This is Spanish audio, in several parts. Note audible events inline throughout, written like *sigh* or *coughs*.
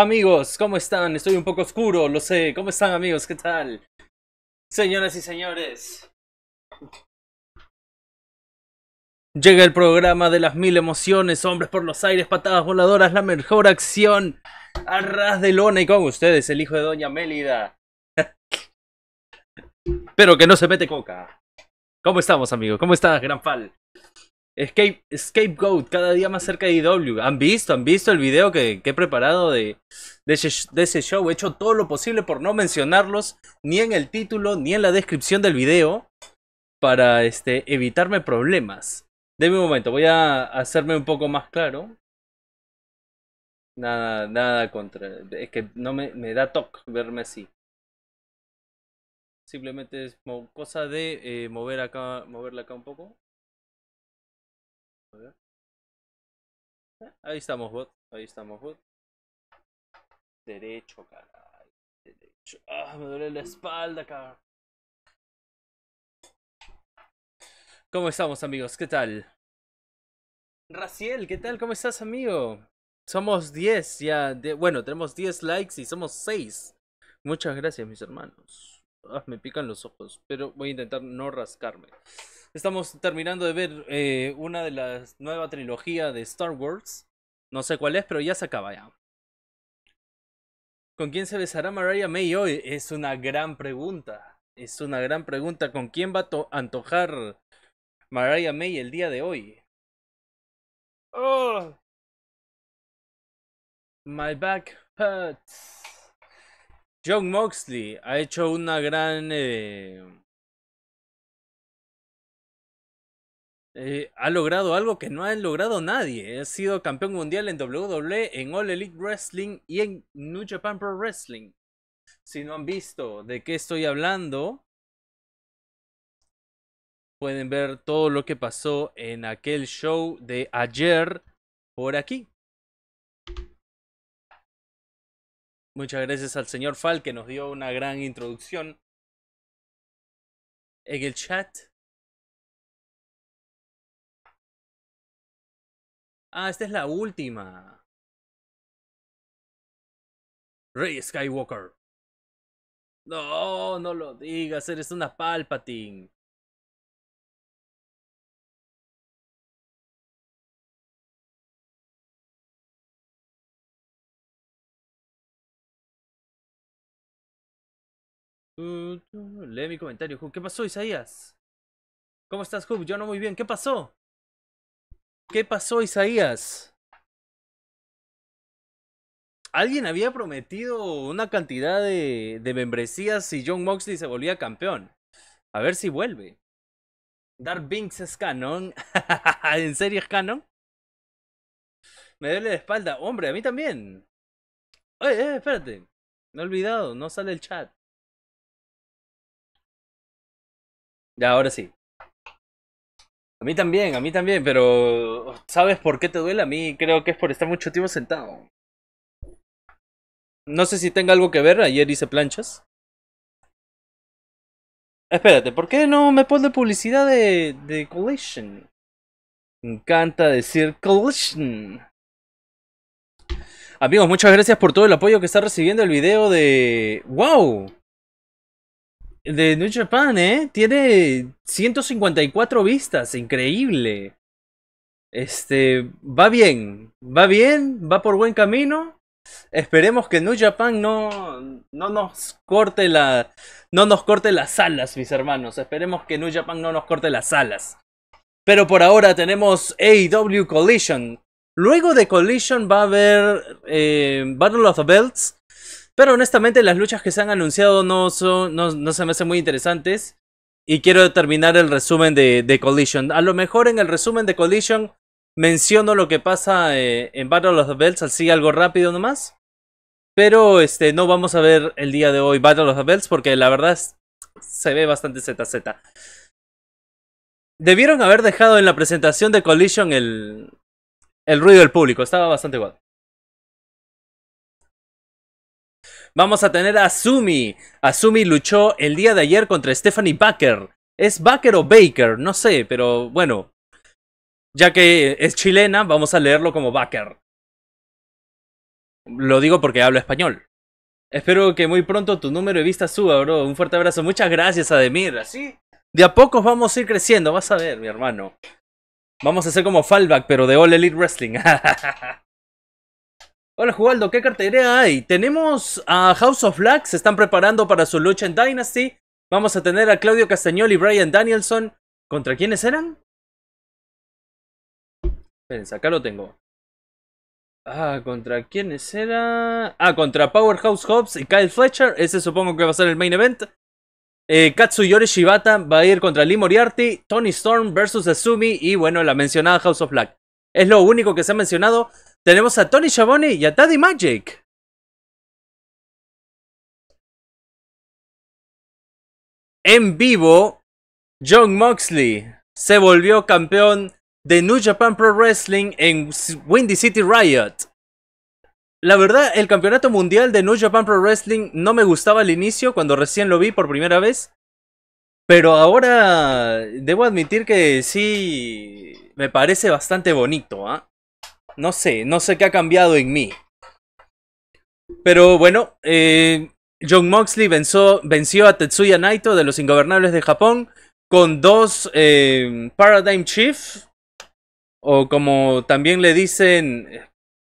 Amigos, ¿cómo están? Estoy un poco oscuro, lo sé. ¿Cómo están, amigos? ¿Qué tal? Señoras y señores. Llega el programa de las mil emociones, hombres por los aires, patadas voladoras, la mejor acción. A ras de lona y con ustedes, el hijo de Doña Mélida. *laughs* Pero que no se mete coca. ¿Cómo estamos, amigos? ¿Cómo estás, Gran Fal? Escape, scapegoat, cada día más cerca de IW. ¿Han visto? ¿Han visto el video que, he preparado de, ese, show? He hecho todo lo posible por no mencionarlos, ni en el título, ni en la descripción del video, para este, evitarme problemas. De un momento, voy a hacerme un poco más claro. Nada, nada contra. Es que no me, da toque verme así. Simplemente es cosa de eh, mover acá, moverla acá un poco. Ahí estamos, bot. Ahí estamos, bot. Derecho, caray. Derecho. Ah, me duele la espalda, caray. ¿Cómo estamos, amigos? ¿Qué tal? Raciel, ¿qué tal? ¿Cómo estás, amigo? Somos 10 ya. Bueno, tenemos 10 likes y somos 6. Muchas gracias, mis hermanos. Ah, me pican los ojos, pero voy a intentar no rascarme. Estamos terminando de ver eh, una de las nueva trilogía de Star Wars. No sé cuál es, pero ya se acaba ya. ¿Con quién se besará Mariah May hoy? Es una gran pregunta. Es una gran pregunta. ¿Con quién va a antojar Mariah May el día de hoy? Oh. My back hurts. John Moxley ha hecho una gran... Eh, Eh, ha logrado algo que no ha logrado nadie. Ha sido campeón mundial en WWE, en All Elite Wrestling y en New Japan Pro Wrestling. Si no han visto de qué estoy hablando, pueden ver todo lo que pasó en aquel show de ayer por aquí. Muchas gracias al señor Fal que nos dio una gran introducción en el chat. Ah, esta es la última. Rey Skywalker. No, no lo digas, eres una Palpatine. Lee mi comentario, Hub. ¿Qué pasó, Isaías? ¿Cómo estás, Hub? Yo no muy bien. ¿Qué pasó? ¿Qué pasó, Isaías? Alguien había prometido una cantidad de, membresías si John Moxley se volvía campeón. A ver si vuelve. Dark Binks es canon. *laughs* ¿En serio es canon? Me duele la espalda. Hombre, a mí también. Oye, eh, espérate. Me he olvidado, no sale el chat. Ya, ahora sí. A mí también, a mí también, pero ¿sabes por qué te duele? A mí creo que es por estar mucho tiempo sentado. No sé si tenga algo que ver, ayer hice planchas. Espérate, ¿por qué no me pone publicidad de, de Collision? Me encanta decir Collision. Amigos, muchas gracias por todo el apoyo que está recibiendo el video de... ¡Wow! de New Japan, ¿eh? Tiene 154 vistas, increíble. Este, va bien, va bien, va por buen camino. Esperemos que New Japan no, no nos corte la, no nos corte las alas, mis hermanos. Esperemos que New Japan no nos corte las alas. Pero por ahora tenemos A.W. E Collision. Luego de Collision va a haber eh, Battle of the Belts pero honestamente las luchas que se han anunciado no, son, no, se me hacen muy interesantes. Y quiero terminar el resumen de, de, Collision. A lo mejor en el resumen de Collision menciono lo que pasa eh, en Battle of the Bells, así algo rápido nomás. Pero este, no vamos a ver el día de hoy Battle of the Bells porque la verdad se ve bastante ZZ. Debieron haber dejado en la presentación de Collision el, el ruido del público, estaba bastante guapo. vamos a tener a Sumi. Sumi luchó el día de ayer contra Stephanie Baker. ¿Es Baker o Baker? No sé, pero bueno. Ya que es chilena, vamos a leerlo como Baker. Lo digo porque hablo español. Espero que muy pronto tu número de vista suba, bro. Un fuerte abrazo. Muchas gracias, Ademir. Así, de a poco vamos a ir creciendo. Vas a ver, mi hermano. Vamos a hacer como fallback, pero de All Elite Wrestling. *laughs* Hola Jugaldo, ¿qué cartería hay? Tenemos a House of Black, se están preparando para su lucha en Dynasty. Vamos a tener a Claudio Castañol y Brian Danielson. ¿Contra quiénes eran? Espérense, acá lo tengo. Ah, ¿contra quiénes eran? Ah, contra Powerhouse Hobbs y Kyle Fletcher. Ese supongo que va a ser el main event. Eh, Katsuyori Shibata va a ir contra Lee Moriarty. Tony Storm versus Azumi. Y bueno, la mencionada House of Black. Es lo único que se ha mencionado. Tenemos a Tony Schiavone y a Daddy Magic. En vivo, John Moxley se volvió campeón de New Japan Pro Wrestling en Windy City Riot. La verdad, el campeonato mundial de New Japan Pro Wrestling no me gustaba al inicio cuando recién lo vi por primera vez. Pero ahora debo admitir que sí me parece bastante bonito, ¿ah? No sé, no sé qué ha cambiado en mí. Pero bueno, eh, John Moxley venció, a Tetsuya Naito de los Ingobernables de Japón con dos eh, Paradigm Chief. o como también le dicen,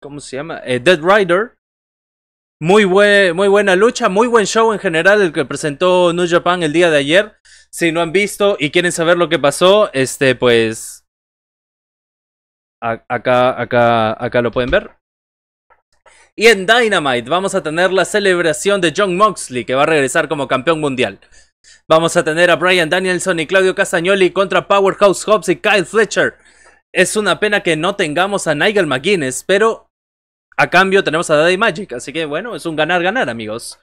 ¿cómo se llama? Eh, Dead Rider. Muy, muy buena lucha, muy buen show en general el que presentó New Japan el día de ayer. Si no han visto y quieren saber lo que pasó, este pues acá, acá, lo pueden ver. Y en Dynamite vamos a tener la celebración de John Moxley, que va a regresar como campeón mundial. Vamos a tener a Brian Danielson y Claudio Castagnoli contra Powerhouse Hobbs y Kyle Fletcher. Es una pena que no tengamos a Nigel McGuinness, pero a cambio tenemos a Daddy Magic. Así que bueno, es un ganar-ganar, amigos.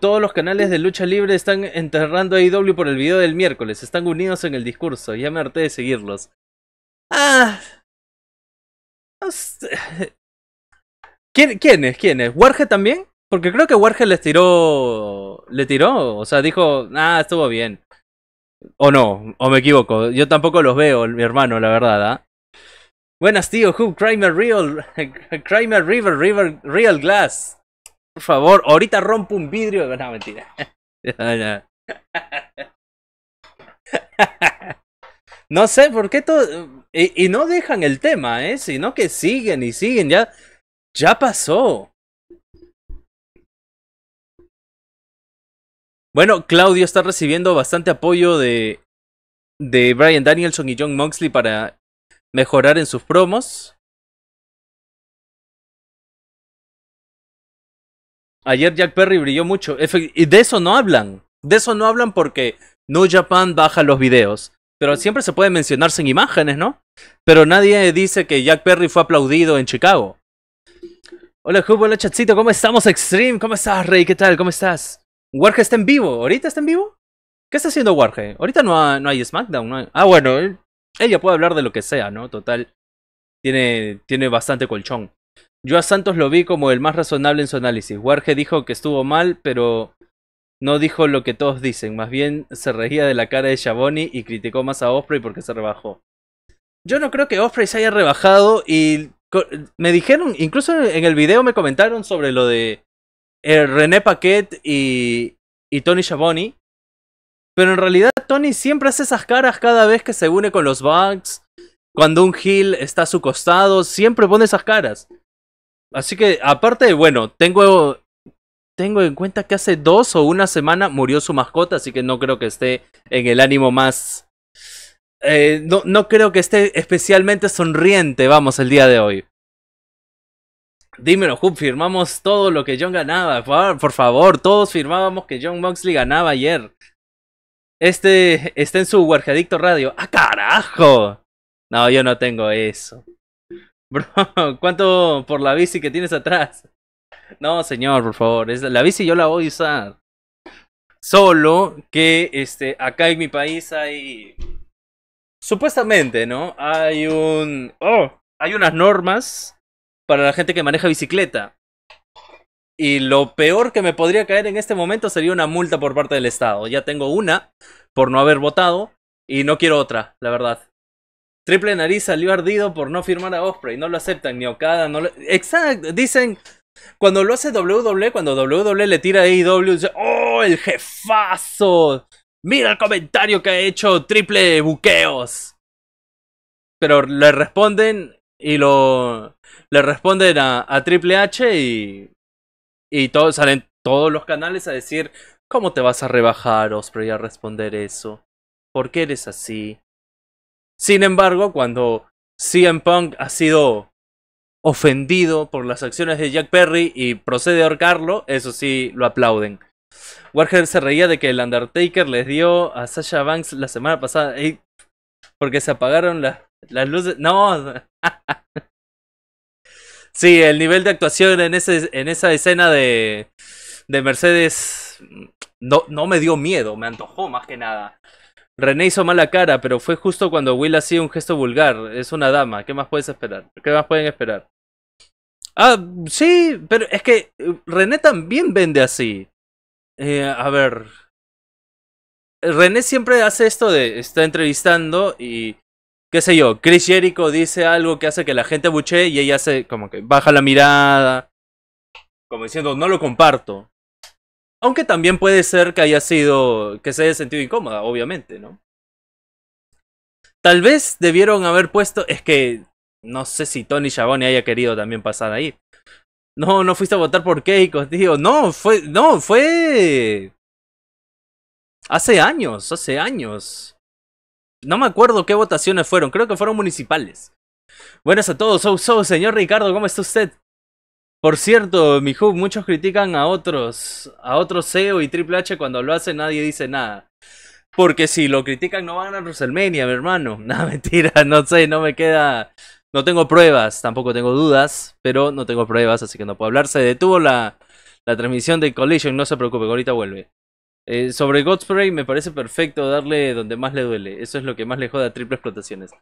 todos los canales de lucha libre están enterrando a IW e por el video del miércoles. Están unidos en el discurso. Ya me harté de seguirlos. Ah. No ¿Quién, ¿Quién es? ¿Quién es? ¿Warge también? Porque creo que Warge les tiró. Le tiró. O sea, dijo. Ah, estuvo bien. O no, o me equivoco. Yo tampoco los veo, mi hermano, la verdad, ¿ah? Buenas, tío. Who? Crimer Real. *laughs* Crimer River, River, Real Glass. Por favor, ahorita rompo un vidrio. No, mentira. *laughs* no sé, ¿por qué todo.? Y, no dejan el tema, ¿eh? Sino que siguen y siguen. Ya, ya pasó. Bueno, Claudio está recibiendo bastante apoyo de, de Brian Danielson y John Moxley para mejorar en sus promos. Ayer Jack Perry brilló mucho. y de eso no hablan. De eso no hablan porque New Japan baja los videos pero siempre se puede mencionarse en imágenes, ¿no? Pero nadie dice que Jack Perry fue aplaudido en Chicago. Hola, Hugo, hola, chatcito, ¿cómo estamos, Extreme? ¿Cómo estás, Rey? ¿Qué tal? ¿Cómo estás? ¿Warge está en vivo? ¿Ahorita está en vivo? ¿Qué está haciendo Warge? Ahorita no, no hay SmackDown. No Ah, bueno, ella puede hablar de lo que sea, ¿no? Total, tiene, tiene bastante colchón. Yo a Santos lo vi como el más razonable en su análisis. Warge dijo que estuvo mal, pero no dijo lo que todos dicen, más bien se reía de la cara de Shaboni y criticó más a Osprey porque se rebajó. Yo no creo que Osprey se haya rebajado y me dijeron, incluso en el video me comentaron sobre lo de eh, René Paquet y, y Tony Shaboni. Pero en realidad Tony siempre hace esas caras cada vez que se une con los Bugs. Cuando un Hill está a su costado, siempre pone esas caras. Así que aparte, bueno, tengo tengo en cuenta que hace dos o una semana murió su mascota, así que no creo que esté en el ánimo más... Eh, no, no creo que esté especialmente sonriente, vamos, el día de hoy. Dímelo, Hub, firmamos todo lo que John ganaba. Por, por, favor, todos firmábamos que John Moxley ganaba ayer. Este está en su Warjadicto Radio. ¡Ah, carajo! No, yo no tengo eso. *laughs* Bro, ¿cuánto por la bici que tienes atrás? No, señor, por favor. Es, la bici yo la voy a usar. Solo que este, acá en mi país hay. Supuestamente, ¿no? Hay un. Oh, hay unas normas para la gente que maneja bicicleta. Y lo peor que me podría caer en este momento sería una multa por parte del Estado. Ya tengo una por no haber votado y no quiero otra, la verdad. Triple Nariz salió ardido por no firmar a Osprey. No lo aceptan ni Okada. No lo... Exacto. Dicen, cuando lo hace WWE, cuando W e le tira a e w dice, ¡oh, el jefazo! ¡Mira el comentario que ha hecho triple buqueos! Pero le responden y lo... Le responden a, Triple H y... Y todos, salen todos los canales a decir, ¿cómo te vas a rebajar, Osprey, a responder eso? ¿Por qué eres así? Sin embargo, cuando CM Punk ha sido ofendido por las acciones de Jack Perry y procede a ahorcarlo, eso sí lo aplauden. Warhead se reía de que el Undertaker les dio a Sasha Banks la semana pasada porque se apagaron las luces. No. *laughs* sí, el nivel de actuación en, ese, en esa escena de, de Mercedes no, no me dio miedo, me antojó más que nada. René hizo mala cara, pero fue justo cuando Will hacía un gesto vulgar. Es una dama. ¿Qué más puedes esperar? ¿Qué más pueden esperar? Ah, sí, pero es que eh, René también vende así. Eh, a ver. René siempre hace esto de está entrevistando y qué sé yo, Chris Jericho dice algo que hace que la gente buche, y ella hace como que baja la mirada, como diciendo no lo comparto. Aunque también puede ser que haya sido, que se haya sentido incómoda, obviamente, ¿no? Tal vez debieron haber puesto, es que no sé si Tony Schiavone haya querido también pasar ahí. No, no fuiste a votar por Keiko, tío. No, fue, no, fue hace años, hace años. No me acuerdo qué votaciones fueron, creo que fueron municipales. Buenas a todos, so, so, señor Ricardo, ¿cómo está usted? Por cierto, mi hub, muchos critican a otros, a otros CEO y Triple H cuando lo hace nadie dice nada. Porque si lo critican no van a WrestleMania, mi hermano. *laughs* Nada mentira, no sé, no me queda... No tengo pruebas, tampoco tengo dudas, pero no tengo pruebas, así que no puedo hablar. Se detuvo la, la transmisión de Collision, no se preocupe, ahorita vuelve. Eh, sobre Godspray me parece perfecto darle donde más le duele. Eso es lo que más le joda a triple explotaciones.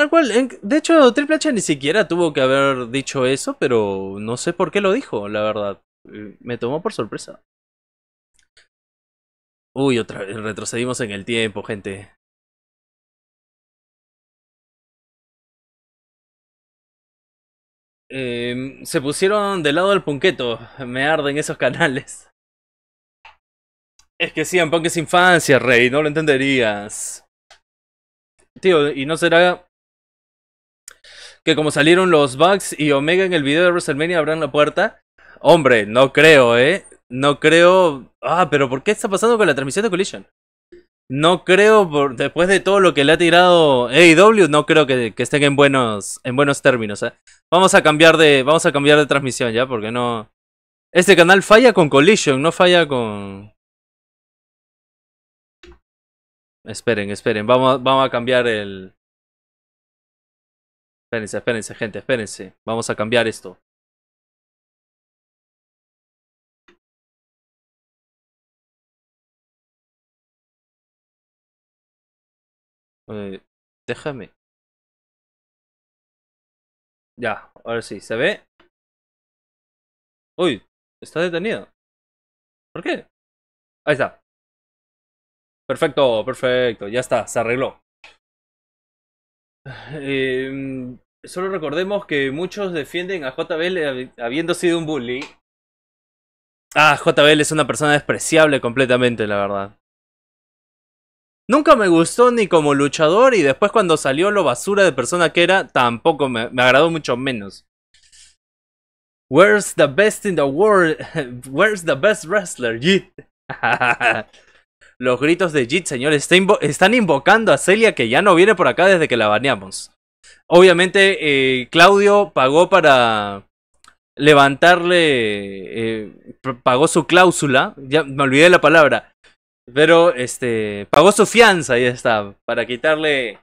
Tal cual. De hecho, Triple H ni siquiera tuvo que haber dicho eso, pero no sé por qué lo dijo, la verdad. Mm, me tomó por sorpresa. Uy, otra vez retrocedimos en el tiempo, gente. Em, se pusieron del lado del punqueto. Me arden esos canales. Es que sí, en Punk es infancia, rey. No lo entenderías. Tío, ¿y no será que como salieron los Bugs y Omega en el video de WrestleMania abran la puerta. Hombre, no creo, ¿eh? No creo... Ah, pero ¿por qué está pasando con la transmisión de Collision? No creo, después de todo lo que le ha tirado AEW, no creo que, estén en buenos, en buenos términos. ¿eh? Vamos, a cambiar de, vamos a cambiar de transmisión ya, porque no... Este canal falla con Collision, no falla con... Esperen, esperen, vamos, vamos a cambiar el... Espérense, espérense, gente, espérense. Vamos a cambiar esto. Eh, déjame. Ya, ahora sí, ¿se ve? Uy, está detenido. ¿Por qué? Ahí está. Perfecto, perfecto, ya está, se arregló. Em, solo recordemos que muchos defienden a JBL habiendo sido un bully. Ah, JBL es una persona despreciable completamente, la verdad. Nunca me gustó ni como luchador y después cuando salió lo basura de persona que era, tampoco me, agradó mucho menos. Where's the best in the world? *laughs* Where's the best wrestler? *laughs* Los gritos de Jit, señores, están invocando a Celia que ya no viene por acá desde que la baneamos. Obviamente, eh, Claudio pagó para levantarle, eh, pagó su cláusula, ya me olvidé la palabra, pero este, pagó su fianza, ahí está, para quitarle,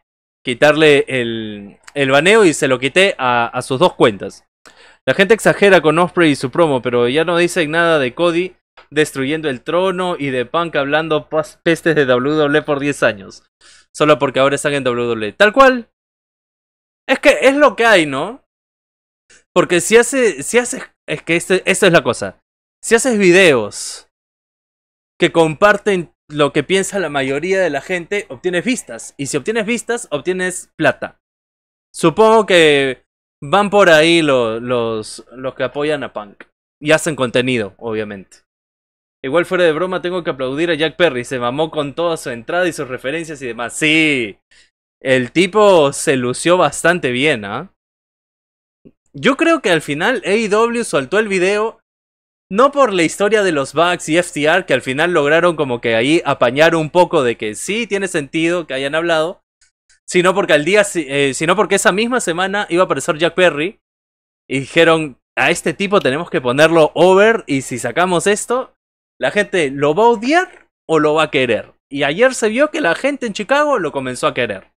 quitarle el, baneo y se lo quité a, a sus dos cuentas. La gente exagera con Osprey y su promo, pero ya no dicen nada de Cody destruyendo el trono y de Punk hablando pestes de WWE por 10 años. Solo porque ahora están en WWE. Tal cual. Es que es lo que hay, ¿no? Porque si haces. Si haces. Es que este, es la cosa. Si haces videos que comparten lo que piensa la mayoría de la gente, obtienes vistas. Y si obtienes vistas, obtienes plata. Supongo que van por ahí los, los que apoyan a Punk. Y hacen contenido, obviamente. Igual fuera de broma, tengo que aplaudir a Jack Perry. Se mamó con toda su entrada y sus referencias y demás. Sí. El tipo se lució bastante bien, ¿ah? Yo creo que al final AEW soltó el video. No por la historia de los bugs y FTR, que al final lograron como que ahí apañar un poco de que sí tiene sentido que hayan hablado. Sino porque al día, eh, sino porque esa misma semana iba a aparecer Jack Perry. Y dijeron, a este tipo tenemos que ponerlo over. Y si sacamos esto, la gente lo va a odiar o lo va a querer. Y ayer se vio que la gente en Chicago lo comenzó a querer.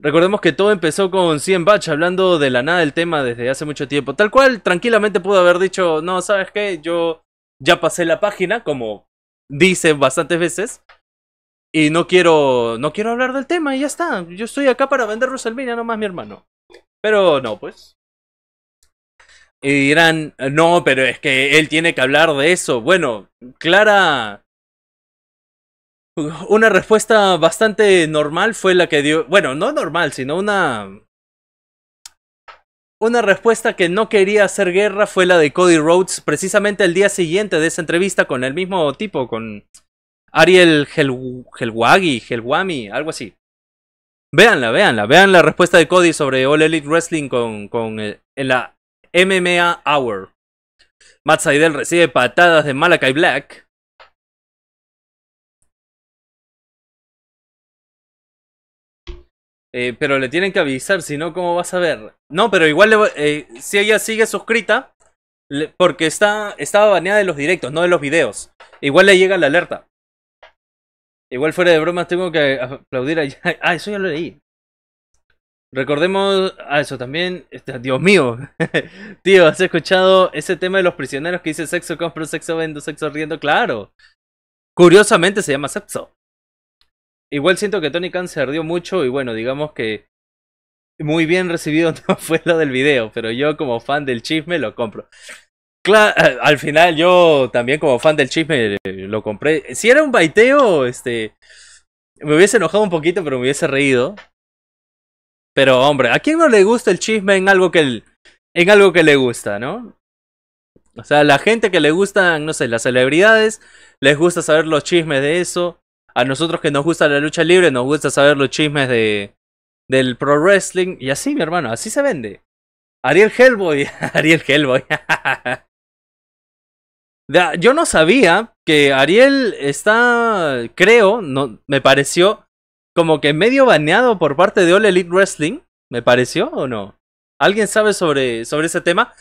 Recordemos que todo empezó con Cien Batch hablando de la nada del tema desde hace mucho tiempo. Tal cual, tranquilamente pudo haber dicho, no, ¿sabes qué? Yo ya pasé la página, como dicen bastantes veces. Y no quiero, no quiero hablar del tema y ya está. Yo estoy acá para vender no nomás, mi hermano. Pero no, pues. Y dirán, no, pero es que él tiene que hablar de eso. Bueno, Clara... Una respuesta bastante normal fue la que dio... Bueno, no normal, sino una... Una respuesta que no quería hacer guerra fue la de Cody Rhodes, precisamente el día siguiente de esa entrevista con el mismo tipo, con Ariel Helwagi, Helwami, algo así. Véanla, véanla, vean la respuesta de Cody sobre All Elite Wrestling con, con el, eh, en la MMA Hour. Matt Seidel recibe patadas de Malakai Black. Eh, pero le tienen que avisar, si no, ¿cómo vas a ver? No, pero igual eh, si ella sigue suscrita, porque está, estaba baneada de los directos, no de los videos. Igual le llega la alerta. Igual fuera de bromas tengo que aplaudir a... *laughs* Ah, eso ya lo leí. Recordemos a ah, eso también. Este, Dios mío. *laughs* Tío, ¿has escuchado ese tema de los prisioneros que dice sexo compro, sexo vendo, sexo riendo? Claro. Curiosamente se llama sexo. Igual siento que Tony Khan se ardió mucho y bueno, digamos que muy bien recibido *laughs* fue lo del video, pero yo como fan del chisme lo compro. Claro, eh, al final yo también como fan del chisme eh, lo compré. Si era un baiteo, este... Me hubiese enojado un poquito, pero me hubiese reído. Pero hombre, ¿a quién no le gusta el chisme en algo que, en algo que le gusta, no? O sea, la gente que le gustan, no sé, las celebridades, les gusta saber los chismes de eso. A nosotros que nos gusta la lucha libre, nos gusta saber los chismes de, del pro wrestling. Y así, mi hermano, así se vende. Ariel Hellboy, *laughs* Ariel Hellboy. *laughs* Yo no sabía que Ariel está, creo, no, me pareció como que medio baneado por parte de All Elite Wrestling, me pareció o no. ¿Alguien sabe sobre, sobre ese tema?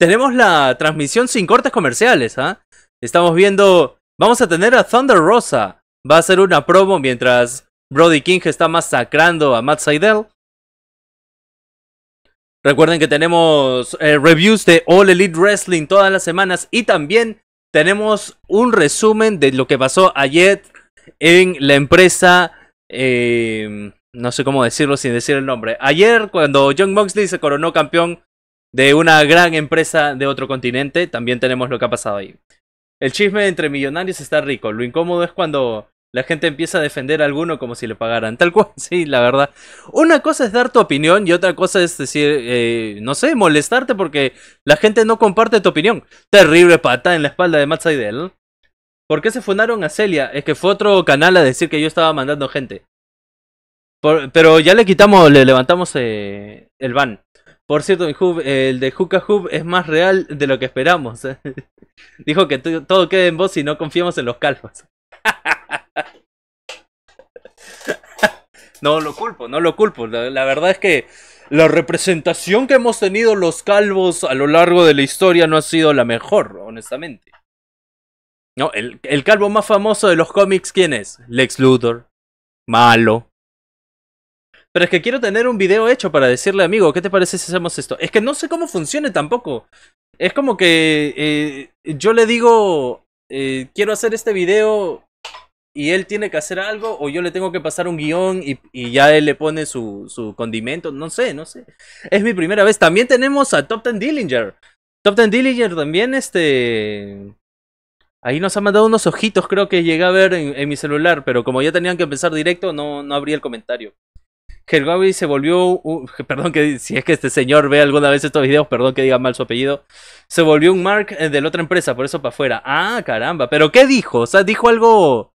Tenemos la transmisión sin cortes comerciales, ¿ah? Estamos viendo, vamos a tener a Thunder Rosa. Va a ser una promo mientras Brody King está masacrando a Matt Seidel. Recuerden que tenemos eh, reviews de All Elite Wrestling todas las semanas y también tenemos un resumen de lo que pasó ayer en la empresa eh, no sé cómo decirlo sin decir el nombre. Ayer, cuando John Moxley se coronó campeón de una gran empresa de otro continente, también tenemos lo que ha pasado ahí. El chisme entre millonarios está rico. Lo incómodo es cuando la gente empieza a defender a alguno como si le pagaran. Tal cual, *laughs* sí, la verdad. Una cosa es dar tu opinión y otra cosa es decir, eh, no sé, molestarte porque la gente no comparte tu opinión. Terrible pata en la espalda de Matt Seidel. ¿Por qué se fundaron a Celia? Es que fue otro canal a decir que yo estaba mandando gente. pero ya le quitamos, le levantamos eh, el ban. Por cierto, mi hub, el de Juca Hub es más real de lo que esperamos. Eh. *laughs* Dijo que todo quede en vos y no confiamos en los calvos. *laughs* no lo culpo, no lo culpo. la, verdad es que la representación que hemos tenido los calvos a lo largo de la historia no ha sido la mejor, honestamente. No, el, calvo más famoso de los cómics, ¿quién es? Lex Luthor. Malo. Pero es que quiero tener un video hecho para decirle, amigo, ¿qué te parece si hacemos esto? Es que no sé cómo funcione tampoco. Es como que eh, yo le digo, eh, quiero hacer este video y él tiene que hacer algo, o yo le tengo que pasar un guión y, y ya él le pone su, su, condimento. No sé, no sé. Es mi primera vez. También tenemos a Top Ten Dillinger. Top Ten Dillinger también, este. Ahí nos ha mandado unos ojitos, creo que llegué a ver en, mi celular, pero como ya tenían que empezar directo, no, no abrí el comentario. Helgawi se volvió, *laughs* perdón que si es que este señor ve alguna vez estos videos, perdón que diga mal su apellido, se volvió un Mark eh, de la otra empresa, por eso para afuera. Ah, caramba, pero ¿qué dijo? O sea, ¿dijo algo,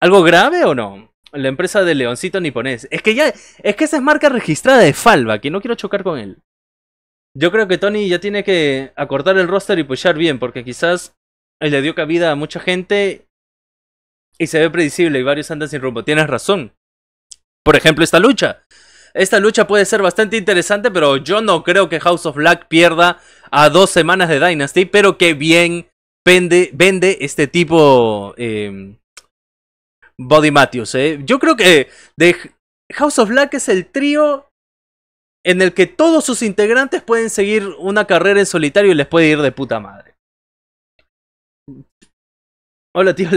algo grave o no? La empresa de Leoncito Niponés. Es que ya, es que esa es marca registrada de Falva, que no quiero chocar con él. Yo creo que Tony ya tiene que acortar el roster y pushar bien, porque quizás le dio cabida a mucha gente y se ve predecible y varios andan sin rumbo. Tienes razón. Por ejemplo, esta lucha. Esta lucha puede ser bastante interesante, pero yo no creo que House of Black pierda a dos semanas de Dynasty, pero que bien vende, vende este tipo em, Body Matthews. ¿eh? Yo creo que de House of Black es el trío en el que todos sus integrantes pueden seguir una carrera en solitario y les puede ir de puta madre. Hola, tío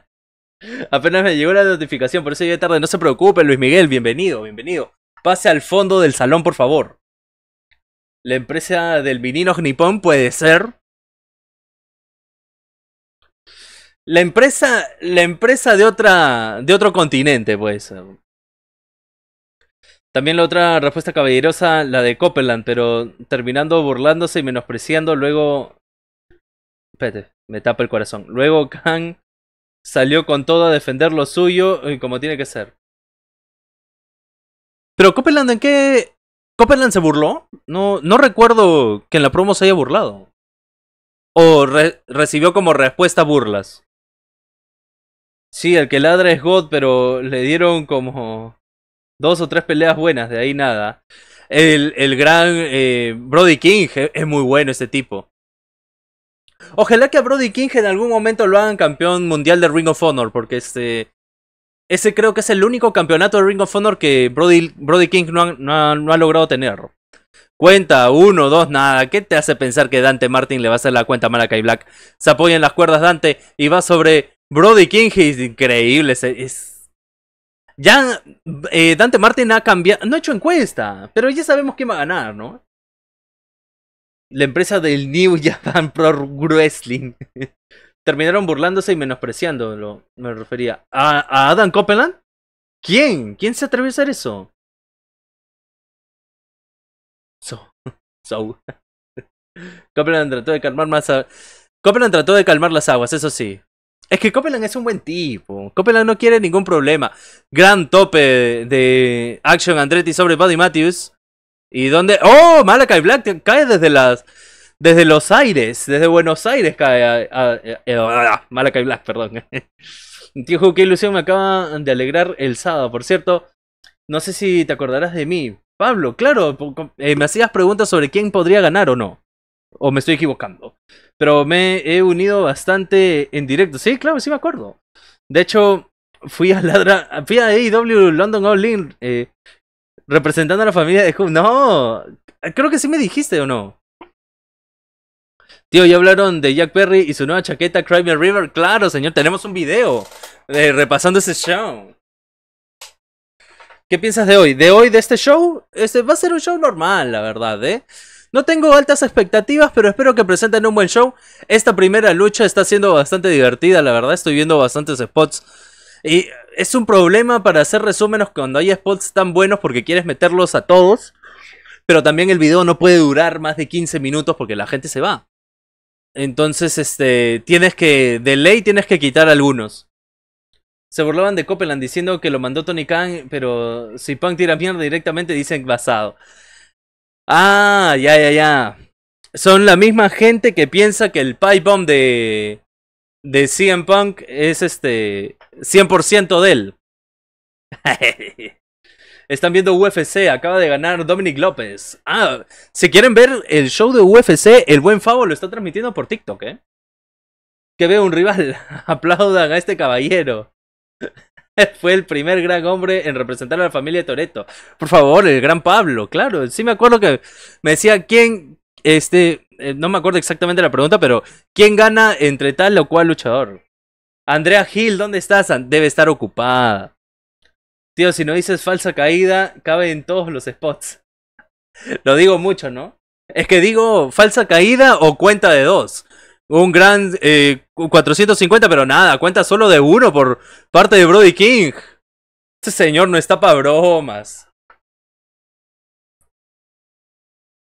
*laughs* Apenas me llegó la notificación, por eso llegué tarde. No se preocupe, Luis Miguel, bienvenido, bienvenido. Pase al fondo del salón, por favor. La empresa del vinino Nippon puede ser. La empresa. La empresa de otra. de otro continente, pues. También la otra respuesta caballerosa, la de Copeland, pero terminando burlándose y menospreciando, luego. Espérate. Me tapa el corazón. Luego *laughs* Kang salió con todo a defender lo suyo eh, como tiene que ser. Pero Copeland, ¿en qué? ¿Copeland se burló? No, no recuerdo que en la promo se haya burlado. O recibió como respuesta burlas. Sí, el que ladra es God, pero le dieron como dos o tres peleas buenas, de ahí nada. El, el gran eh, Brody King es muy bueno este tipo. Ojalá que a Brody King en algún momento lo hagan campeón mundial de Ring of Honor, porque este. Ese creo que es el único campeonato de Ring of Honor que Brody, King no ha, no, ha, logrado tener. Cuenta, uno, dos, nada. ¿Qué te hace pensar que Dante Martin le va a hacer la cuenta a Malakai Black? Se apoya en las cuerdas Dante y va sobre Brody King. Es increíble. Es, Ya eh, Dante Martin ha cambiado. No ha hecho encuesta, pero ya sabemos quién va a ganar, ¿no? la empresa del New *laughs* Japan Pro Wrestling. Terminaron burlándose y menospreciándolo, me refería. ¿A, Adam Copeland? ¿Quién? ¿Quién se atrevió a hacer eso? So. *laughs* so. *laughs* Copeland trató de calmar más Copeland trató de calmar las aguas, eso sí. Es que Copeland es un buen tipo. Copeland no quiere ningún problema. Gran tope de Action Andretti sobre Buddy Matthews. ¿Y dónde? ¡Oh! Malakai Black cae desde las. Desde los aires, desde Buenos Aires cae a, Black, perdón. *laughs* Tío, qué ilusión me acaba de alegrar el sábado. Por cierto, no sé si te acordarás de mí. Pablo, claro, eh, me hacías preguntas sobre quién podría ganar o no. O me estoy equivocando. Pero me he unido bastante en directo. Sí, claro, sí me acuerdo. De hecho, fui a Ladra, fui a AEW London All In eh, representando a la familia de No, creo que sí me dijiste o no. Tío, ya hablaron de Jack Perry y su nueva chaqueta Cry Me River. Claro, señor, tenemos un video de, repasando ese show. ¿Qué piensas de hoy? De hoy, de este show, este va a ser un show normal, la verdad, ¿eh? No tengo altas expectativas, pero espero que presenten un buen show. Esta primera lucha está siendo bastante divertida, la verdad. Estoy viendo bastantes spots y es un problema para hacer resúmenes cuando hay spots tan buenos porque quieres meterlos a todos. Pero también el video no puede durar más de 15 minutos porque la gente se va. Entonces, este, tienes que, de ley tienes que quitar algunos. Se burlaban de Copeland diciendo que lo mandó Tony Khan, pero si Punk tira mierda directamente dicen basado. Ah, ya, ya, ya. Son la misma gente que piensa que el pipe bomb de de CM Punk es este 100% de él. *laughs* Están viendo UFC, acaba de ganar Dominic López. Ah, si quieren ver el show de UFC, el buen Favo lo está transmitiendo por TikTok, ¿eh? Que veo un rival, *laughs* aplaudan a este caballero. *laughs* Fue el primer gran hombre en representar a la familia Toreto. Por favor, el gran Pablo, claro. Sí me acuerdo que me decía quién, este, eh, no me acuerdo exactamente la pregunta, pero ¿quién gana entre tal o cual luchador? Andrea Hill, ¿dónde estás? Debe estar ocupada. Tío, si no dices falsa caída, cabe en todos los spots. *laughs* Lo digo mucho, ¿no? Es que digo falsa caída o cuenta de dos. Un gran 450, eh, pero nada, cuenta solo de uno por parte de Brody King. Este señor no está para bromas.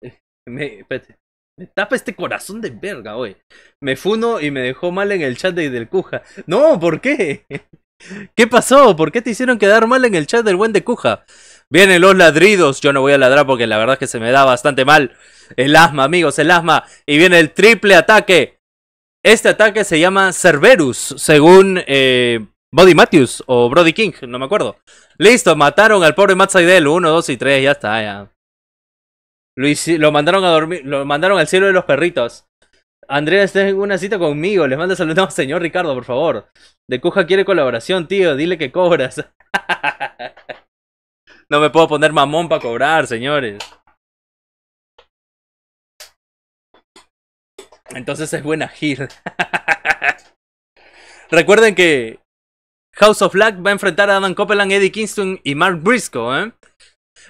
*laughs* Me tapa este corazón de verga, hoy. Me funo y me dejó mal en el chat de del Cuja. No, ¿por qué? *laughs* ¿Qué pasó? ¿Por qué te hicieron quedar mal en el chat del buen de Cuja? Vienen los ladridos. Yo no voy a ladrar porque la verdad es que se me da bastante mal. El asma, amigos, el asma. Y viene el triple ataque. Este ataque se llama Cerberus, según eh, Body Matthews o Brody King, no me acuerdo. Listo, mataron al pobre Matt Seidel. Uno, dos y tres, ya está, ya. Lo, lo mandaron a dormir, lo mandaron al cielo de los perritos. Andrea, estás en una cita conmigo, les manda saludos, señor Ricardo, por favor. De Cuja quiere colaboración, tío, dile que cobras. *laughs* no me puedo poner mamón para cobrar, señores. Entonces es buena gira. *laughs* Recuerden que House of Luck va a enfrentar a Adam Copeland, Eddie Kingston y Mark Briscoe, ¿eh?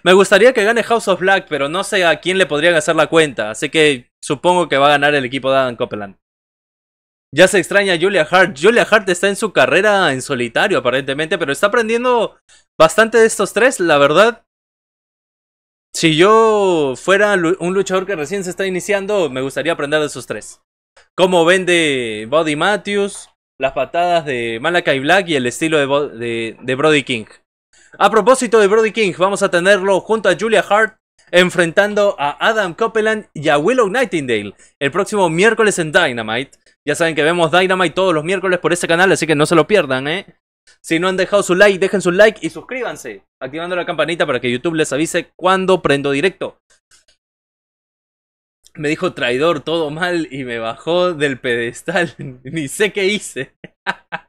Me gustaría que gane House of Black, pero no sé a quién le podrían hacer la cuenta, así que supongo que va a ganar el equipo de Adam Copeland. Ya se extraña Julia Hart. Julia Hart está en su carrera en solitario aparentemente, pero está aprendiendo bastante de estos tres, la verdad. Si yo fuera un luchador que recién se está iniciando, me gustaría aprender de esos tres. Cómo vende Body Matthews, las patadas de Malakai Black y el estilo de Brody King. A propósito de Brody King, vamos a tenerlo junto a Julia Hart enfrentando a Adam Copeland y a Willow Nightingale el próximo miércoles en Dynamite. Ya saben que vemos Dynamite todos los miércoles por ese canal, así que no se lo pierdan, ¿eh? Si no han dejado su like, dejen su like y suscríbanse, activando la campanita para que YouTube les avise cuando prendo directo. Me dijo traidor todo mal y me bajó del pedestal. *laughs* Ni sé qué hice. *laughs*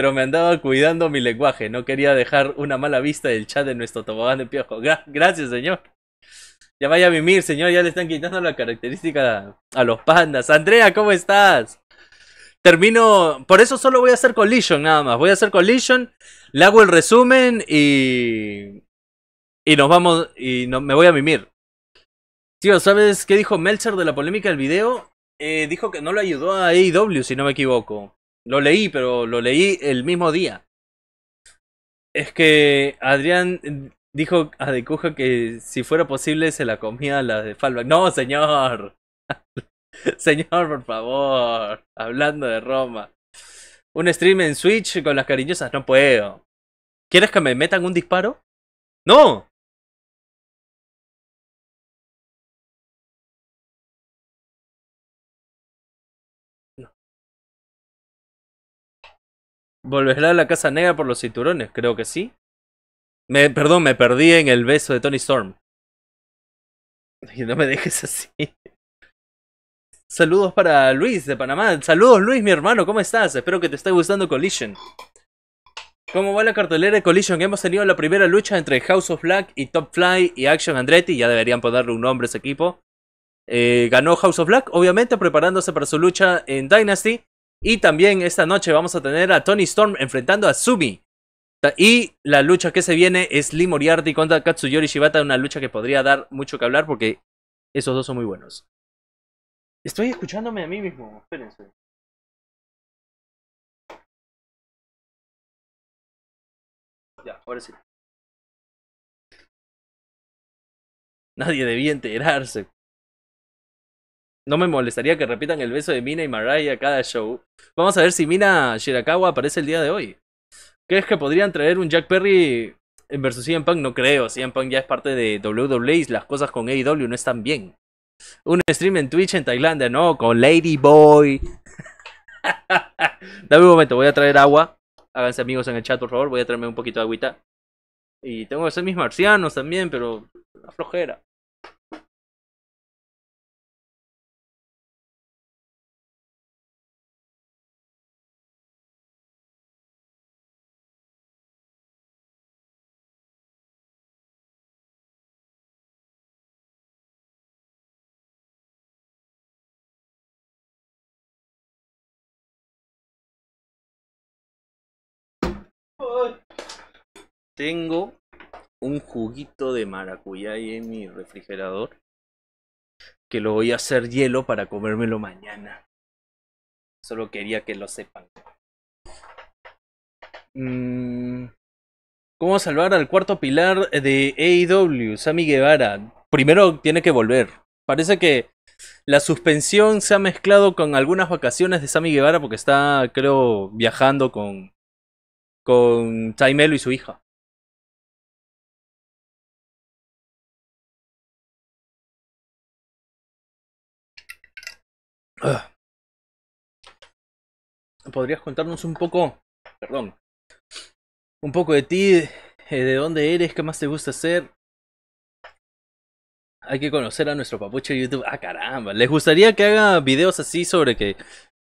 pero me andaba cuidando mi lenguaje. No quería dejar una mala vista del chat de nuestro tobogán de piojo. gracias, señor. Ya vaya a mimir, señor. Ya le están quitando la característica a los pandas. Andrea, ¿cómo estás? Termino. Por eso solo voy a hacer collision nada más. Voy a hacer collision. Le hago el resumen y. Y nos vamos. Y no, me voy a mimir. Tío, ¿sabes qué dijo Meltzer de la polémica del video? Eh, dijo que no le ayudó a AEW, si no me equivoco. Lo leí, pero lo leí el mismo día. Es que Adrián dijo a Decuja que si fuera posible se la comía la de Falva No, señor. *laughs* señor, por favor. Hablando de Roma. Un stream en Switch con las cariñosas, no puedo. ¿Quieres que me metan un disparo? No. ¿Volverá a la Casa Negra por los cinturones? Creo que sí. Me, perdón, me perdí en el beso de Tony Storm. *laughs* Y no me dejes así. Saludos para Luis de Panamá. Saludos Luis, mi hermano, ¿cómo estás? Espero que te esté gustando Collision. ¿Cómo va la cartelera de Collision? Hemos tenido la primera lucha entre House of Black y Top Fly y Action Andretti. Ya deberían ponerle un nombre a ese equipo. Eh, ganó House of Black, obviamente, preparándose para su lucha en Dynasty. Y también esta noche vamos a tener a Tony Storm enfrentando a Sumi. Y la lucha que se viene es Lee Moriarty contra Katsuyori Shibata, una lucha que podría dar mucho que hablar porque esos dos son muy buenos. Estoy escuchándome a mí mismo, espérense. Ya, ahora sí. Nadie debía enterarse. No me molestaría que repitan el beso de Mina y Mariah cada show. Vamos a ver si Mina Shirakawa aparece el día de hoy. ¿Crees que podrían traer un Jack Perry en versus CM Punk? No creo. CM Punk ya es parte de WWE las cosas con AEW no están bien. Un stream en Twitch en Tailandia, no, con Ladyboy. *laughs* Dame un momento, voy a traer agua. Háganse amigos en el chat, por favor. Voy a traerme un poquito de agüita. Y tengo que ser mis marcianos también, pero La flojera. Tengo un juguito de maracuyá ahí en mi refrigerador. Que lo voy a hacer hielo para comérmelo mañana. Solo quería que lo sepan. Mm, ¿Cómo salvar al cuarto pilar de AEW, Sammy Guevara? Primero tiene que volver. Parece que la suspensión se ha mezclado con algunas vacaciones de Sammy Guevara porque está, creo, viajando con, con Taimelo y su hija. Ah. ¿Podrías contarnos un poco, perdón, un poco de ti, eh, de dónde eres, qué más te gusta hacer? Hay que conocer a nuestro papucho de YouTube. Ah, caramba. ¿Les gustaría que haga videos así sobre que,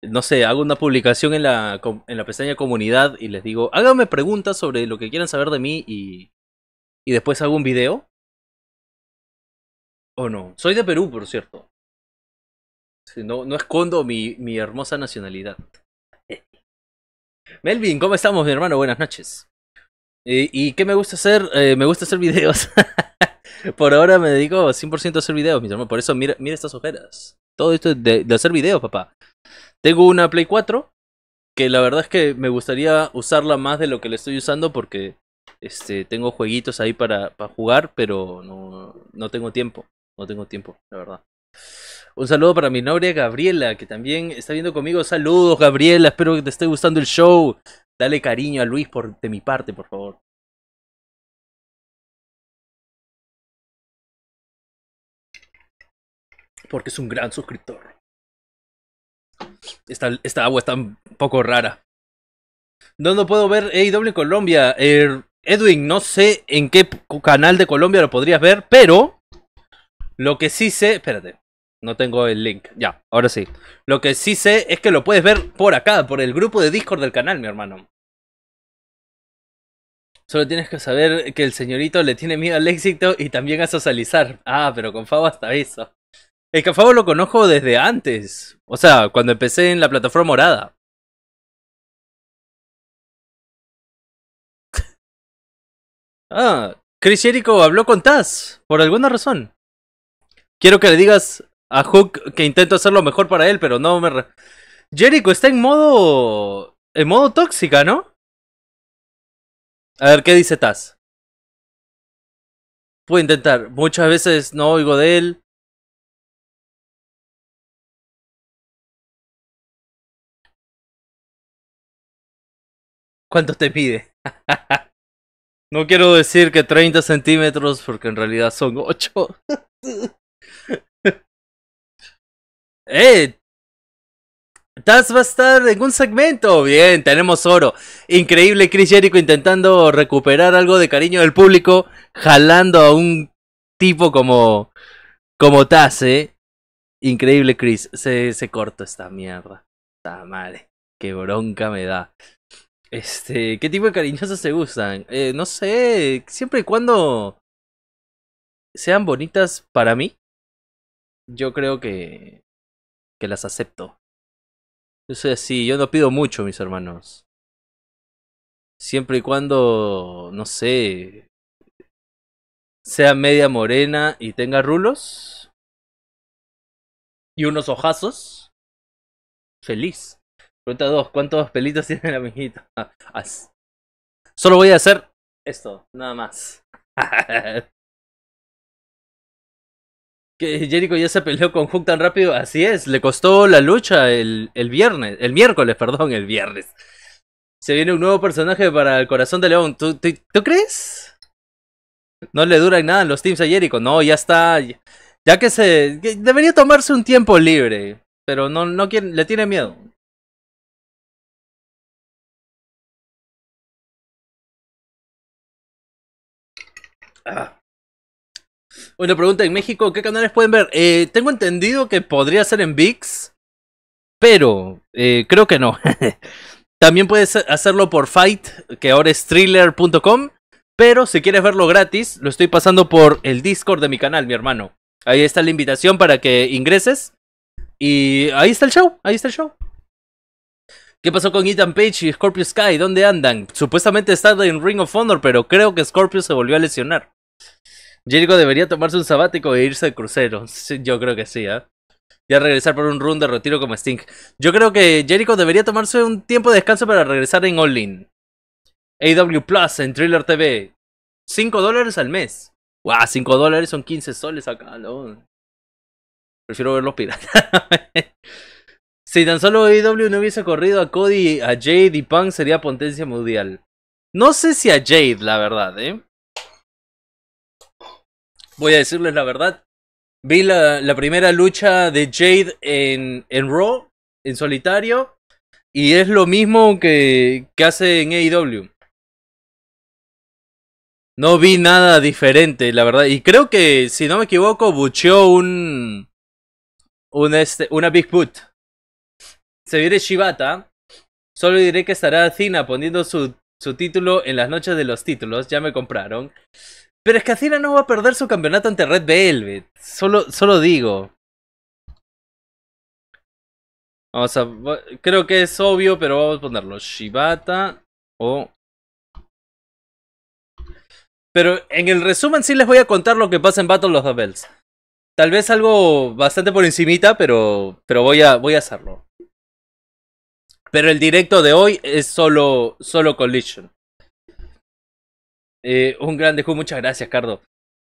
no sé, hago una publicación en la, en la pestaña comunidad y les digo, háganme preguntas sobre lo que quieran saber de mí y, y después hago un video? ¿O no? Soy de Perú, por cierto no, no escondo mi, mi hermosa nacionalidad. Melvin, ¿cómo estamos, mi hermano? Buenas noches. Eh, ¿Y qué me gusta hacer? Eh, me gusta hacer videos. *laughs* Por ahora me dedico 100% a hacer videos, mi hermano. Por eso, mira, estas ojeras. Todo esto de, hacer videos, papá. Tengo una Play 4, que la verdad es que me gustaría usarla más de lo que le estoy usando porque este tengo jueguitos ahí para, para jugar, pero no, no tengo tiempo. No tengo tiempo, la verdad. Un saludo para mi novia Gabriela, que también está viendo conmigo. Saludos, Gabriela. Espero que te esté gustando el show. Dale cariño a Luis por, de mi parte, por favor. Porque es un gran suscriptor. Esta, agua está un poco rara. ¿Dónde puedo ver AEW Colombia. Er, Edwin, no sé en qué canal de Colombia lo podrías ver, pero lo que sí sé. Espérate. No tengo el link. Ya, ahora sí. Lo que sí sé es que lo puedes ver por acá, por el grupo de Discord del canal, mi hermano. Solo tienes que saber que el señorito le tiene miedo al éxito y también a socializar. Ah, pero con Favo hasta eso. El que a lo conozco desde antes. O sea, cuando empecé en la plataforma morada. *laughs* ah, Chris Jericho habló con Taz, por alguna razón. Quiero que le digas a Hook que intento hacer lo mejor para él, pero no me... Jericho está en modo... En modo tóxica, ¿no? A ver, ¿qué dice Taz? Puedo intentar. Muchas veces no oigo de él. ¿Cuánto te pide? *laughs* no quiero decir que 30 centímetros porque en realidad son 8. *laughs* ¡Eh! Taz va a estar en un segmento. Bien, tenemos oro. Increíble Chris Jericho intentando recuperar algo de cariño del público, jalando a un tipo como. como Taz, ¿eh? Increíble Chris. Se, se corta esta mierda. Está madre. Qué bronca me da. Este, ¿qué tipo de cariñosos se gustan? Eh, no sé, siempre y cuando sean bonitas para mí, yo creo que que las acepto. Yo soy así, yo no pido mucho, mis hermanos. Siempre y cuando, no sé, sea media morena y tenga rulos y unos ojazos, feliz. Pregunta dos, ¿cuántos pelitos *laughs* tiene la amiguito? Ah, Solo voy a hacer esto, nada más. *laughs* Que Jericho ya se peleó con Hook tan rápido. Así es, le costó la lucha el, viernes, el miércoles, perdón, el viernes. Se viene un nuevo personaje para el corazón de León. ¿Tú, crees? No le duran nada en los teams a Jericho. No, ya está. Ya que se. debería tomarse un tiempo libre. Pero no, no quiere, le tiene miedo. Ah. Una pregunta en México, ¿qué canales pueden ver? Eh, tengo entendido que podría ser en VIX, pero eh, creo que no. *laughs* También puedes hacerlo por Fight, que ahora es thriller.com. Pero si quieres verlo gratis, lo estoy pasando por el Discord de mi canal, mi hermano. Ahí está la invitación para que ingreses. Y ahí está el show, ahí está el show. ¿Qué pasó con Ethan Page y Scorpio Sky? ¿Dónde andan? Supuestamente están en Ring of Honor, pero creo que Scorpio se volvió a lesionar. Jericho debería tomarse un sabático e irse de crucero. yo creo que sí, ¿eh? Y regresar por un run de retiro como Sting. Yo creo que Jericho debería tomarse un tiempo de descanso para regresar en All In. AW Plus en Thriller TV. 5 dólares al mes. Guau, wow, 5 dólares son 15 soles acá, ¿no? Prefiero ver los piratas. *laughs* si tan solo AW no hubiese corrido a Cody, a Jade y Punk sería potencia mundial. No sé si a Jade, la verdad, ¿eh? voy a decirles la verdad. Vi la, la primera lucha de Jade en, en Raw, en solitario, y es lo mismo que, que hace en AEW. No vi nada diferente, la verdad. Y creo que, si no me equivoco, bucheó un. un este, una Big Boot. Se viene Shibata. Solo diré que estará Cina poniendo su, su título en las noches de los títulos. Ya me compraron. Pero es que no va a perder su campeonato ante Red Velvet. Solo, solo digo. Creo que es obvio, pero vamos a ponerlo. Shibata o. Pero en el resumen sí les voy a contar lo que pasa en Battle of the Bells. Tal vez algo bastante por encimita, pero, pero voy, a, voy a hacerlo. Pero el directo de hoy es solo, solo Collision. Eh, un gran Ju, muchas gracias, Cardo.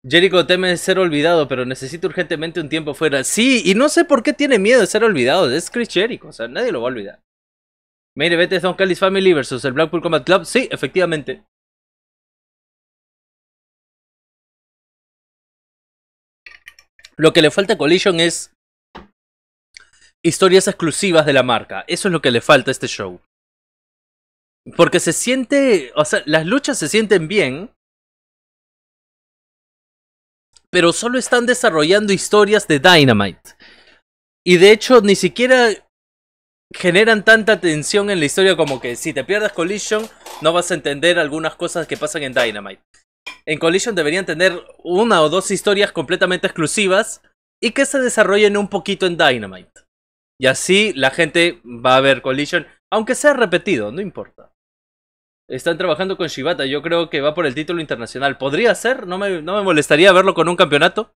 Jericho teme ser olvidado, pero necesita urgentemente un tiempo fuera. Sí, y no sé por qué tiene miedo de ser olvidado. Es Chris Jericho, o sea, nadie lo va a olvidar. Mire, vete, es Don Callis Family vs el Blackpool Combat Club. Sí, efectivamente. Lo que le falta a Collision es historias exclusivas de la marca. Eso es lo que le falta a este show. Porque se siente, o sea, las luchas se sienten bien, pero solo están desarrollando historias de Dynamite. Y de hecho, ni siquiera generan tanta tensión en la historia como que si te pierdas Collision, no vas a entender algunas cosas que pasan en Dynamite. En Collision deberían tener una o dos historias completamente exclusivas y que se desarrollen un poquito en Dynamite. Y así la gente va a ver Collision, aunque sea repetido, no importa. Están trabajando con Shibata, yo creo que va por el título internacional. Podría ser, no me, no me molestaría verlo con un campeonato.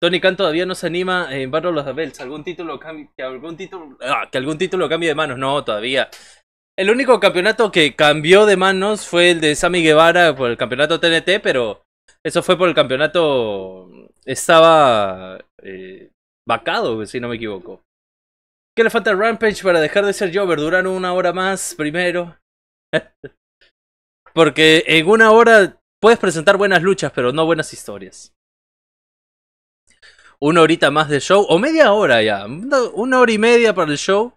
Tony Khan todavía no se anima en Barro Los abels Algún título que algún título, ah, que algún título cambie de manos. No, todavía. El único campeonato que cambió de manos fue el de Sammy Guevara por el campeonato TNT, pero eso fue por el campeonato. Estaba eh, vacado, si no me equivoco. ¿Qué le falta a Rampage para dejar de ser yo? Duran una hora más primero. *laughs* Porque en una hora puedes presentar buenas luchas, pero no buenas historias. Una horita más de show, o media hora ya. Una hora y media para el show.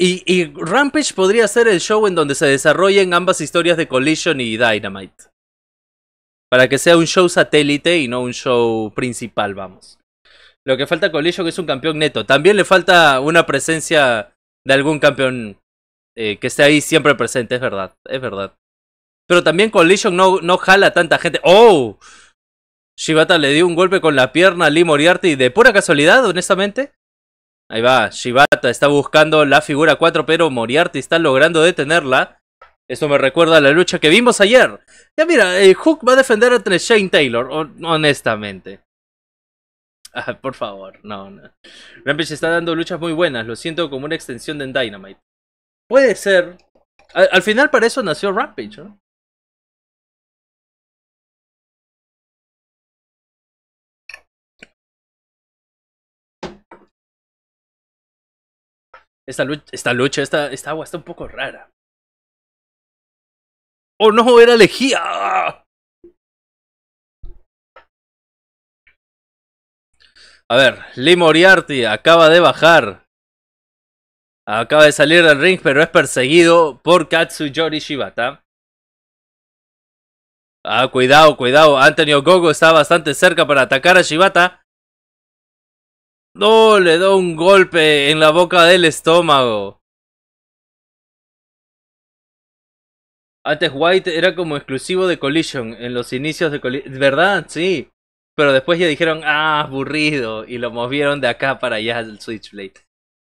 Y, Rampage podría ser el show en donde se desarrollen ambas historias de Collision y Dynamite. Para que sea un show satélite y no un show principal, vamos. Lo que falta a Collision es un campeón neto. También le falta una presencia de algún campeón eh, que esté ahí siempre presente, es verdad, es verdad. Pero también Collision no, no jala tanta gente. ¡Oh! Shibata le dio un golpe con la pierna a Lee Moriarty de pura casualidad, honestamente. Ahí va, Shibata está buscando la figura 4, pero Moriarty está logrando detenerla. Eso me recuerda a la lucha que vimos ayer. Ya mira, Hook va a defender entre Shane Taylor, honestamente. Ah, por favor, no, no. Rampage está dando luchas muy buenas, lo siento como una extensión de Dynamite. Puede ser. Al, final para eso nació Rampage, ¿no? Esta lucha, esta, lucha esta, esta agua está un poco rara. ¡Oh no! ¡Era lejía! A ver, Lee Moriarty acaba de bajar. Acaba de salir del ring, pero es perseguido por Katsuyori Shibata. Ah, cuidado, cuidado. Antonio Gogo está bastante cerca para atacar a Shibata. No, le da un golpe en la boca del estómago. Antes White era como exclusivo de Collision en los inicios de Collision. ¿Verdad? Sí. Pero después ya dijeron, ah, aburrido. Y lo movieron de acá para allá al Switchblade.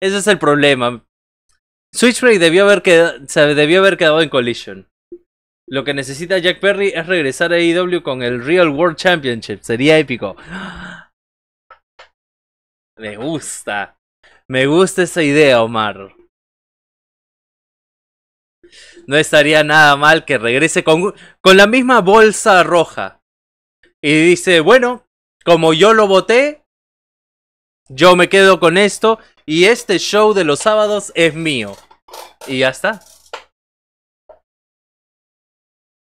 Ese es el problema. Switchblade debió haber quedado, debió haber quedado en Collision. Lo que necesita Jack Perry es regresar a AEW con el Real World Championship. Sería épico. *gasps* Me gusta. Me gusta esa idea, Omar. No estaría nada mal que regrese con, con la misma bolsa roja. Y dice, bueno, como yo lo voté, yo me quedo con esto y este show de los sábados es mío. Y ya está.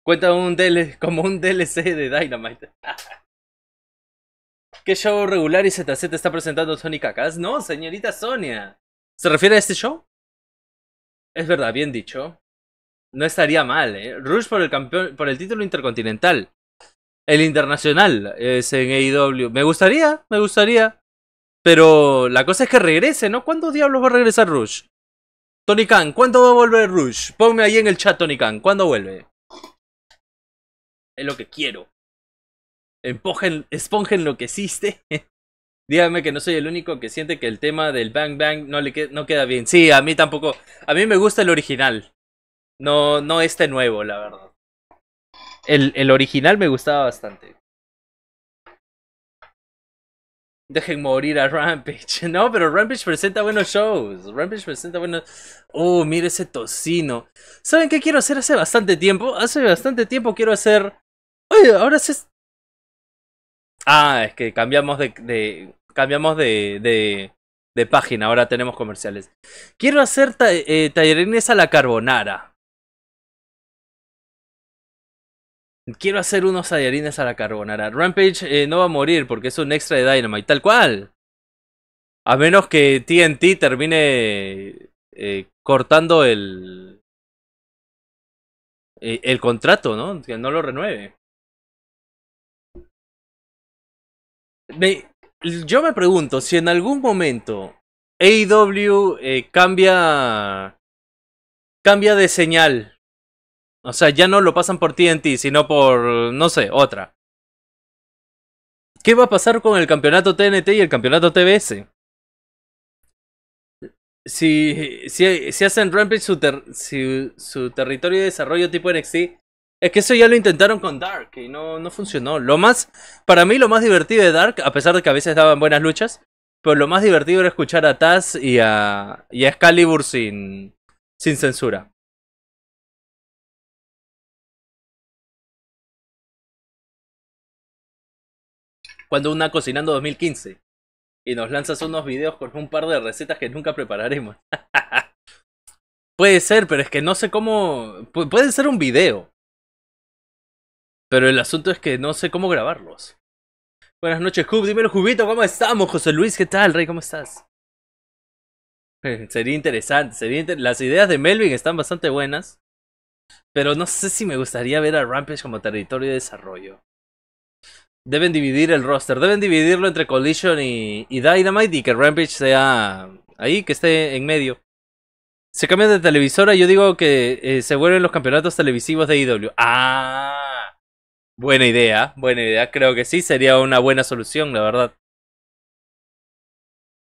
Cuenta un como un DLC de Dynamite. *laughs* ¿Qué show regular y ZZ está presentando Sony Cacas? No, señorita Sonia. ¿Se refiere a este show? Es verdad, bien dicho. No estaría mal, ¿eh? Rush por por el título intercontinental el internacional es en AEW. Me gustaría, me gustaría. Pero la cosa es que regrese, ¿no? ¿Cuándo diablos va a regresar Rush? Tony Khan, ¿cuándo va a volver Rush? Ponme ahí en el chat, Tony Khan, ¿cuándo vuelve? Es lo que quiero. Empujen, esponjen lo que existe. *laughs* Dígame que no soy el único que siente que el tema del Bang Bang no, le no queda bien. Sí, a mí tampoco. A mí me gusta el original. No, no este nuevo, la verdad. El, original me gustaba bastante. Dejen morir a Rampage. *laughs* No, pero Rampage presenta buenos shows. Rampage presenta buenos. Oh, mire ese tocino. ¿Saben qué quiero hacer hace bastante tiempo? Hace bastante tiempo quiero hacer. Oye, ahora se. Ah, es que cambiamos de. cambiamos de, de. de página. Ahora tenemos comerciales. Quiero hacer tallerines eh, a la carbonara. Quiero hacer unos ayarines a la carbonara. Rampage eh, no va a morir porque es un extra de Dynamite, tal cual. A menos que TNT termine eh, cortando el, eh, el contrato, ¿no? Que no lo renueve. yo me pregunto si en algún momento AEW cambia cambia de señal o sea, ya no lo pasan por TNT, sino por, no sé, otra. ¿Qué va a pasar con el campeonato TNT y el campeonato TBS? Si, si, hacen Rampage su, territorio de desarrollo tipo NXT, es que eso ya lo intentaron con Dark y no, no funcionó. Lo más, para mí lo más divertido de Dark, a pesar de que a veces daban buenas luchas, pero lo más divertido era escuchar a Taz y a, y a Excalibur sin censura. cuando una cocinando 2015 y nos lanzas unos videos con un par de recetas que nunca prepararemos. *laughs* Puede ser, pero es que no sé cómo... puede ser un video. Pero el asunto es que no sé cómo grabarlos. Buenas noches, Hub. Dímelo, Jubito, ¿cómo estamos? José Luis, ¿qué tal, Rey? ¿Cómo estás? *laughs* sería interesante. Las ideas de Melvin están bastante buenas. Pero no sé si me gustaría ver a Rampage como territorio de desarrollo deben dividir el roster, deben dividirlo entre Collision y, y, Dynamite y que Rampage sea ahí, que esté en medio. Se cambian de televisora, yo digo que eh, se vuelven los campeonatos televisivos de IW. E ah, buena idea, buena idea, creo que sí, sería una buena solución, la verdad.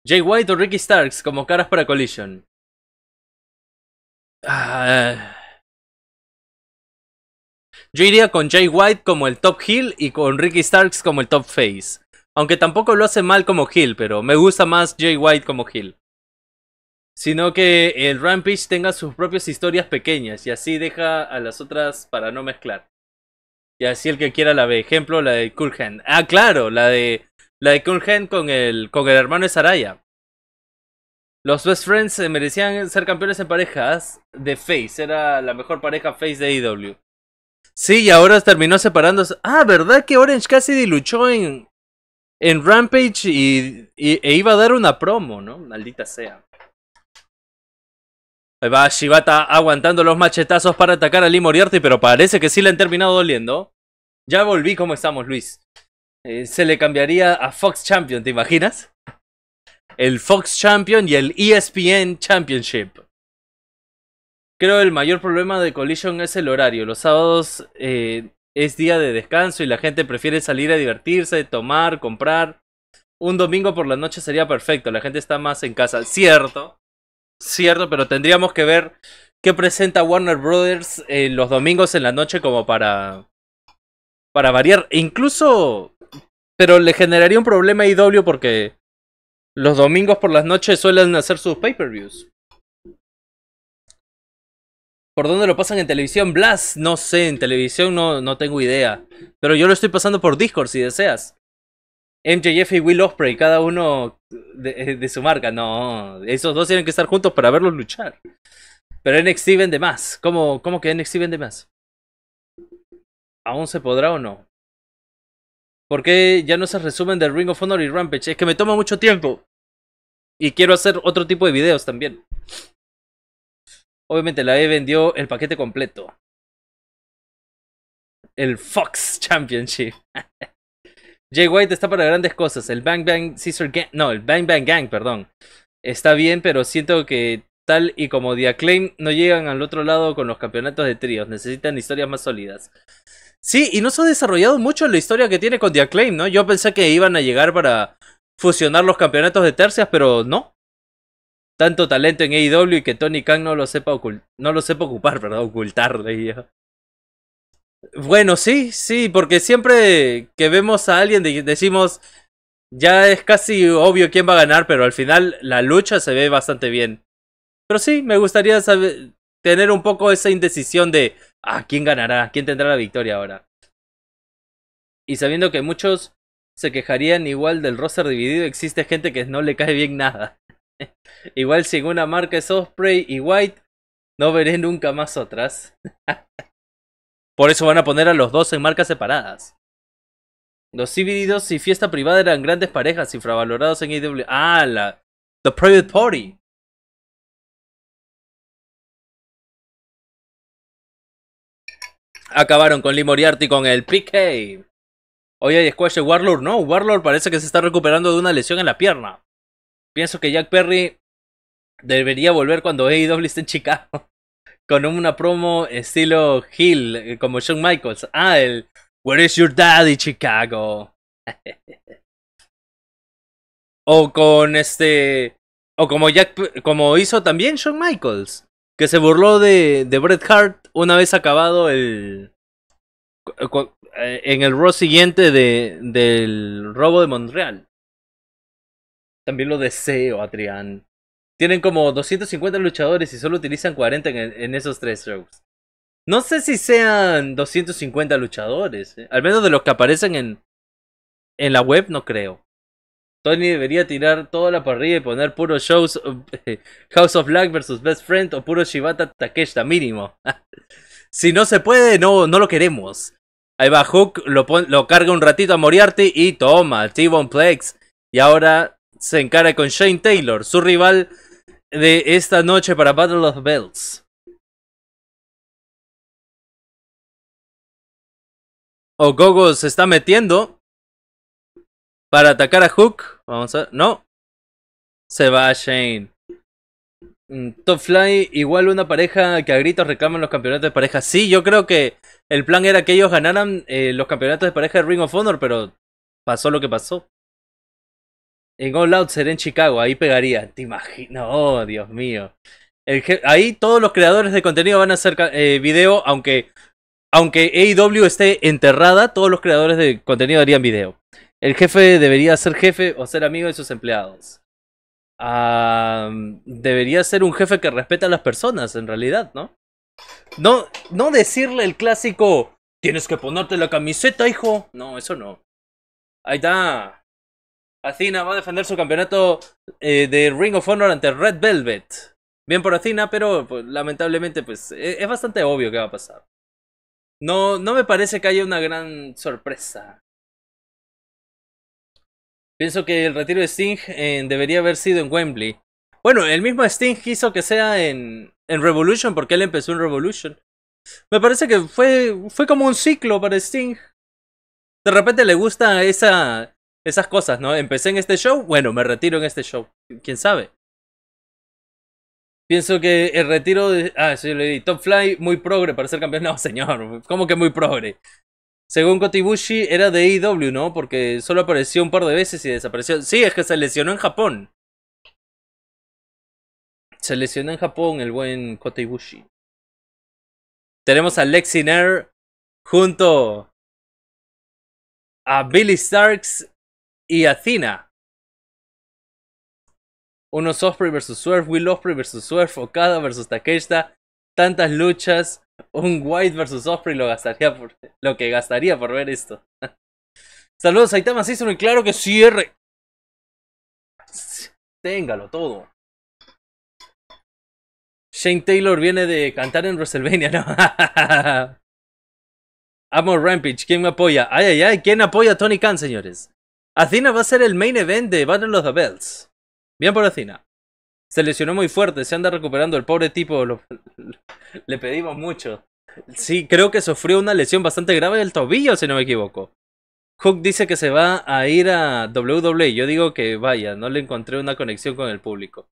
Jay White o Ricky Starks como caras para Collision. Ah, yo iría con Jay White como el top heel y con Ricky Starks como el top face. Aunque tampoco lo hace mal como heel, pero me gusta más Jay White como heel. Sino que el Rampage tenga sus propias historias pequeñas y así deja a las otras para no mezclar. Y así el que quiera la ve. Ejemplo, la de Cool Ah, claro, la de la de Cool con el, con el hermano de Saraya. Los Best Friends merecían ser campeones en parejas de Face. Era la mejor pareja Face de AEW. Sí, y ahora terminó separándose. Ah, ¿verdad que Orange Cassidy luchó en, en Rampage y, e iba a dar una promo, ¿no? Maldita sea. Ahí va Shibata aguantando los machetazos para atacar a Lee Moriarty, pero parece que sí le han terminado doliendo. Ya volví como estamos, Luis. Eh, se le cambiaría a Fox Champion, ¿te imaginas? El Fox Champion y el ESPN Championship. Creo el mayor problema de Collision es el horario. Los sábados eh, es día de descanso y la gente prefiere salir a divertirse, tomar, comprar. Un domingo por la noche sería perfecto, la gente está más en casa. Cierto, cierto, pero tendríamos que ver qué presenta Warner Brothers eh, los domingos en la noche como para, para variar. incluso, pero le generaría un problema a IW porque los domingos por las noches suelen hacer sus pay-per-views. ¿Por dónde lo pasan en televisión, Blas? No sé, en televisión no, no tengo idea. Pero yo lo estoy pasando por Discord si deseas. MJF y Will Osprey, cada uno eh, de, su marca. No, esos dos tienen que estar juntos para verlos luchar. Pero NXT vende más. ¿Cómo, cómo que NXT vende más? ¿Aún se podrá o no? ¿Por qué ya no se resumen del Ring of Honor y Rampage? Es que me toma mucho tiempo. Y quiero hacer otro tipo de videos también. Obviamente la E vendió el paquete completo. El Fox Championship. *laughs* Jay White está para grandes cosas. El Bang Bang Caesar Gang. No, el Bang Bang Gang, perdón. Está bien, pero siento que tal y como The no llegan al otro lado con los campeonatos de tríos. Necesitan historias más sólidas. Sí, y no se ha desarrollado mucho la historia que tiene con The ¿no? Yo pensé que iban a llegar para fusionar los campeonatos de tercias, pero no tanto talento en AEW y que Tony Khan no lo sepa, no lo sepa ocupar, *laughs* ¿verdad? Ocultar, Bueno, sí, sí, porque siempre que vemos a alguien decimos, ya es casi obvio quién va a ganar, pero al final la lucha se ve bastante bien. Pero sí, me gustaría saber, tener un poco esa indecisión de, ¿A ah, ¿quién ganará? ¿Quién tendrá la victoria ahora? Y sabiendo que muchos se quejarían igual del roster dividido, existe gente que no le cae bien nada. *laughs* Igual si una marca es Osprey y White, no veré nunca más otras. *laughs* Por eso van a poner a los dos en marcas separadas. Los cbd y Fiesta Privada eran grandes parejas infravalorados en IW. Ah, la The Private Party. Acabaron con Lee Moriarty con el PK. hay Squash Warlord no. Warlord parece que se está recuperando de una lesión en la pierna. Pienso que Jack Perry debería volver cuando AEW esté en Chicago. *laughs* Con una promo estilo Hill, eh, como Shawn Michaels. Ah, el Where is your daddy, Chicago? *laughs* o con este. O como Jack. Como hizo también Shawn Michaels. Que se burló de, de Bret Hart una vez acabado el. Eh, eh, en el rol siguiente de, del robo de Montreal. También lo deseo, Adrián. Tienen como 250 luchadores y solo utilizan 40 en, esos tres shows. No sé si sean 250 luchadores. ¿eh? Al menos de los que aparecen en, en la web, no creo. Tony debería tirar toda la parrilla y poner puros shows *laughs* House of Luck versus Best Friend o puro Shibata Takeshita mínimo. *laughs* si no se puede, no, no lo queremos. Ahí va Hook, lo, lo carga un ratito a Moriarty y toma, T-Bone Plex. Y ahora se encara con Shane Taylor, su rival de esta noche para Battle of Belts. O Gogo se está metiendo para atacar a Hook. Vamos a ver. No. Se va Shane. Mm, top Fly, igual una pareja que a gritos reclaman los campeonatos de pareja. Sí, yo creo que el plan era que ellos ganaran eh, los campeonatos de pareja de Ring of Honor, pero pasó lo que pasó. En All Out seré en Chicago, ahí pegaría. Te imagino, oh Dios mío. ahí todos los creadores de contenido van a hacer eh, video, aunque, aunque AEW esté enterrada, todos los creadores de contenido harían video. El jefe debería ser jefe o ser amigo de sus empleados. debería ser un jefe que respeta a las personas, en realidad, ¿no? No, no decirle el clásico, tienes que ponerte la camiseta, hijo. No, eso no. Ahí está. Athena va a defender su campeonato eh, de Ring of Honor ante Red Velvet. Bien por Athena, pero pues, lamentablemente pues e-, es, bastante obvio que va a pasar. No, no me parece que haya una gran sorpresa. Pienso que el retiro de Sting eh, debería haber sido en Wembley. Bueno, el mismo Sting quiso que sea en, en Revolution porque él empezó en Revolution. Me parece que fue, fue como un ciclo para Sting. De repente le gusta esa, esas cosas, ¿no? Empecé en este show, bueno, me retiro en este show. ¿Quién sabe? Pienso que el retiro de... Ah, sí le di. Top Fly, muy progre para ser campeón. *laughs* No, señor. ¿Cómo que muy progre? Según Kotibushi, era de IW, e ¿no? Porque solo apareció un par de veces y desapareció. Sí, es que se lesionó en Japón. Se lesionó en Japón el buen Kotibushi. Tenemos a Lexi Nair junto a Billy Starks y Athena. Unos Osprey versus Swerve, Will Osprey versus Swerve, Okada versus Takeshita. Tantas luchas. Un White versus Osprey lo gastaría por lo que gastaría por ver esto. *laughs* Saludos Saitama Season y claro que cierre. Téngalo todo. Shane Taylor viene de cantar en WrestleMania, ¿no? *laughs* Amo Rampage, ¿quién me apoya? Ay, ay, ay, ¿quién apoya a Tony Khan, señores? Athena va a ser el main event de Battle of the Bells. Bien por Athena. Se lesionó muy fuerte, se anda recuperando el pobre tipo. *laughs* le pedimos mucho. Sí, creo que sufrió una lesión bastante grave del tobillo, si no me equivoco. Hook dice que se va a ir a WWE. Yo digo que vaya, no le encontré una conexión con el público.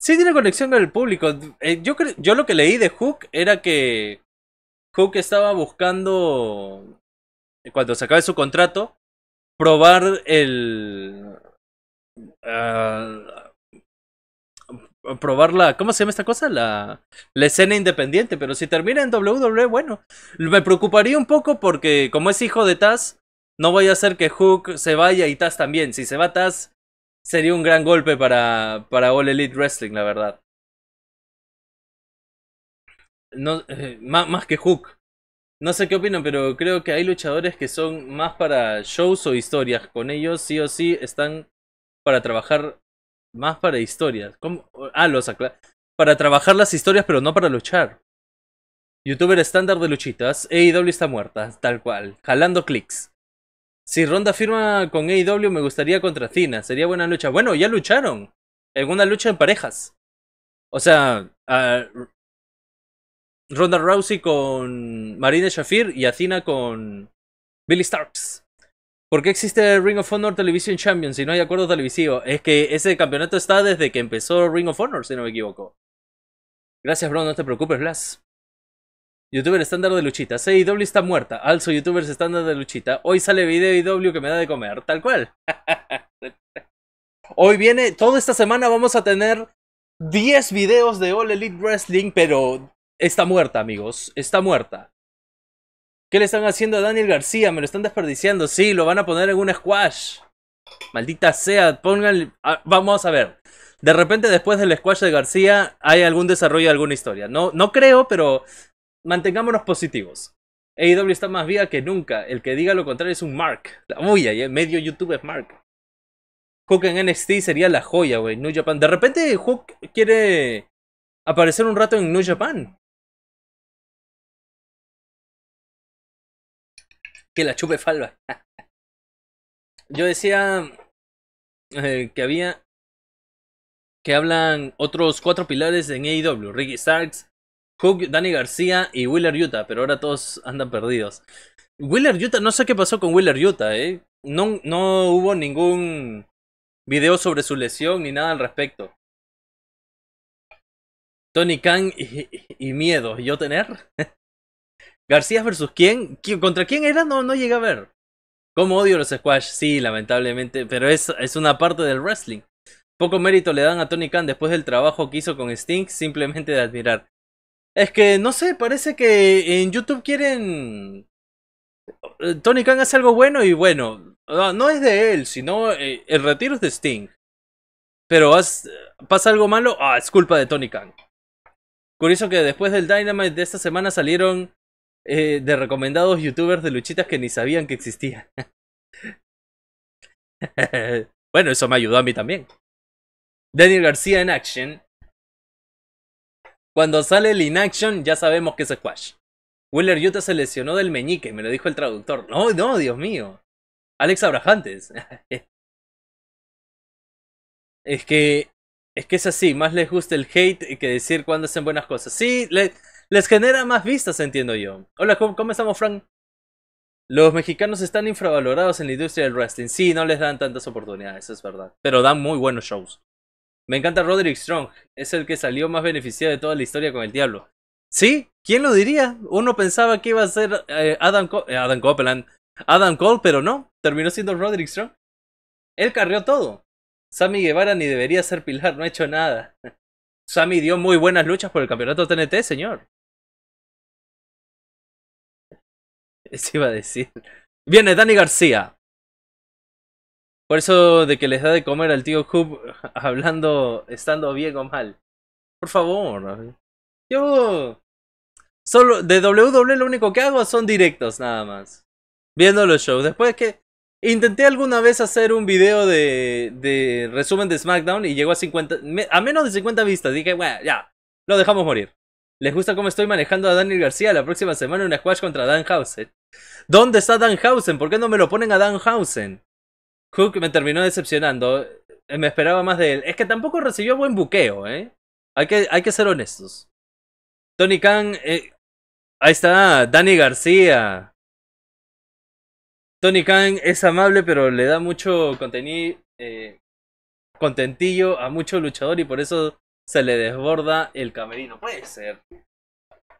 Sí tiene conexión con el público. Eh, yo, yo lo que leí de Hook era que Hook estaba buscando, cuando se acabe su contrato, probar el... Ah, ah, probar la... ¿Cómo se llama esta cosa? La, la escena independiente, pero si termina en WWE, bueno, me preocuparía un poco porque como es hijo de Taz, no voy a hacer que Hook se vaya y Taz también. Si se va Taz, sería un gran golpe para, para All Elite Wrestling, la verdad. No, eh, más que Hook. No sé qué opinan, pero creo que hay luchadores que son más para shows o historias. Con ellos sí o sí están para trabajar más para historias. ¿Cómo? Ah, los Para trabajar las historias, pero no para luchar. Youtuber estándar de luchitas, AEW está muerta, tal cual, jalando clics. Si Ronda firma con AEW, me gustaría contra Cina. sería buena lucha. Bueno, ya lucharon, en una lucha en parejas. O sea, Ronda Rousey con Marina Shafir y Athena con Billy Starks. ¿Por qué existe Ring of Honor Television Champions si no hay acuerdo televisivo? Es que ese campeonato está desde que empezó Ring of Honor, si no me equivoco. Gracias, bro, no te preocupes, Blas. Youtuber estándar de luchita. CIW está muerta. Also, youtubers estándar de luchita. Hoy sale video IW que me da de comer. Tal cual. *laughs* Hoy viene, toda esta semana vamos a tener 10 videos de All Elite Wrestling, pero Está muerta, amigos. Está muerta. ¿Qué le están haciendo a Daniel García? Me lo están desperdiciando. Sí, lo van a poner en un squash. Maldita sea, ah, vamos a ver. De repente después del squash de García hay algún desarrollo alguna historia. No, no creo, pero mantengámonos positivos. AEW está más viva que nunca. El que diga lo contrario es un Mark. La ahí medio YouTube es Mark. Hook en NXT sería la joya, güey. New Japan. De repente Hook quiere aparecer un rato en New Japan. que la chupe Falva. *laughs* Yo decía eh, que había. Que hablan otros cuatro pilares en AEW: Ricky Starks, Hook, Danny García y Wheeler Utah, pero ahora todos andan perdidos. Willer Utah, no sé qué pasó con Willer Utah, ¿eh? No, no hubo ningún video sobre su lesión ni nada al respecto. Tony Khan y, y miedo, ¿y yo tener? *laughs* García versus quién, contra quién era, no, no llegué a ver. ¿Cómo odio los squash, sí, lamentablemente, pero es, es una parte del wrestling. Poco mérito le dan a Tony Khan después del trabajo que hizo con Sting, simplemente de admirar. Es que, no sé, parece que en YouTube quieren... Tony Khan hace algo bueno y bueno, no es de él, sino eh, el retiro es de Sting. Pero pasa algo malo, ah, es culpa de Tony Khan. Curioso que después del Dynamite de esta semana salieron eh, de recomendados youtubers de luchitas que ni sabían que existían. *laughs* bueno, eso me ayudó a mí también. Daniel García en Action. Cuando sale el inaction ya sabemos que es Squash. Willer Yuta se lesionó del meñique, me lo dijo el traductor. No, no, Dios mío. Alex Abrajantes. *laughs* es que. Es que es así, más les gusta el hate que decir cuando hacen buenas cosas. Sí, le, les genera más vistas, entiendo yo. Hola, ¿cómo, estamos, Frank? Los mexicanos están infravalorados en la industria del wrestling. Sí, no les dan tantas oportunidades, es verdad. Pero dan muy buenos shows. Me encanta Roderick Strong. Es el que salió más beneficiado de toda la historia con el diablo. ¿Sí? ¿Quién lo diría? Uno pensaba que iba a ser eh, Adam, eh, Adam Copeland. Adam Cole, pero no. Terminó siendo Roderick Strong. Él carrió todo. Sammy Guevara ni debería ser pilar, no ha hecho nada. *laughs* Sammy dio muy buenas luchas por el campeonato TNT, señor. *laughs* Eso iba a decir. Viene Dani García. Por eso de que les da de comer al tío Coop *laughs* hablando, estando bien o mal. Por favor. Yo... Solo de WWE lo único que hago son directos nada más. Viendo los shows. Después que intenté alguna vez hacer un video de, de resumen de SmackDown y llegó a 50... A menos de 50 vistas. Dije, bueno, ya. Lo dejamos morir. ¿Les gusta cómo estoy manejando a Daniel García? La próxima semana en una squash contra Dan Housen? ¿Dónde está Dan Housen? ¿Por qué no me lo ponen a Dan Housen? Cook me terminó decepcionando. Eh, me esperaba más de él. Es que tampoco recibió buen buqueo, ¿eh? Hay que, hay que ser honestos. Tony Khan. Eh, ahí está, Dani García. Tony Khan es amable, pero le da mucho contenido. Eh, contentillo a mucho luchador y por eso se le desborda el camerino. Puede ser.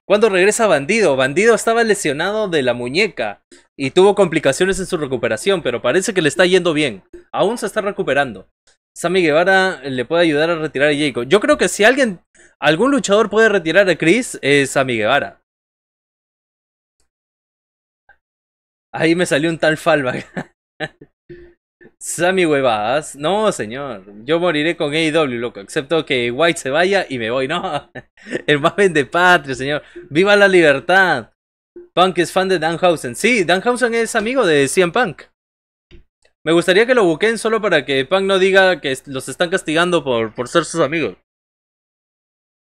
Cuando regresa Bandido, Bandido estaba lesionado de la muñeca y tuvo complicaciones en su recuperación, pero parece que le está yendo bien. Aún se está recuperando. Sammy Guevara le puede ayudar a retirar a Jacob. Yo creo que si alguien, algún luchador puede retirar a Chris, es Sammy Guevara. Ahí me salió un tal Falva. *laughs* Sammy huevadas. No, señor. Yo moriré con AEW, loco. Excepto que White se vaya y me voy. No. *laughs* El más de patria, señor. ¡Viva la libertad! Punk es fan de Danhausen. Sí, Danhausen es amigo de CM Punk. Me gustaría que lo busquen solo para que Punk no diga que los están castigando por, por ser sus amigos.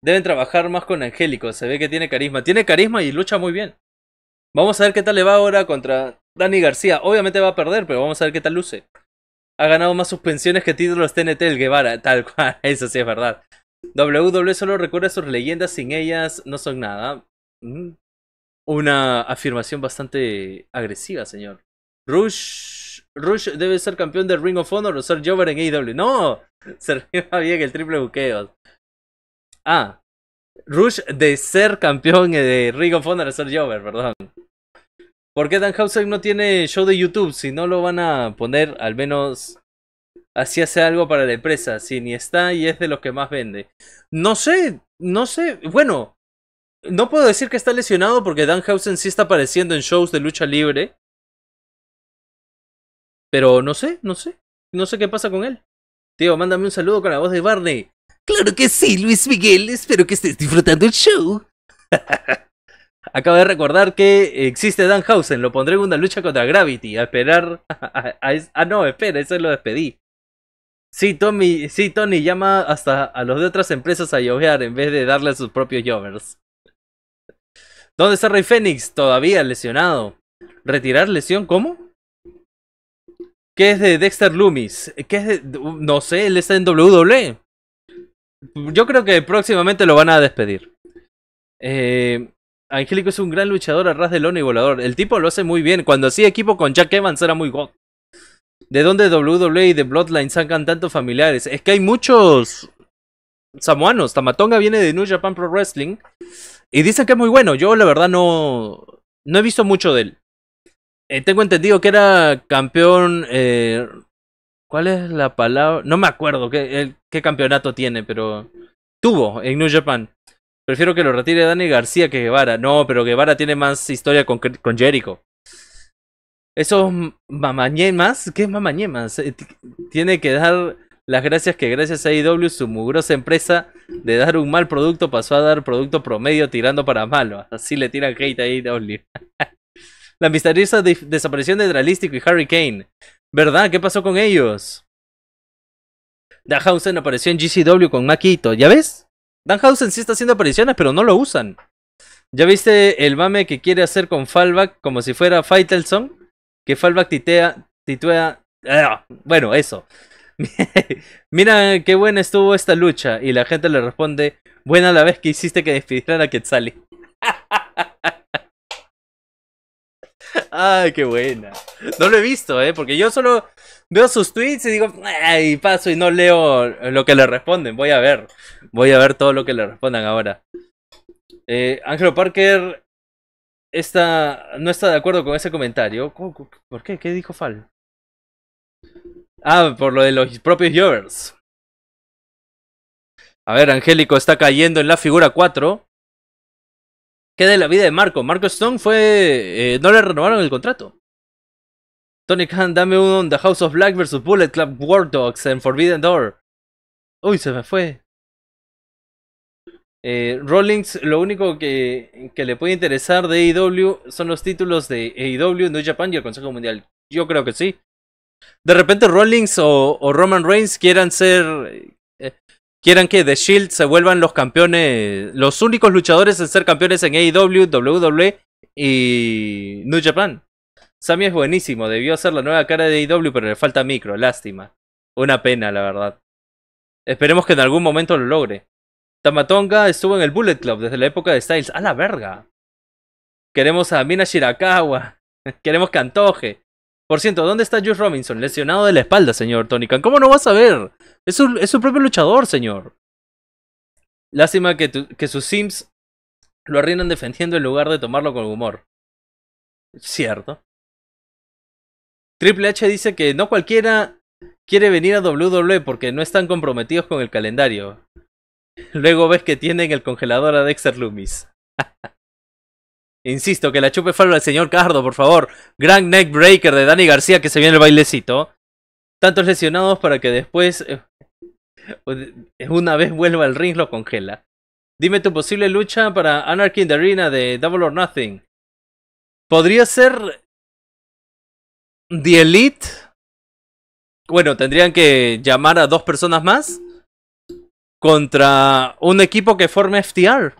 Deben trabajar más con Angélico. Se ve que tiene carisma. Tiene carisma y lucha muy bien. Vamos a ver qué tal le va ahora contra Danny García. Obviamente va a perder, pero vamos a ver qué tal luce ha ganado más suspensiones que títulos TNT el Guevara, *laughs* tal cual, eso sí es verdad. WWE solo recuerda sus leyendas, sin ellas no son nada. Mm. Una afirmación bastante agresiva, señor. Rush, Rush debe ser campeón de Ring of Honor o ser Jover en AEW. No, *laughs* se rima bien el triple buqueo. Ah, Rush de ser campeón de Ring of Honor o ser Jover, perdón. ¿Por qué Dan Housen no tiene show de YouTube? Si no lo van a poner, al menos así hace algo para la empresa. Si ni está y es de los que más vende. No sé, no sé. Bueno, no puedo decir que está lesionado porque Dan Housen sí está apareciendo en shows de lucha libre. Pero no sé, no sé. No sé qué pasa con él. Tío, mándame un saludo con la voz de Barney. Claro que sí, Luis Miguel. Espero que estés disfrutando el show. *laughs* Acabo de recordar que eh, existe Danhausen, lo pondré en una lucha contra Gravity, a esperar... *laughs* ah, no, espera, eso lo despedí. Sí, Tommy, sí, Tony llama hasta a los de otras empresas a llovear en vez de darle a sus propios jovers. ¿Dónde está Rey Fénix? Todavía lesionado. ¿Retirar lesión? ¿Cómo? ¿Qué es de Dexter Loomis? ¿Qué es de... No sé, él está en WWE. Yo creo que próximamente lo van a despedir. Eh, Angélico es un gran luchador a ras de lona y volador. El tipo lo hace muy bien. Cuando hacía equipo con Jack Evans era muy god. ¿De dónde WWE y The Bloodline sacan tantos familiares? Es que hay muchos samoanos. Tamatonga viene de New Japan Pro Wrestling. Y dicen que es muy bueno. Yo la verdad no, no he visto mucho de él. Eh, tengo entendido que era campeón... Eh, ¿Cuál es la palabra? No me acuerdo qué campeonato tiene, pero... Tuvo en New Japan. Prefiero que lo retire Dani García que Guevara. No, pero Guevara tiene más historia con, con Jericho. es mamañemas, ¿qué es mamañemas? Eh, tiene que dar las gracias que gracias a AEW su mugrosa empresa de dar un mal producto pasó a dar producto promedio tirando para malo. Así le tiran hate a AEW. *laughs* La misteriosa desaparición de Dralístico y Harry Kane. ¿Verdad? ¿Qué pasó con ellos? Dahausen apareció en GCW con Maquito. ¿Ya ves? Danhausen sí está haciendo apariciones, pero no lo usan. ¿Ya viste el mame que quiere hacer con Fallback como si fuera Faitelson? Que Fallback titea, tituea... Ah, bueno, eso. *laughs* Mira qué buena estuvo esta lucha. Y la gente le responde, buena la vez que hiciste que despidieran a Quetzali. *laughs* Ay, qué buena. No lo he visto, ¿eh? Porque yo solo veo sus tweets y digo, ay, paso y no leo lo que le responden. Voy a ver. Voy a ver todo lo que le respondan ahora. Ángelo eh, Parker está, no está de acuerdo con ese comentario. ¿Por qué? ¿Qué dijo Fal? Ah, por lo de los propios viewers. A ver, Angélico está cayendo en la figura 4. ¿Qué de la vida de Marco? Marco Stone fue... Eh, no le renovaron el contrato. Tony Khan, dame un The House of Black vs. Bullet Club War Dogs and Forbidden Door. Uy, se me fue. Eh, Rollins, lo único que, que, le puede interesar de AEW son los títulos de AEW, New Japan y el Consejo Mundial. Yo creo que sí. De repente Rollins o, o Roman Reigns quieran ser Quieran que The Shield se vuelvan los campeones, los únicos luchadores en ser campeones en AEW, WWE y New Japan. Sami es buenísimo, debió hacer la nueva cara de AEW, pero le falta micro, lástima. Una pena, la verdad. Esperemos que en algún momento lo logre. Tamatonga estuvo en el Bullet Club desde la época de Styles. ¡A la verga! Queremos a Mina Shirakawa. *laughs* Queremos que antoje. Por cierto, ¿dónde está Josh Robinson? Lesionado de la espalda, señor Tony ¿Cómo no vas a ver? Es su, propio luchador, señor. Lástima que, sus sims lo arruinan defendiendo en lugar de tomarlo con humor. Cierto. Triple H dice que no cualquiera quiere venir a WWE porque no están comprometidos con el calendario. Luego ves que tienen el congelador a Dexter Loomis. *laughs* Insisto, que la chupe falo al señor Cardo, por favor. Gran neck breaker de Dani García que se viene el bailecito. Tantos lesionados para que después, eh, pues, eh, una vez vuelva al ring, lo congela. Dime tu posible lucha para Anarchy in the Arena de Double or Nothing. Podría ser. The Elite. Bueno, tendrían que llamar a dos personas más. Contra un equipo que forme FTR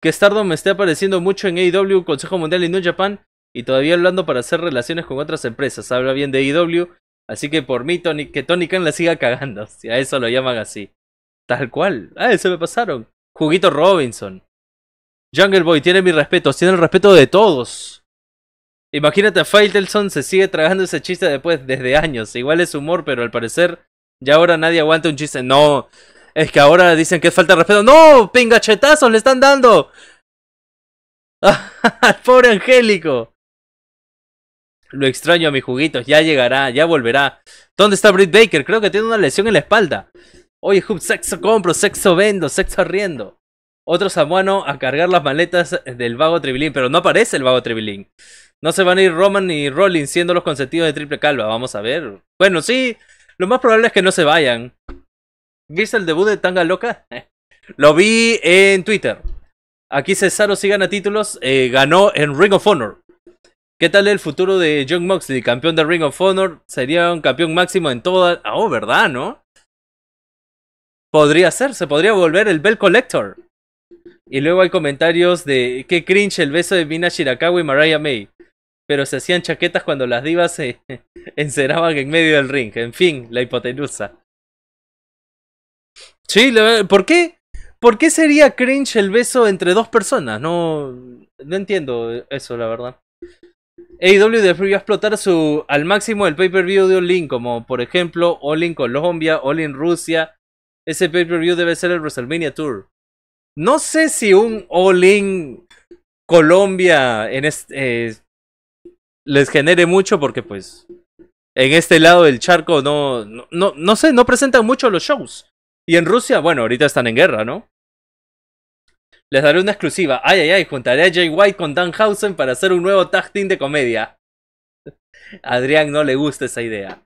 que Stardom esté apareciendo mucho en AEW, Consejo Mundial y New Japan y todavía hablando para hacer relaciones con otras empresas. Habla bien de AEW, así que por mí que Tony Khan la siga cagando, si *laughs* a eso lo llaman así. Tal cual. Ah, se me pasaron. Juguito Robinson. Jungle Boy tiene mi respeto, tiene el respeto de todos. Imagínate a Faitelson se sigue tragando ese chiste después desde años. Igual es humor, pero al parecer ya ahora nadie aguanta un chiste. No, es que ahora dicen que es falta de respeto. ¡No! ¡Pingachetazos le están dando! *laughs* ¡Al pobre Angélico! Lo extraño a mis juguitos. Ya llegará, ya volverá. ¿Dónde está Britt Baker? Creo que tiene una lesión en la espalda. Oye, Hub, sexo compro, sexo vendo, sexo riendo. Otro samuano a cargar las maletas del vago Tribilín. Pero no aparece el vago Tribilín. No se van a ir Roman ni Rollins siendo los consentidos de Triple Calva. Vamos a ver. Bueno, sí. Lo más probable es que no se vayan. ¿Viste el debut de Tanga Loca? *laughs* Lo vi en Twitter. Aquí Cesaro sí gana títulos. Eh, ganó en Ring of Honor. ¿Qué tal el futuro de John Moxley? Campeón de Ring of Honor. Sería un campeón máximo en toda. Oh, ¿verdad, no? Podría ser, se podría volver el Bell Collector. Y luego hay comentarios de qué cringe el beso de Mina Shirakawa y Mariah May. Pero se hacían chaquetas cuando las divas se *laughs* enceraban en medio del ring. En fin, la hipotenusa. Sí, ¿por qué? ¿Por qué sería cringe el beso entre dos personas? No, no entiendo eso, la verdad. AEW debería explotar su, al máximo el pay-per-view de All In, como por ejemplo All In Colombia, All In Rusia. Ese pay-per-view debe ser el WrestleMania Tour. No sé si un All In Colombia en eh, les genere mucho porque pues en este lado del charco no, no, no sé, no presentan mucho los shows. Y en Rusia, bueno, ahorita están en guerra, ¿no? Les daré una exclusiva. Ay, ay, ay, juntaré a Jay White con Dan para hacer un nuevo tag team de comedia. *laughs* Adrián no le gusta esa idea.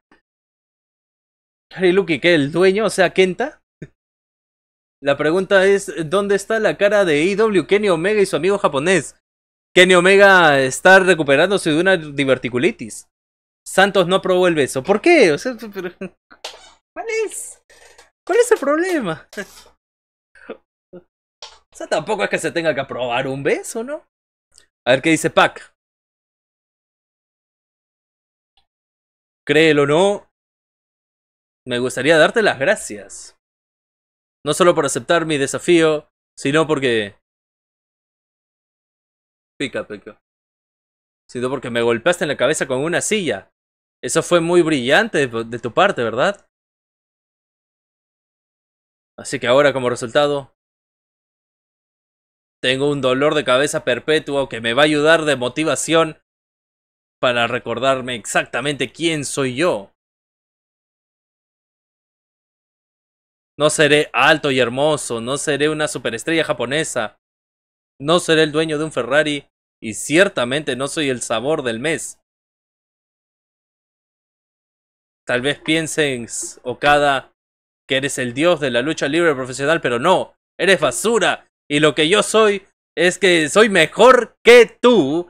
Harry Lucky, ¿qué? ¿El dueño? O sea, Kenta. *laughs* La pregunta es, ¿dónde está la cara de IW, e Kenny Omega y su amigo japonés? Kenny Omega está recuperándose de una diverticulitis. Santos no probó el beso. ¿Por qué? O sea, *laughs* ¿Cuál es? ¿Cuál es el problema? o sea, tampoco es que se tenga que aprobar un beso, ¿no? A ver qué dice Pac. Créelo o no, me gustaría darte las gracias. No solo por aceptar mi desafío, sino porque... Pica, pica. Sino porque me golpeaste en la cabeza con una silla. Eso fue muy brillante de tu parte, ¿verdad? Así que ahora como resultado, tengo un dolor de cabeza perpetuo que me va a ayudar de motivación para recordarme exactamente quién soy yo. No seré alto y hermoso, no seré una superestrella japonesa, no seré el dueño de un Ferrari y ciertamente no soy el sabor del mes. Tal vez piensen, Okada, eres el dios de la lucha libre profesional, pero no, eres basura. Y lo que yo soy es que soy mejor que tú.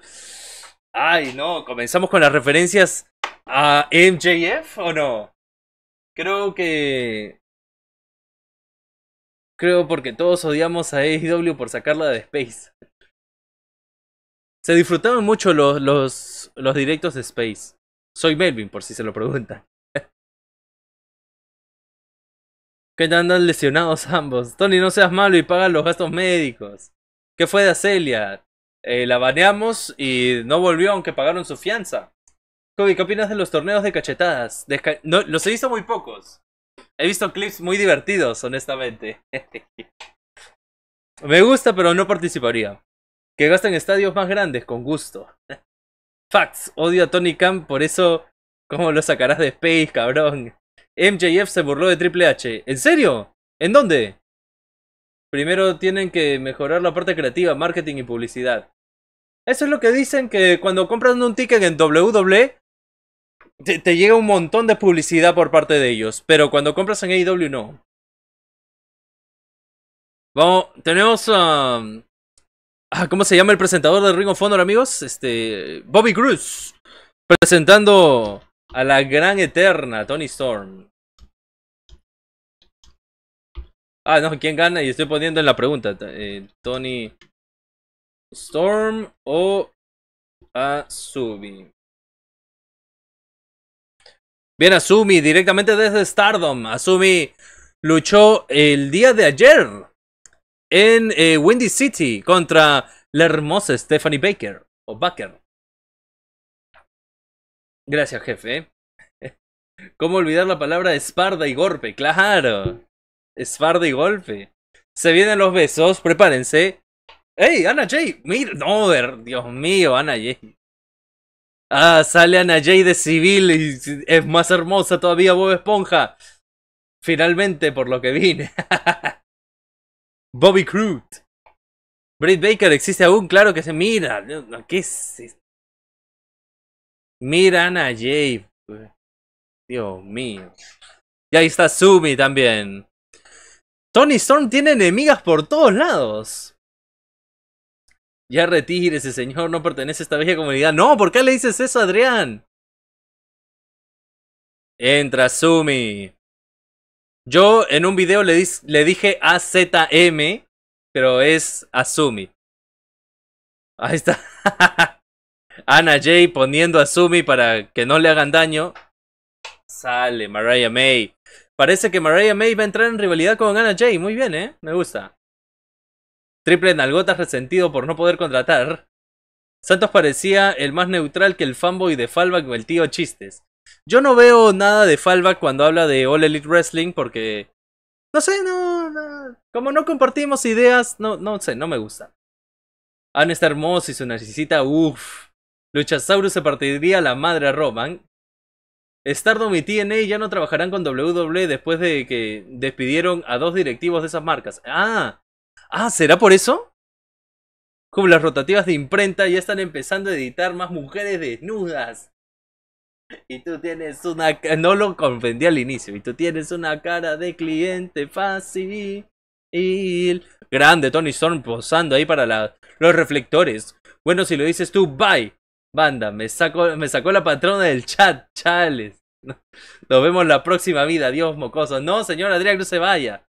Ay, no, comenzamos con las referencias a MJF o no? Creo que... Creo porque todos odiamos a AEW por sacarla de Space. Se disfrutaban mucho los, los, los directos de Space. Soy Melvin, por si se lo preguntan. Que andan lesionados *laughs* ambos. Tony, no seas malo y paga los gastos médicos. ¿Qué fue de Acelia? Eh, la baneamos y no volvió aunque pagaron su fianza. Kobe, ¿qué opinas de los torneos de cachetadas? los he visto muy pocos. He visto clips muy divertidos, honestamente. *laughs* Me gusta, pero no participaría. Que gasten estadios más grandes, con gusto. *laughs* Facts, odio a Tony Khan, por eso... ¿Cómo lo sacarás de Space, cabrón? MJF se burló de Triple H. ¿En serio? ¿En dónde? Primero tienen que mejorar la parte creativa, marketing y publicidad. Eso es lo que dicen que cuando compras un ticket en WWE te, llega un montón de publicidad por parte de ellos, pero cuando compras en AEW no. Vamos, tenemos a ¿cómo se llama el presentador de Ring of Honor, amigos? Este Bobby Cruz presentando a la gran eterna Tony Storm. Ah, no, ¿quién gana? Y estoy poniendo en la pregunta. Eh, Tony Storm o Azumi. Bien, Azumi, directamente desde Stardom. Azumi luchó el día de ayer en eh, Windy City contra la hermosa Stephanie Baker. O Baker. Gracias, jefe. ¿eh? *laughs* ¿Cómo olvidar la palabra Esparda y golpe? ¡Claro! Esparda y golpe. Se vienen los besos, prepárense. ¡Ey, Ana Jay! ¡Mira! ¡No, er, Dios mío, Ana Jay! Ah, sale Ana Jay de civil y es más hermosa todavía Bob Esponja. Finalmente, por lo que vine. *laughs* Bobby Crute. ¿Brett Baker existe aún, claro que se mira. ¿Qué es esto? Miran a Jade. Pues, Dios mío. Y ahí está Sumi también. Tony Storm tiene enemigas por todos lados. Ya retire ese señor, no pertenece a esta vieja comunidad. No, ¿por qué le dices eso Adrián? Entra Sumi. Yo en un video le, le dije AZM, pero es Azumi. Ahí está. *laughs* Ana Jay poniendo a Sumi para que no le hagan daño. Sale Mariah May. Parece que Mariah May va a entrar en rivalidad con Ana Jay. Muy bien, ¿eh? Me gusta. Triple Nalgotas resentido por no poder contratar. Santos parecía el más neutral que el fanboy de Fallback o el tío Chistes. Yo no veo nada de Fallback cuando habla de All Elite Wrestling porque... No sé, no, no... Como no compartimos ideas, no, no sé, no me gusta. Ana está hermosa y su necesita, uff. Luchasaurus se partiría la madre a Roman. Stardom y TNA ya no trabajarán con WWE después de que despidieron a dos directivos de esas marcas. Ah, ah, ¿será por eso? Como las rotativas de imprenta ya están empezando a editar más mujeres desnudas. Y tú tienes una... No lo comprendí al inicio. Y tú tienes una cara de cliente fácil. Grande Tony Storm posando ahí para la... los reflectores. Bueno, si lo dices tú, bye. Banda, me, me sacó la patrona del chat, chales. Nos vemos la próxima vida, Dios mocoso. No, señor Adrián, no se vaya.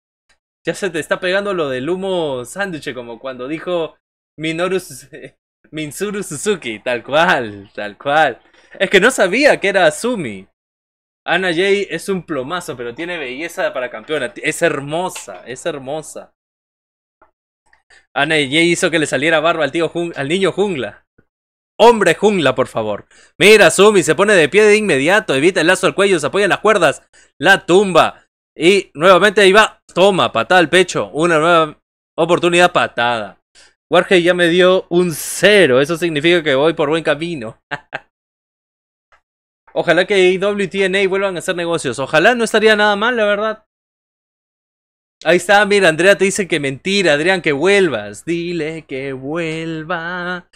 Ya se te está pegando lo del humo sándwich, como cuando dijo Minoru *laughs* Minsuru Suzuki, tal cual, tal cual. Es que no sabía que era Sumi. Ana Jay es un plomazo, pero tiene belleza para campeona. Es hermosa, es hermosa. Ana Jay hizo que le saliera barba al, tío al niño jungla. Hombre jungla, por favor. Mira, Sumi se pone de pie de inmediato, evita el lazo al cuello, se apoya en las cuerdas, la tumba. Y nuevamente ahí va, toma, patada al pecho, una nueva oportunidad patada. Warhead ya me dio un cero, eso significa que voy por buen camino. *laughs* Ojalá que IW y vuelvan a hacer negocios, ojalá no estaría nada mal, la verdad. Ahí está, mira, Andrea te dice que mentira, Adrián, que vuelvas. Dile que vuelva.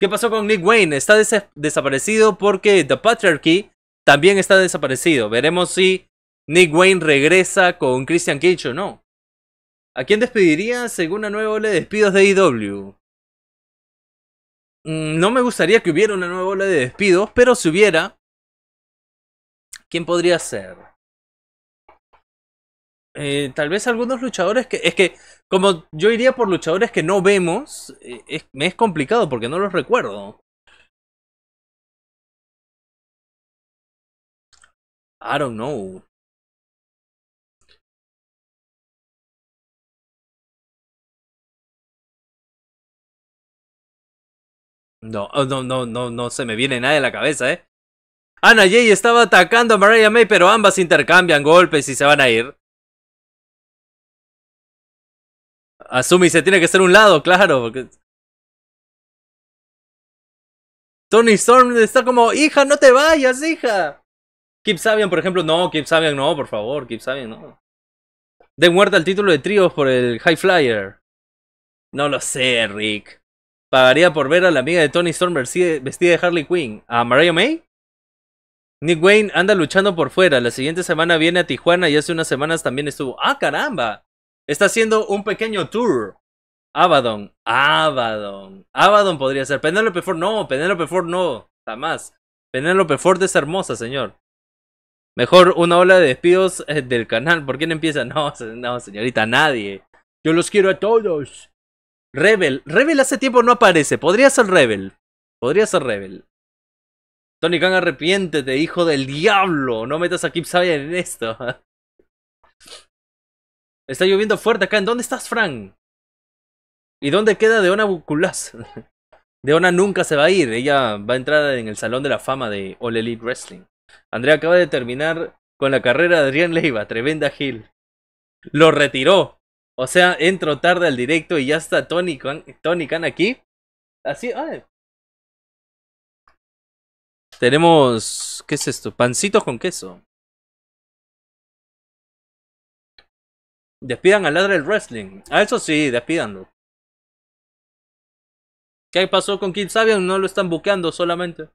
¿Qué pasó con Nick Wayne? Está desaparecido porque The Patriarchy también está desaparecido. Veremos si Nick Wayne regresa con Christian Cage o no. ¿A quién despediría según una nueva ola de despidos de EW? Mm, no me gustaría que hubiera una nueva ola de despidos, pero si hubiera, ¿quién podría ser? eh, tal vez algunos luchadores que. Es que, como yo iría por luchadores que no vemos, eh, me es complicado porque no los recuerdo. I don't know. No, oh, no, no, no, no se me viene nada de la cabeza, ¿eh? Ana Jay estaba atacando a Mariah May, pero ambas intercambian golpes y se van a ir. Asumi se tiene que ser un lado, claro, Tony Storm está como, hija, no te vayas, hija. Keep Sabian, por ejemplo, no, Keep Sabian, no, por favor, Keep Sabian, no. De muerte al título de tríos por el High Flyer. No lo sé, Rick. Pagaría por ver a la amiga de Tony Storm vestida de Harley Quinn. ¿A Mariah May? Nick Wayne anda luchando por fuera. La siguiente semana viene a Tijuana y hace unas semanas también estuvo. ¡Ah, caramba! Está haciendo un pequeño tour. Abaddon, Abaddon, Abaddon podría ser. Penélope Ford, no, Penélope Ford no, jamás. Penélope Ford es hermosa, señor. Mejor una ola de despidos eh, del canal. ¿Por quién empieza? No, no, señorita, nadie. Yo los quiero a todos. Rebel, Rebel hace tiempo no aparece. Podría ser Rebel. Podría ser Rebel. Tony Khan, arrepiéntete, hijo del diablo. No metas a Kip en esto. *laughs* Está lloviendo fuerte acá. ¿En dónde estás, Frank? ¿Y dónde queda Deona Buculazo? *laughs* Deona nunca se va a ir. Ella va a entrar en el Salón de la Fama de All Elite Wrestling. Andrea acaba de terminar con la carrera de Adrián Leiva. Tremenda Gil. Lo retiró. O sea, entro tarde al directo y ya está Tony Khan, aquí. Así, Tenemos, ¿qué es esto? Pancitos con queso. Despidan al ladra del wrestling. A eso sí, despídanlo. ¿Qué pasó con Kid Sabian? No lo están buqueando solamente.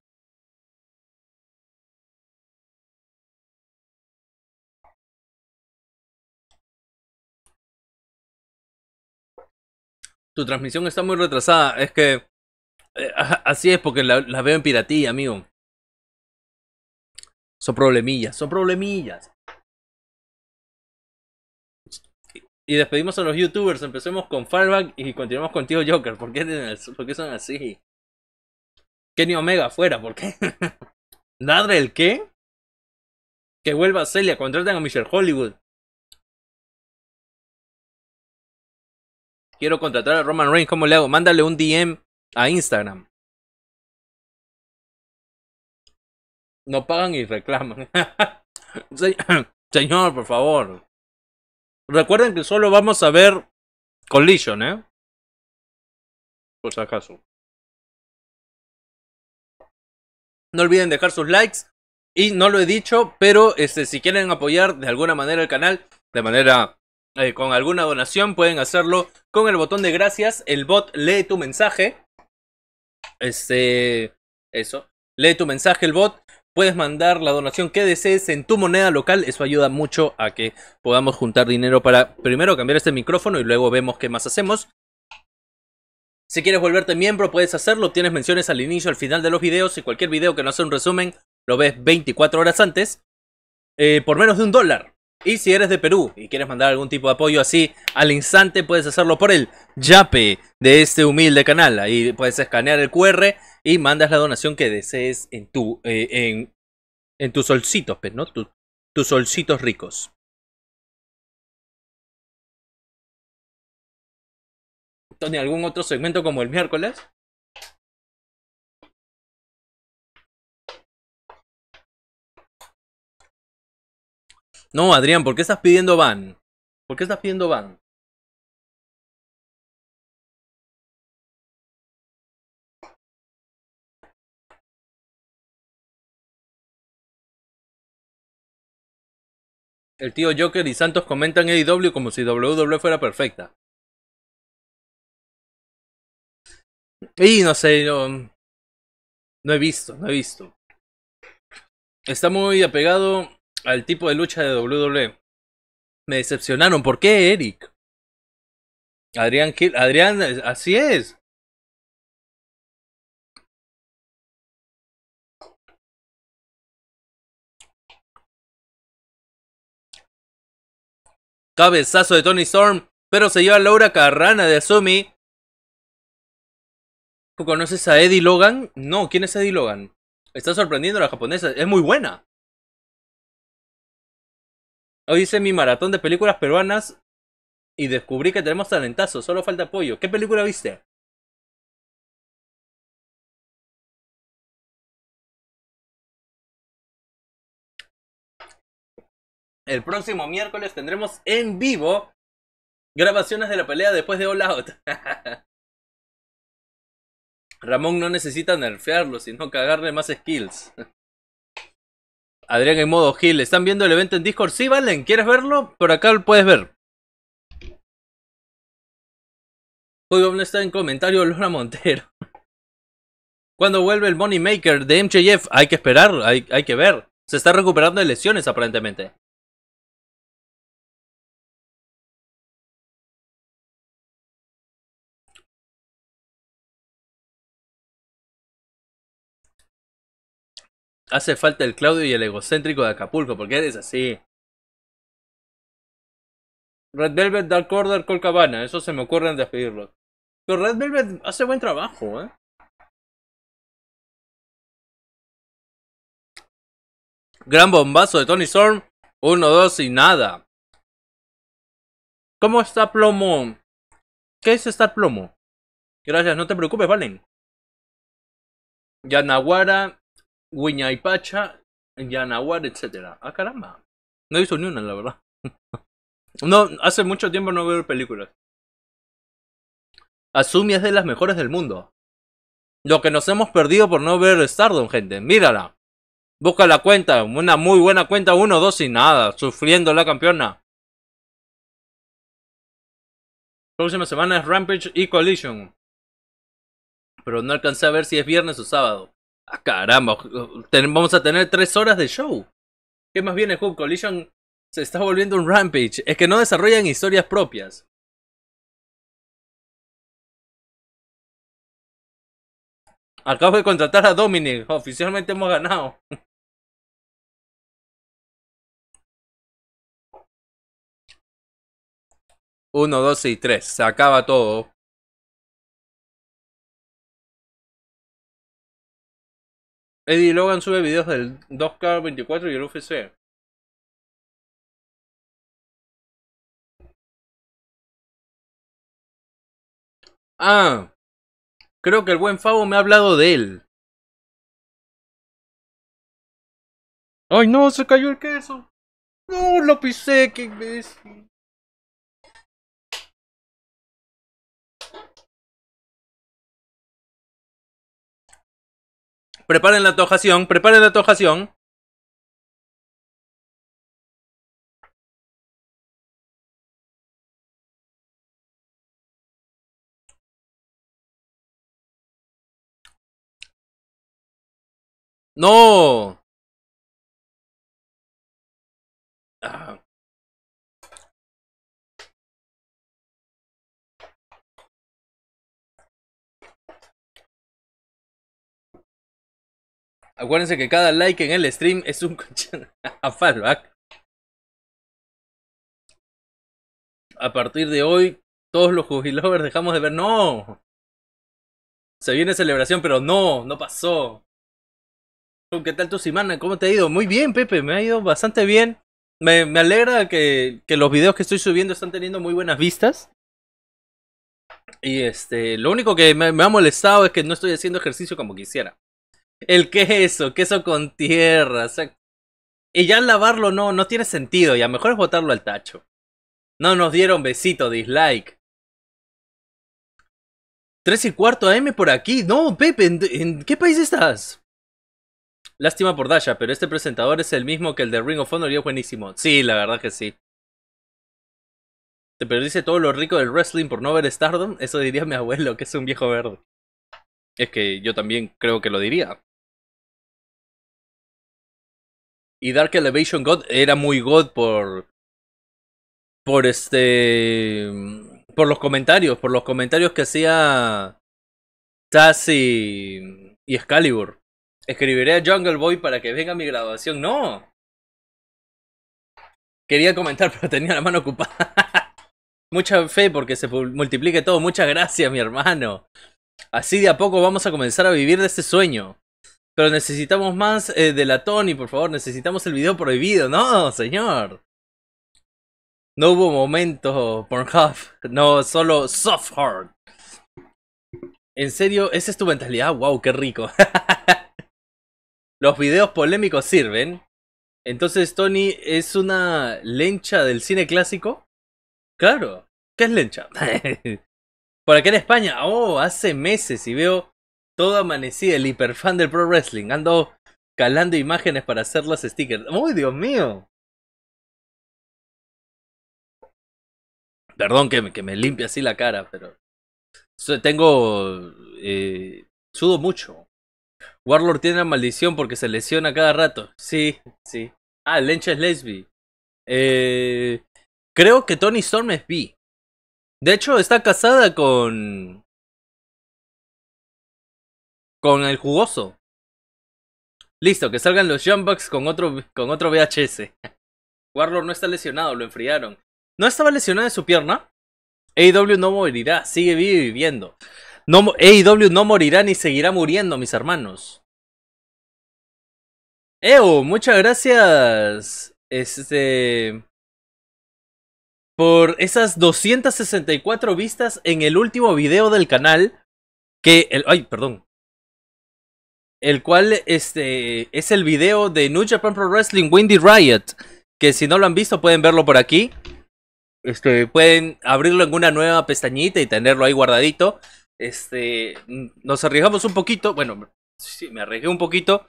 Tu transmisión está muy retrasada. Es que. Eh, así es, porque la, veo en piratilla, amigo. Son problemillas, son problemillas. Y despedimos a los youtubers, empecemos con Fallback y continuamos contigo Tío Joker. ¿Por qué, son así? Kenny Omega fuera, ¿por qué? Nadre *laughs* el qué? Que vuelva Celia, Contraten a Michelle Hollywood. Quiero contratar a Roman Reigns, ¿cómo le hago? Mándale un DM a Instagram. No pagan y reclaman. *laughs* *coughs* Señor, por favor. Recuerden que solo vamos a ver Collision, ¿eh? Por si acaso. No olviden dejar sus likes. Y no lo he dicho, pero este, si quieren apoyar de alguna manera el canal, de manera eh, con alguna donación, pueden hacerlo con el botón de gracias. El bot lee tu mensaje. Este. Eso. Lee tu mensaje, el bot. Puedes mandar la donación que desees en tu moneda local. Eso ayuda mucho a que podamos juntar dinero para primero cambiar este micrófono y luego vemos qué más hacemos. Si quieres volverte miembro, puedes hacerlo. Tienes menciones al inicio, al final de los videos. Y cualquier video que no sea un resumen, lo ves 24 horas antes. Eh, por menos de un dólar. Y si eres de Perú y quieres mandar algún tipo de apoyo así al instante, puedes hacerlo por el Yape de este humilde canal. Ahí puedes escanear el QR y mandas la donación que desees en tu eh, en, tus solcitos, pues, ¿no? tus solcitos ricos. Tony, ¿algún otro segmento como el miércoles? No, Adrián, ¿por qué estás pidiendo van? ¿Por qué estás pidiendo van? el tío Joker y Santos comentan AEW como si WWE fuera perfecta. Y no sé, mm, no, he visto, no he visto. Está muy apegado al tipo de lucha de WWE. Me decepcionaron. ¿Por qué, Eric? Adrián Adrián, así es. Cabezazo de Tony Storm, pero se lleva Laura Carrana de Azumi. ¿Conoces a Eddie Logan? No, ¿quién es Eddie Logan? Está sorprendiendo a la japonesa, es muy buena. Hoy hice mi maratón de películas peruanas y descubrí que tenemos talentazo, solo falta apoyo. ¿Qué película viste? El próximo miércoles tendremos en vivo grabaciones de la pelea después de All Out. *laughs* Ramón no necesita nerfearlo, sino cagarle más skills. Adrián en modo Gil, ¿están viendo el evento en Discord? Sí, Valen, ¿quieres verlo? Por acá lo puedes ver. Hoy está en comentario *laughs* Lola Montero. Cuando vuelve el Moneymaker de MJF? Hay que esperar, hay que ver. Se está recuperando de lesiones aparentemente. Hace falta el Claudio y el egocéntrico de Acapulco, porque eres así. Red Velvet, Dark Order, Colcabana, eso se me ocurre en despedirlo. Pero Red Velvet hace buen trabajo, ¿eh? Gran bombazo de Tony Storm. Uno, dos y nada. ¿Cómo está Plomo? ¿Qué es estar Plomo? Gracias, no te preocupes, Valen. Yanaguara. Pacha, Yanahuar, etc. Ah, caramba. No he visto ni una, la verdad. *laughs* no, hace mucho tiempo no veo películas. Azumi es de las mejores del mundo. Lo que nos hemos perdido por no ver Stardom, gente. Mírala. Busca la cuenta. Una muy buena cuenta. Uno, dos y nada. Sufriendo la campeona. Próxima semana es Rampage y Collision. Pero no alcancé a ver si es viernes o sábado. Ah, caramba, vamos a tener tres horas de show. ¿Qué más viene Hub Collision? Se está volviendo un rampage. Es que no desarrollan historias propias. Acabo de contratar a Dominic. Oficialmente hemos ganado. *laughs* Uno, dos y tres. Se acaba todo. Eddie Logan sube videos del 2K24 y el UFC. Ah, creo que el buen Fabo me ha hablado de él. ¡Ay no! ¡Se cayó el queso! ¡No! ¡Lo pisé! ¡Qué imbécil! Preparen la tojación, preparen la tojación. No. Acuérdense que cada like en el stream es un a *laughs* fallback. A partir de hoy, todos los jubilovers dejamos de ver. ¡No! Se viene celebración, pero no, no pasó. ¿Qué tal tu semana? ¿Cómo te ha ido? Muy bien, Pepe, me ha ido bastante bien. Me, alegra que, los videos que estoy subiendo están teniendo muy buenas vistas. Y este, lo único que me, ha molestado es que no estoy haciendo ejercicio como quisiera. El queso, queso con tierra. y ya lavarlo no, no tiene sentido, y a mejor es botarlo al tacho. No nos dieron besito, dislike. Tres y cuarto AM por aquí. No, Pepe, ¿en, qué país estás? Lástima por Dasha, pero este presentador es el mismo que el de Ring of Honor y es buenísimo. Sí, la verdad que sí. ¿Te perdiste todo lo rico del wrestling por no ver Stardom? Eso diría mi abuelo, que es un viejo verde es que yo también creo que lo diría. Y Dark Elevation God era muy God por. Por este. Por los comentarios, por los comentarios que hacía. Tasi y. Y Excalibur. Escribiré a Jungle Boy para que venga mi graduación. ¡No! Quería comentar, *laughs* pero tenía la mano ocupada. *laughs* Mucha fe porque se multiplique todo. Muchas gracias, mi hermano. Así de a poco vamos a comenzar a vivir de este sueño. Pero necesitamos más eh, de la Tony, por favor. Necesitamos el video prohibido. No, señor. No hubo momento, Pornhub. No, solo soft hard. En serio, esa es tu mentalidad. Wow, qué rico. *laughs* Los videos polémicos sirven. Entonces, Tony es una lencha del cine clásico. Claro. ¿Qué es lencha? *laughs* Por aquí en España, oh, hace meses y veo todo amanecido, el hiperfan del pro wrestling. Ando calando imágenes para hacer las stickers. ¡Uy, Dios mío! Perdón que, me limpie así la cara, pero. Tengo. Eh, sudo mucho. Warlord tiene la maldición porque se lesiona cada rato. Sí, sí. Ah, Lencha es Eh, creo que Tony Storm es bi. De hecho, está casada con. Con el jugoso. Listo, que salgan los Bucks con otro, con otro VHS. *laughs* Warlord no está lesionado, lo enfriaron. No estaba lesionado en su pierna. AEW no morirá, sigue viviendo. AEW no morirá ni seguirá muriendo, mis hermanos. Eo, muchas gracias. Este por esas 264 vistas en el último video del canal. Que el. Ay, perdón. El cual este, es el video de New Japan Pro Wrestling Windy Riot. Que si no lo han visto, pueden verlo por aquí. Este, pueden abrirlo en una nueva pestañita y tenerlo ahí guardadito. Este, nos arriesgamos un poquito. Bueno, sí, me arriesgué un poquito.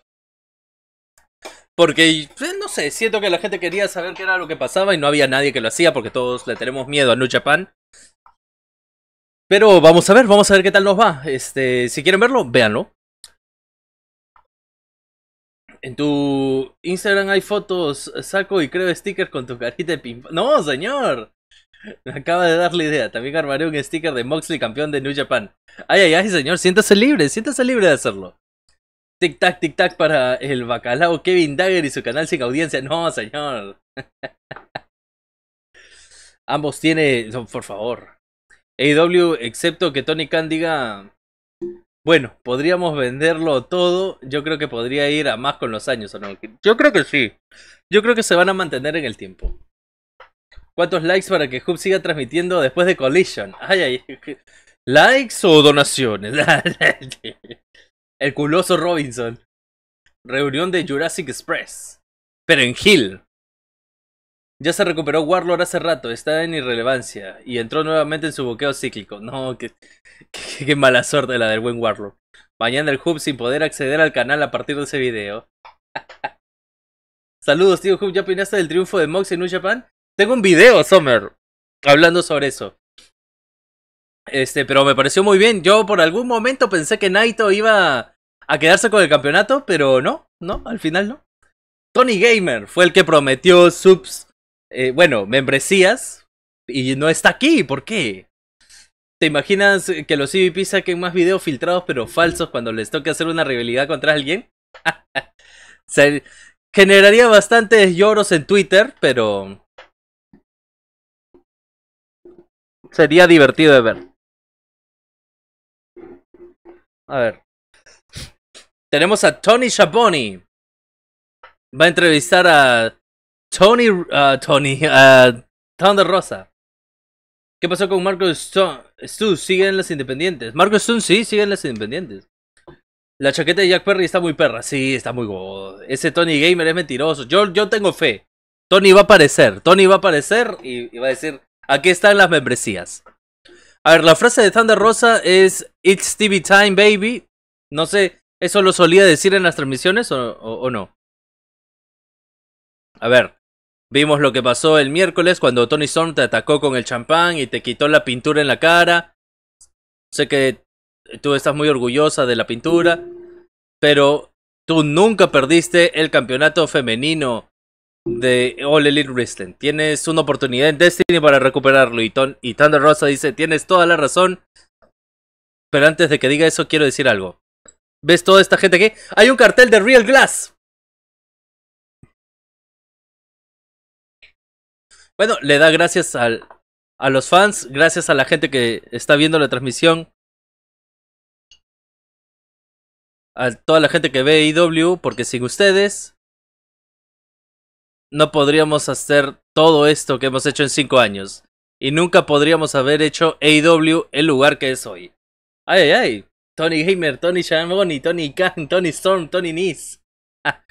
Porque, pues, no sé, siento que la gente quería saber qué era lo que pasaba y no había nadie que lo hacía porque todos le tenemos miedo a New Japan. Pero vamos a ver, vamos a ver qué tal nos va. Este, si quieren verlo, véanlo. En tu Instagram hay fotos, saco y creo stickers con tu carita de pimpa. ¡No, señor! Me acaba de dar la idea. También armaré un sticker de Moxley campeón de New Japan. Ay, ay, ay, señor, siéntase libre, siéntase libre de hacerlo. Tic tac, tic tac para el bacalao Kevin Dagger y su canal sin audiencia. No, señor. *laughs* Ambos tiene, por favor. AW, excepto que Tony Khan diga, bueno, podríamos venderlo todo. Yo creo que podría ir a más con los años, ¿o no? Yo creo que sí. Yo creo que se van a mantener en el tiempo. ¿Cuántos likes para que Hub siga transmitiendo después de Collision? Ay, ay. *laughs* ¿Likes o donaciones? *laughs* El culoso Robinson. Reunión de Jurassic Express. Pero en Hill. Ya se recuperó Warlord hace rato, está en irrelevancia. Y entró nuevamente en su boqueo cíclico. No, qué, qué, mala suerte la del buen Warlord. Mañana el Hub sin poder acceder al canal a partir de ese video. *laughs* Saludos, tío Hub. ¿Ya opinaste del triunfo de Mox en New Japan? Tengo un video, Summer, hablando sobre eso. Este, pero me pareció muy bien. Yo por algún momento pensé que Naito iba a quedarse con el campeonato, pero no, no, al final no. Tony Gamer fue el que prometió subs, eh, bueno, membresías, y no está aquí, ¿por qué? ¿Te imaginas que los CVP saquen más videos filtrados pero falsos cuando les toque hacer una rivalidad contra alguien? *laughs* generaría bastantes lloros en Twitter, pero... Sería divertido de ver. A ver tenemos a Tony Shaboni. Va a entrevistar a Tony, Tony, uh, Thunder Rosa. ¿Qué pasó con Marco Stone? Stu, siguen los independientes. Marco Stone, sí, siguen las independientes. La chaqueta de Jack Perry está muy perra. Sí, está muy Ese Tony Gamer es mentiroso. Yo, yo tengo fe. Tony va a aparecer. Tony va a aparecer y va a decir, aquí están las membresías. A ver, la frase de Thunder Rosa es It's TV time, baby. No sé, ¿Eso lo solía decir en las transmisiones o, no? A ver, vimos lo que pasó el miércoles cuando Tony Storm te atacó con el champán y te quitó la pintura en la cara. Sé que tú estás muy orgullosa de la pintura, pero tú nunca perdiste el campeonato femenino de All Elite Wrestling. Tienes una oportunidad en Destiny para recuperarlo. Y, y Thunder Rosa dice, tienes toda la razón. Pero antes de que diga eso, quiero decir algo. ¿Ves toda esta gente aquí? Hay un cartel de Real Glass. Bueno, le da gracias a los fans, gracias a la gente que está viendo la transmisión. A toda la gente que ve IW, e porque sin ustedes no podríamos hacer todo esto que hemos hecho en 5 años. Y nunca podríamos haber hecho AEW el lugar que es hoy. Ay, ay, ay. Tony Gamer, Tony Shamoni, Tony Khan, Tony Storm, Tony Nis. Ah,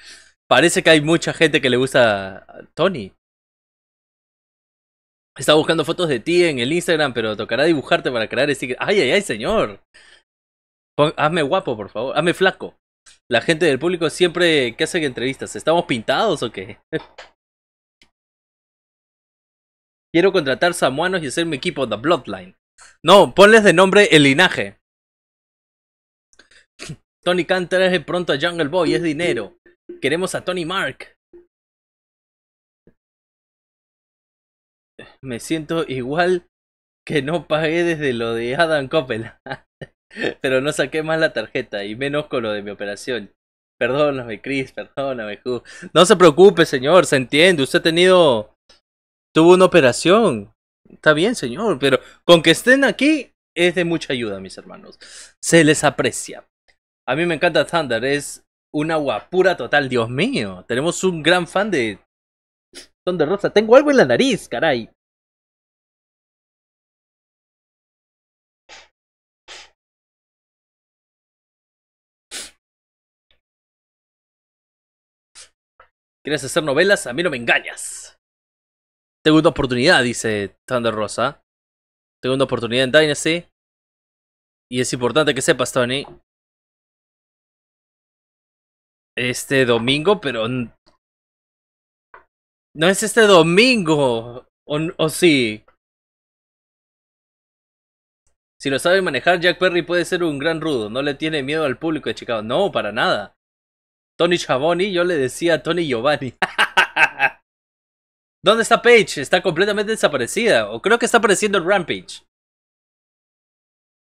parece que hay mucha gente que le gusta a Tony. Estaba buscando fotos de ti en el Instagram, pero tocará dibujarte para crear ese... ¡Ay, ay, ay, señor! hazme guapo, por favor. Hazme flaco. La gente del público siempre que hacen entrevistas. ¿Estamos pintados o qué? *laughs* Quiero contratar samuanos y hacer mi equipo, The Bloodline. No, ponles de nombre el linaje. Tony Khan es pronto a Jungle Boy, es dinero. *laughs* Queremos a Tony Mark. Me siento igual que no pagué desde lo de Adam Copeland. *laughs* Pero no saqué más la tarjeta y menos con lo de mi operación. Perdóname, Chris, perdóname, Ju. No se preocupe, señor, se entiende. Usted ha tenido. Tuvo una operación. Está bien, señor, pero con que estén aquí es de mucha ayuda, mis hermanos. Se les aprecia. A mí me encanta Thunder, es una guapura total, Dios mío. Tenemos un gran fan de Thunder Rosa. Tengo algo en la nariz, caray. ¿Quieres hacer novelas? A mí no me engañas. Tengo una oportunidad, dice Thunder Rosa. Tengo una oportunidad en Dynasty. Y es importante que sepas, Tony, este domingo, pero no es este domingo, o, sí. Si lo sabe manejar, Jack Perry puede ser un gran rudo. No le tiene miedo al público de Chicago. No, para nada. Tony Shaboni, yo le decía a Tony Giovanni. *laughs* ¿Dónde está Paige? Está completamente desaparecida. O creo que está apareciendo el Rampage.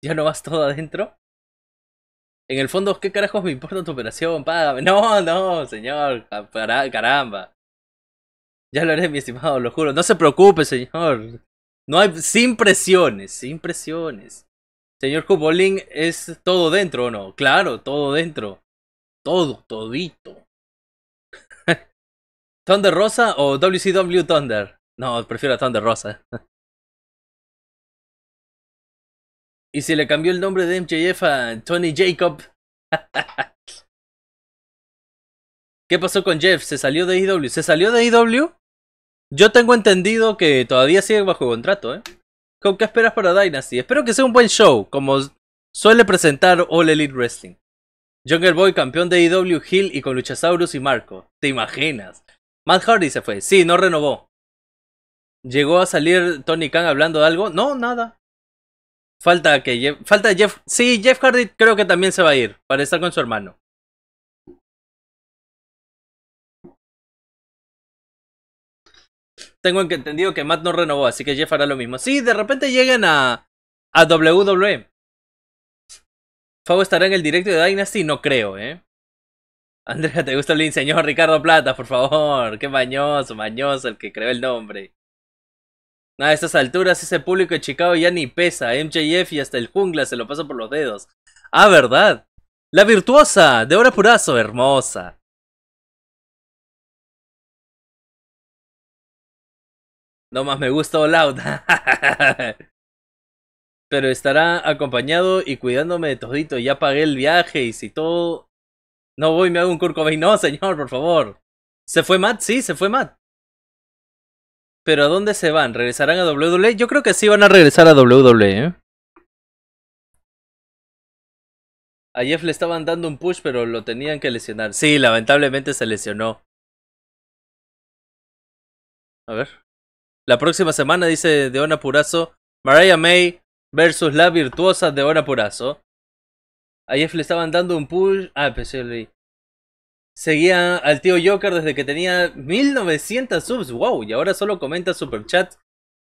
¿Ya no vas todo adentro? En el fondo, ¿qué carajos me importa tu operación? Págame. *laughs* No, no, señor. Caramba. Ya lo haré, mi estimado, lo juro. No se preocupe, señor. No hay. Sin presiones, sin presiones. Señor Kubolin, ¿es todo dentro o no? Claro, todo dentro. Todo, todito. *laughs* ¿Thunder Rosa o WCW Thunder? No, prefiero a Thunder Rosa. *laughs* Y se le cambió el nombre de MJF a Tony Jacob. *laughs* ¿Qué pasó con Jeff? ¿Se salió de IW? ¿Se salió de IW? Yo tengo entendido que todavía sigue bajo contrato, ¿eh? ¿Con qué esperas para Dynasty? Espero que sea un buen show, como suele presentar All Elite Wrestling. Jungle Boy, campeón de IW, Hill y con Luchasaurus y Marco. ¿Te imaginas? Matt Hardy se fue. Sí, no renovó. ¿Llegó a salir Tony Khan hablando de algo? No, nada. Falta que Jeff, falta Jeff. Sí, Jeff Hardy creo que también se va a ir para estar con su hermano. Tengo entendido que Matt no renovó, así que Jeff hará lo mismo. Sí, de repente llegan a, a WWE. ¿Fago estará en el directo de Dynasty, no creo, ¿eh? Andrea, ¿te gusta el señor Ricardo Plata? Por favor, qué mañoso, mañoso el que creó el nombre a estas alturas ese público de Chicago ya ni pesa. MJF y hasta el jungla se lo pasa por los dedos. Ah, ¿verdad? La virtuosa, de hora purazo, hermosa. No más me gusta Olaud. *laughs* Pero estará acompañado y cuidándome de todito. Ya pagué el viaje y si todo... No voy, me hago un Kurt No, señor, por favor. ¿Se fue Matt? Sí, se fue Matt. Pero ¿a dónde se van? ¿Regresarán a WWE? Yo creo que sí van a regresar a WWE. ¿eh? A Jeff le estaban dando un push, pero lo tenían que lesionar. Sí, lamentablemente se lesionó. A ver. La próxima semana, dice Deona Purazo, Mariah May versus la virtuosa Deona Purazo. A Jeff le estaban dando un push. Ah, pensé, Seguía al tío Joker desde que tenía 1900 subs, wow, y ahora solo comenta superchats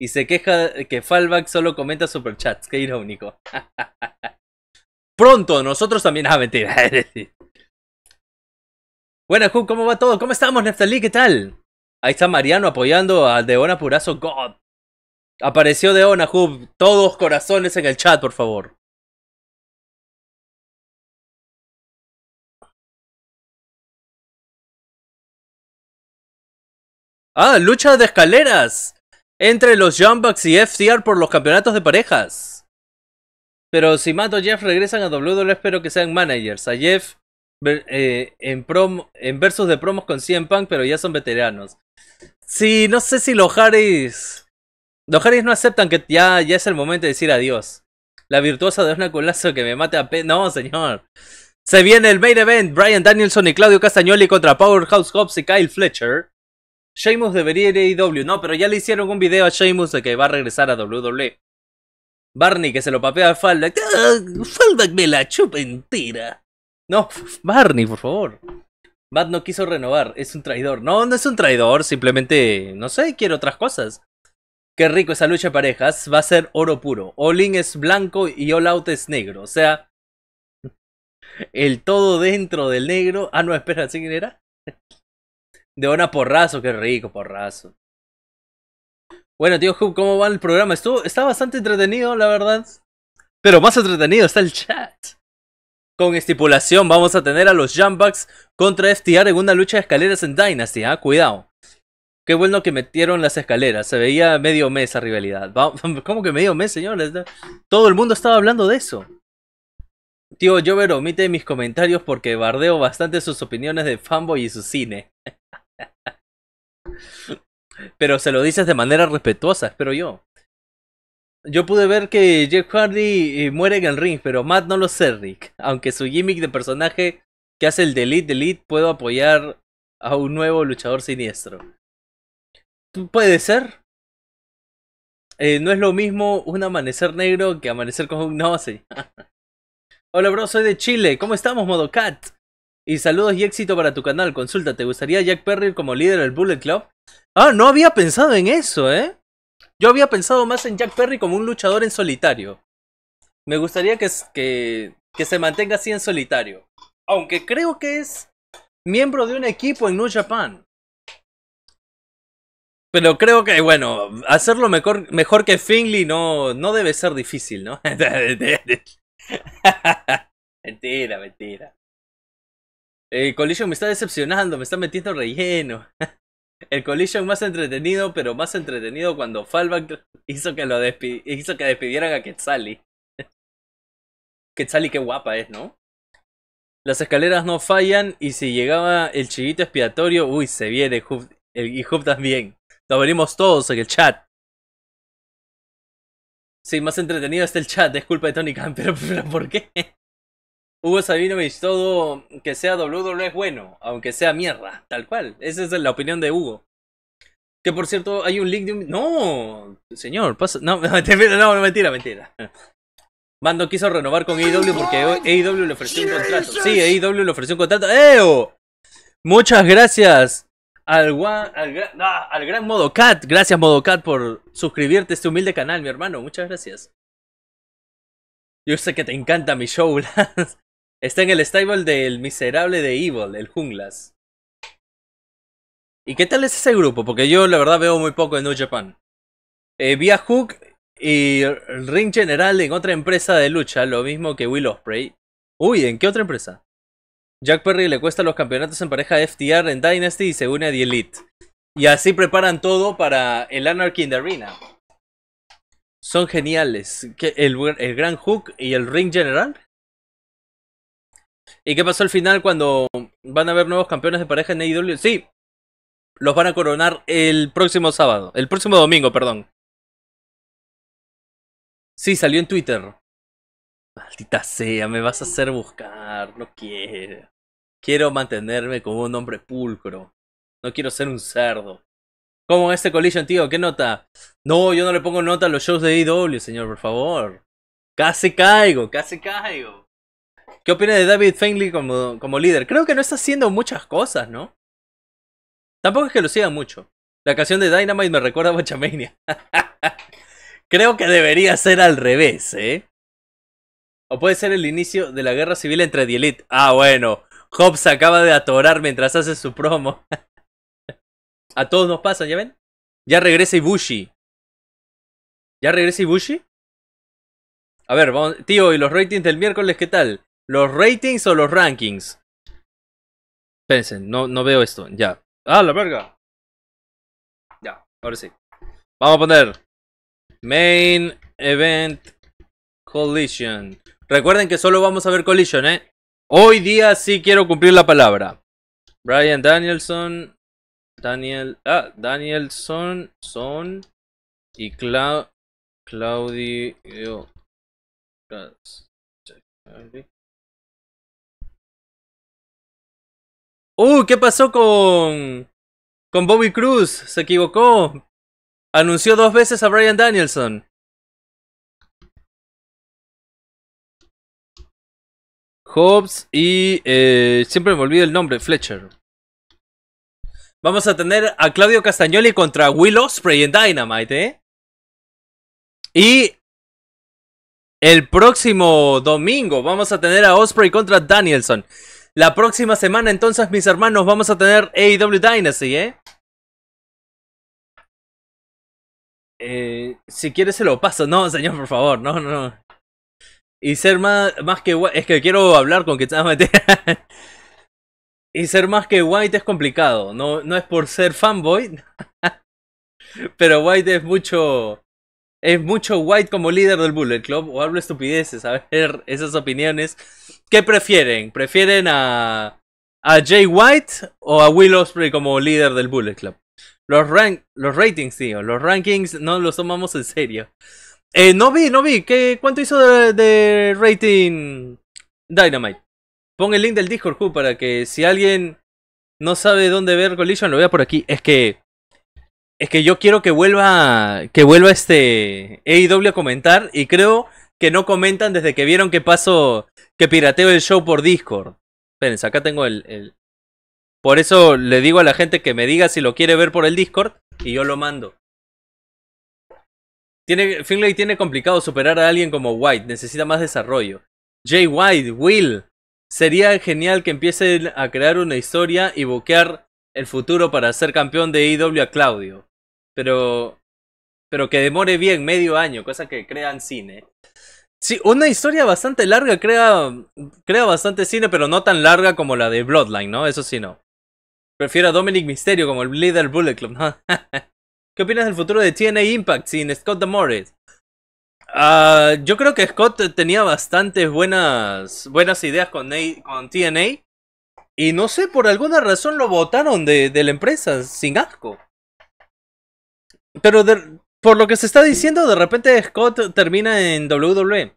y se queja que Fallback solo comenta superchats, qué irónico. *laughs* Pronto, nosotros también, ah, mentira. *laughs* Bueno, Ju, ¿cómo va todo? ¿Cómo estamos, Neftalí? ¿Qué tal? Ahí está Mariano apoyando al Deona Purazo God. Apareció Deona, Hub. Todos corazones en el chat, por favor. Ah, lucha de escaleras entre los Jumbucks y FCR por los campeonatos de parejas. Pero si mato y Jeff regresan a WWE, espero que sean managers. A Jeff eh, en, en versus de promos con 100 Punk, pero ya son veteranos. Sí, no sé si los Harris. Los Harris no aceptan que ya, ya es el momento de decir adiós. La virtuosa de una colazo que me mate a P... No, señor. Se viene el main event: Brian Danielson y Claudio Castagnoli contra Powerhouse Hobbs y Kyle Fletcher. Sheamus debería ir a AEW. No, pero ya le hicieron un video a Sheamus de que va a regresar a WWE. Barney que se lo papea a Fallback. ¡Ah, me la chupa entera. No, Barney, por favor. Matt no quiso renovar, es un traidor. No, no es un traidor, simplemente, no sé, quiere otras cosas. Qué rico esa lucha de parejas, va a ser oro puro. All In es blanco y All Out es negro, o sea, el todo dentro del negro. Ah, no, espera, ¿sí quién era? De una porrazo, qué rico, porrazo. Bueno, tío ¿cómo va el programa? Estuvo, está bastante entretenido, la verdad. Pero más entretenido está el chat. Con estipulación, vamos a tener a los Jumpbacks contra FTR en una lucha de escaleras en Dynasty, ¿ah? Cuidado. Qué bueno que metieron las escaleras. Se veía medio mes esa rivalidad. *laughs* ¿Cómo que medio mes, señores? Todo el mundo estaba hablando de eso. Tío Jover omite mis comentarios porque bardeo bastante sus opiniones de fanboy y su cine. Pero se lo dices de manera respetuosa, espero yo. Yo pude ver que Jeff Hardy eh, muere en el ring, pero Matt no lo sé, Rick. Aunque su gimmick de personaje que hace el delete, delete, puedo apoyar a un nuevo luchador siniestro. Puede ser. Eh, no es lo mismo un amanecer negro que amanecer con un nazi. *laughs* Hola, bro, soy de Chile. ¿Cómo estamos, modo cat? Y saludos y éxito para tu canal. Consulta, ¿te gustaría Jack Perry como líder del Bullet Club? Ah, no había pensado en eso, ¿eh? Yo había pensado más en Jack Perry como un luchador en solitario. Me gustaría que, que, se mantenga así en solitario. Aunque creo que es miembro de un equipo en New Japan. Pero creo que, bueno, hacerlo mejor, mejor que Finley no, no debe ser difícil, ¿no? *laughs* mentira, mentira. El Collision me está decepcionando, me está metiendo relleno. *laughs* El Collision más entretenido, pero más entretenido cuando Fallback hizo que, lo hizo que despidieran a Quetzali. *laughs* Quetzali qué guapa es, ¿no? Las escaleras no fallan y si llegaba el chiquito expiatorio, uy, se viene el, y Hub también. Nos venimos todos en el chat. Sí, más entretenido está el chat, es de Tony Khan, *laughs* pero ¿por qué? Hugo Sabinovich, todo que sea WWE es bueno, aunque sea mierda, tal cual. Esa es la opinión de Hugo. Que por cierto, hay un link de un... No, señor, pasa... No, *laughs* no, mentira, mentira. Mando quiso renovar con AEW porque AEW le ofreció un contrato. Sí, AEW le ofreció un contrato. ¡Eo! Muchas gracias al, al, al, gran Modocat. Gracias, Modocat, por suscribirte a este humilde canal, mi hermano. Muchas gracias. Yo sé que te encanta mi show, *laughs* Está en el stable del miserable de Evil, el Junglas. ¿Y qué tal es ese grupo? Porque yo la verdad veo muy poco en New Japan. Eh, Hook y Ring General en otra empresa de lucha, lo mismo que Will Ospreay. Uy, ¿en qué otra empresa? Jack Perry le cuesta los campeonatos en pareja de FTR en Dynasty y se une a The Elite. Y así preparan todo para el Anarchy in the Arena. Son geniales. el, el Gran Hook y el Ring General? ¿Y qué pasó al final cuando van a haber nuevos campeones de pareja en AEW? Sí, los van a coronar el próximo sábado, el próximo domingo, perdón. Sí, salió en Twitter. Maldita sea, me vas a hacer buscar, no quiero. Quiero mantenerme como un hombre pulcro. No quiero ser un cerdo. Como este collision, tío, ¿qué nota? No, yo no le pongo nota a los shows de AEW, señor, por favor. Casi caigo, casi caigo. ¿Qué opina de David Feinley como, como líder? Creo que no está haciendo muchas cosas, ¿no? Tampoco es que lo siga mucho. La canción de Dynamite me recuerda a Bochamania. *laughs* Creo que debería ser al revés, ¿eh? O puede ser el inicio de la guerra civil entre The Elite. Ah, bueno. Hobbs acaba de atorar mientras hace su promo. *laughs* a todos nos pasa, ¿ya ven? Ya regresa Ibushi. ¿Ya regresa Ibushi? A ver, vamos, tío, ¿y los ratings del miércoles qué tal? ¿Los ratings o los rankings? Pensen, no, no veo esto. Ya. ¡Ah, la verga! Ya, ahora sí. Vamos a poner Main Event Collision. Recuerden que solo vamos a ver Collision, ¿eh? Hoy día sí quiero cumplir la palabra. Brian Danielson. Daniel. Ah, Danielson. Son. Y Claudio. Claudio. ¡Uh! ¿Qué pasó con. con Bobby Cruz? Se equivocó. Anunció dos veces a Brian Danielson. Hobbs y. Eh, siempre me olvido el nombre, Fletcher. Vamos a tener a Claudio Castagnoli contra Will Osprey en Dynamite, ¿eh? Y. El próximo domingo vamos a tener a Osprey contra Danielson. La próxima semana entonces, mis hermanos, vamos a tener AEW Dynasty, ¿eh? Eh, si quieres se lo paso. No, señor, por favor. No, no, no. Y ser más, más que white. Es que quiero hablar con que *laughs* Y ser más que white es complicado. No, no es por ser fanboy. *laughs* Pero white es mucho es mucho White como líder del Bullet Club o hablo estupideces, a ver *laughs* esas opiniones. ¿Qué prefieren? ¿Prefieren a, a Jay White o a Will Osprey como líder del Bullet Club? Los, rank, los ratings, tío, los rankings no los tomamos en serio. Eh, no vi, no vi, ¿Qué, ¿cuánto hizo de, rating Dynamite? Pon el link del Discord para que si alguien no sabe dónde ver Collision, lo vea por aquí. Es que es que yo quiero que vuelva. Que vuelva este. AW e a comentar. Y creo que no comentan desde que vieron que paso. Que pirateo el show por Discord. Espérense, acá tengo el, Por eso le digo a la gente que me diga si lo quiere ver por el Discord. Y yo lo mando. Tiene, Finlay tiene complicado superar a alguien como White. Necesita más desarrollo. Jay White, Will. Sería genial que empiece a crear una historia y boquear el futuro para ser campeón de IW e a Claudio. Pero. Pero que demore bien medio año, cosa que crean cine. Sí, una historia bastante larga crea, crea bastante cine, pero no tan larga como la de Bloodline, ¿no? Eso sí, no. Prefiero a Dominic Mysterio como el líder Bullet Club, ¿no? *laughs* ¿Qué opinas del futuro de TNA Impact sin Scott Demores? Ah, yo creo que Scott tenía bastantes buenas, buenas ideas con TNA. Y no sé, por alguna razón lo votaron de, la empresa, sin asco. Pero por lo que se está diciendo, de repente Scott termina en WWE.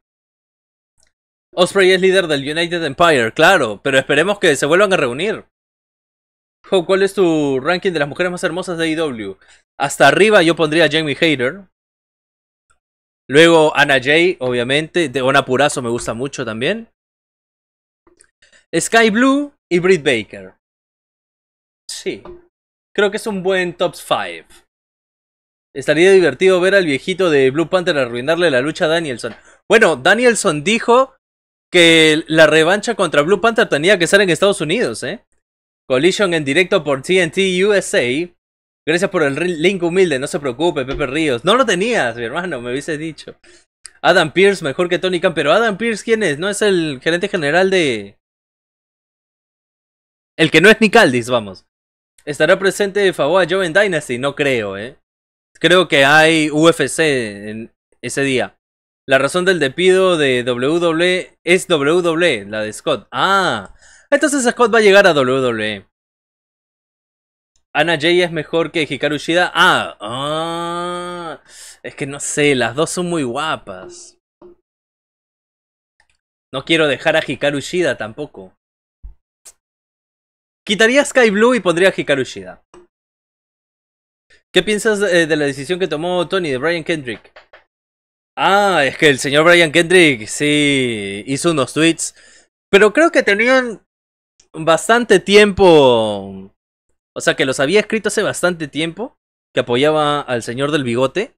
Osprey es líder del United Empire, claro, pero esperemos que se vuelvan a reunir. ¿Cuál es tu ranking de las mujeres más hermosas de AEW? Hasta arriba yo pondría a Jamie Hayter. Luego Ana Jay, obviamente. un Purazo me gusta mucho también. Sky Blue, y Britt Baker. Sí, creo que es un buen top 5. Estaría divertido ver al viejito de Blue Panther arruinarle la lucha a Danielson. Bueno, Danielson dijo que la revancha contra Blue Panther tenía que ser en Estados Unidos, ¿eh? Collision en directo por TNT USA. Gracias por el link humilde, no se preocupe, Pepe Ríos. No lo tenías, mi hermano, me hubiese dicho. Adam Pierce, mejor que Tony Khan, pero Adam Pierce, ¿quién es? ¿No es el gerente general de, el que no es Nicaldis, vamos. ¿Estará presente Favoa Joven Dynasty? No creo, ¿eh? Creo que hay UFC en ese día. La razón del depido de WWE es WWE, la de Scott. Ah, entonces Scott va a llegar a WWE. Ana Jay es mejor que Hikaru Shida. Ah, ah, es que no sé, las dos son muy guapas. No quiero dejar a Hikaru Shida tampoco. Quitaría Sky Blue y pondría Hikaru ¿Qué piensas eh, de, la decisión que tomó Tony de Brian Kendrick? Ah, es que el señor Brian Kendrick sí hizo unos tweets, pero creo que tenían bastante tiempo, o sea que los había escrito hace bastante tiempo, que apoyaba al señor del bigote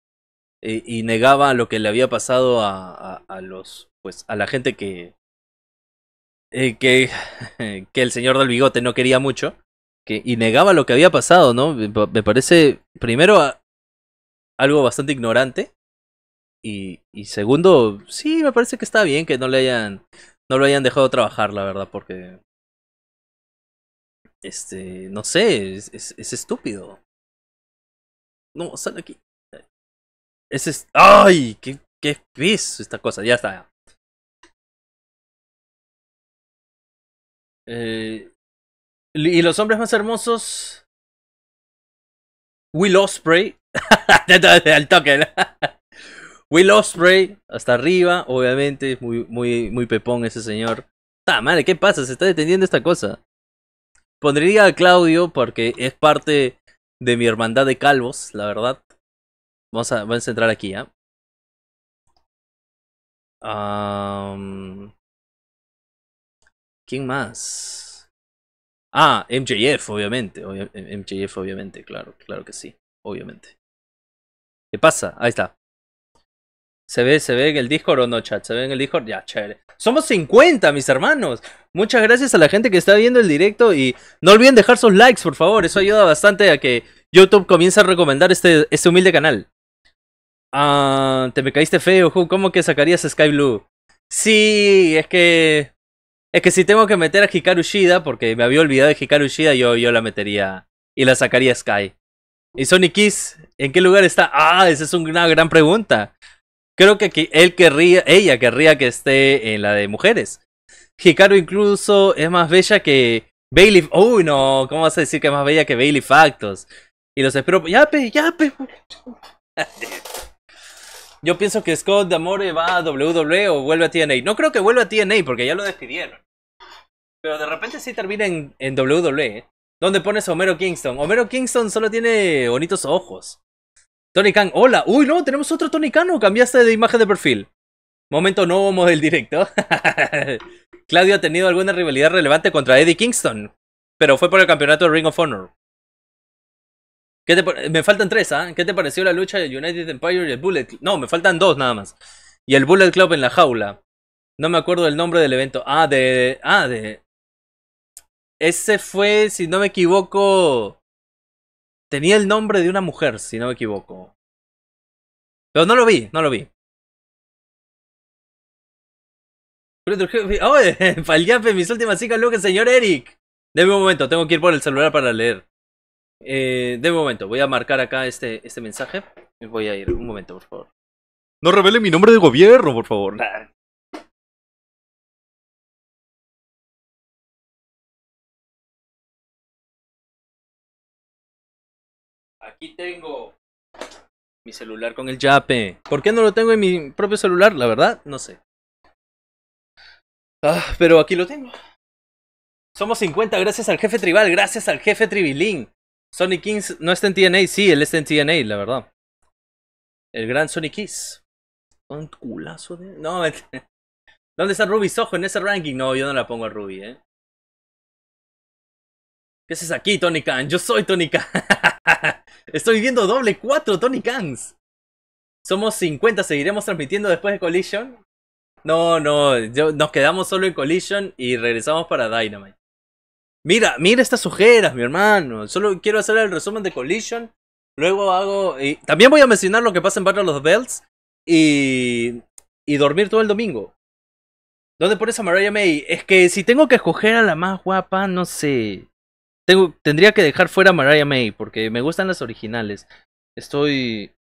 eh, y negaba lo que le había pasado a los, pues, a la gente que eh, que, *laughs* que el señor del bigote no quería mucho que, y negaba lo que había pasado, ¿no? Me, parece, primero, algo bastante ignorante. Y, y segundo, sí, me parece que está bien que no le hayan. No lo hayan dejado trabajar, la verdad, porque. Este. No sé, es, estúpido. No, sal aquí. Ese es. ¡Ay! ¡Qué, qué esta cosa! Ya está. Eh, y los hombres más hermosos. Will Osprey. *laughs* Al toque. *laughs* Will Osprey, hasta arriba, obviamente. Muy, muy, muy pepón ese señor. Ah, madre, ¿qué pasa? Se está deteniendo esta cosa. Pondría a Claudio porque es parte de mi hermandad de calvos, la verdad. Vamos a, vamos a entrar aquí, ¿ah? ¿eh? ¿Quién más? Ah, MJF, obviamente. MJF, obviamente, claro, claro que sí, obviamente. ¿Qué pasa? Ahí está. ¿Se ve, ¿Se ve en el Discord o no, chat? ¿Se ve en el Discord? Ya, chévere. Somos 50, mis hermanos. Muchas gracias a la gente que está viendo el directo y no olviden dejar sus likes, por favor. Eso ayuda bastante a que YouTube comience a recomendar este, este humilde canal. Ah, te me caíste feo, ¿cómo que sacarías Sky Blue? Sí, es que es que si tengo que meter a Hikaru Shida, porque me había olvidado de Hikaru Shida, yo, yo la metería y la sacaría Sky. ¿Y Sonic Kiss? ¿En qué lugar está? Ah, esa es una gran pregunta. Creo que él querría, ella querría que esté en la de mujeres. Hikaru incluso es más bella que Bailey. Uy, oh, no, ¿cómo vas a decir que es más bella que Bailey Factos? Y los espero. Ya, pe, ya, pe. Yo pienso que Scott D'Amore va a WWE o vuelve a TNA. No creo que vuelva a TNA porque ya lo despidieron. Pero de repente sí termina en, WWE. ¿eh? ¿Dónde pones a Homero Kingston? Homero Kingston solo tiene bonitos ojos. Tony Khan, hola. Uy, no, tenemos otro Tony Khan o cambiaste de imagen de perfil. Momento no modelo directo. *laughs* Claudio ha tenido alguna rivalidad relevante contra Eddie Kingston, pero fue por el campeonato de Ring of Honor me faltan tres, ¿eh? ¿Qué te pareció la lucha de United Empire y el Bullet Club? No, me faltan dos nada más. Y el Bullet Club en la jaula. No me acuerdo del nombre del evento. Ah, de. Ah, de. Ese fue, si no me equivoco. Tenía el nombre de una mujer, si no me equivoco. Pero no lo vi, no lo vi. ¡Ay! *laughs* *laughs* Falyape, mis últimas chicas, Lucas, señor Eric. Deme un momento, tengo que ir por el celular para leer. Eh, de momento, voy a marcar acá este, este mensaje. Voy a ir, un momento, por favor. No revele mi nombre de gobierno, por favor. Aquí tengo mi celular con el yape. ¿Por qué no lo tengo en mi propio celular? La verdad, no sé. Ah, pero aquí lo tengo. Somos 50 gracias al jefe tribal, gracias al jefe tribilín. Sonic Kings no está en TNA, sí, él está en TNA, la verdad. El gran Sonic Kings. Un culazo de. No, *laughs* ¿Dónde está Ruby Soho en ese ranking? No, yo no la pongo a Ruby, eh. ¿Qué haces aquí, Tony Khan? Yo soy Tony Khan. *laughs* Estoy viendo doble cuatro, Tony Khan. Somos 50, seguiremos transmitiendo después de Collision. No, no, nos quedamos solo en Collision y regresamos para Dynamite. Mira, mira estas ojeras, mi hermano. Solo quiero hacer el resumen de Collision. Luego hago. Y también voy a mencionar lo que pasa en Battle of the Belts. Y. Y dormir todo el domingo. ¿Dónde pones a Mariah May? Es que si tengo que escoger a la más guapa, no sé. Tengo, tendría que dejar fuera a Mariah May, porque me gustan las originales. Estoy.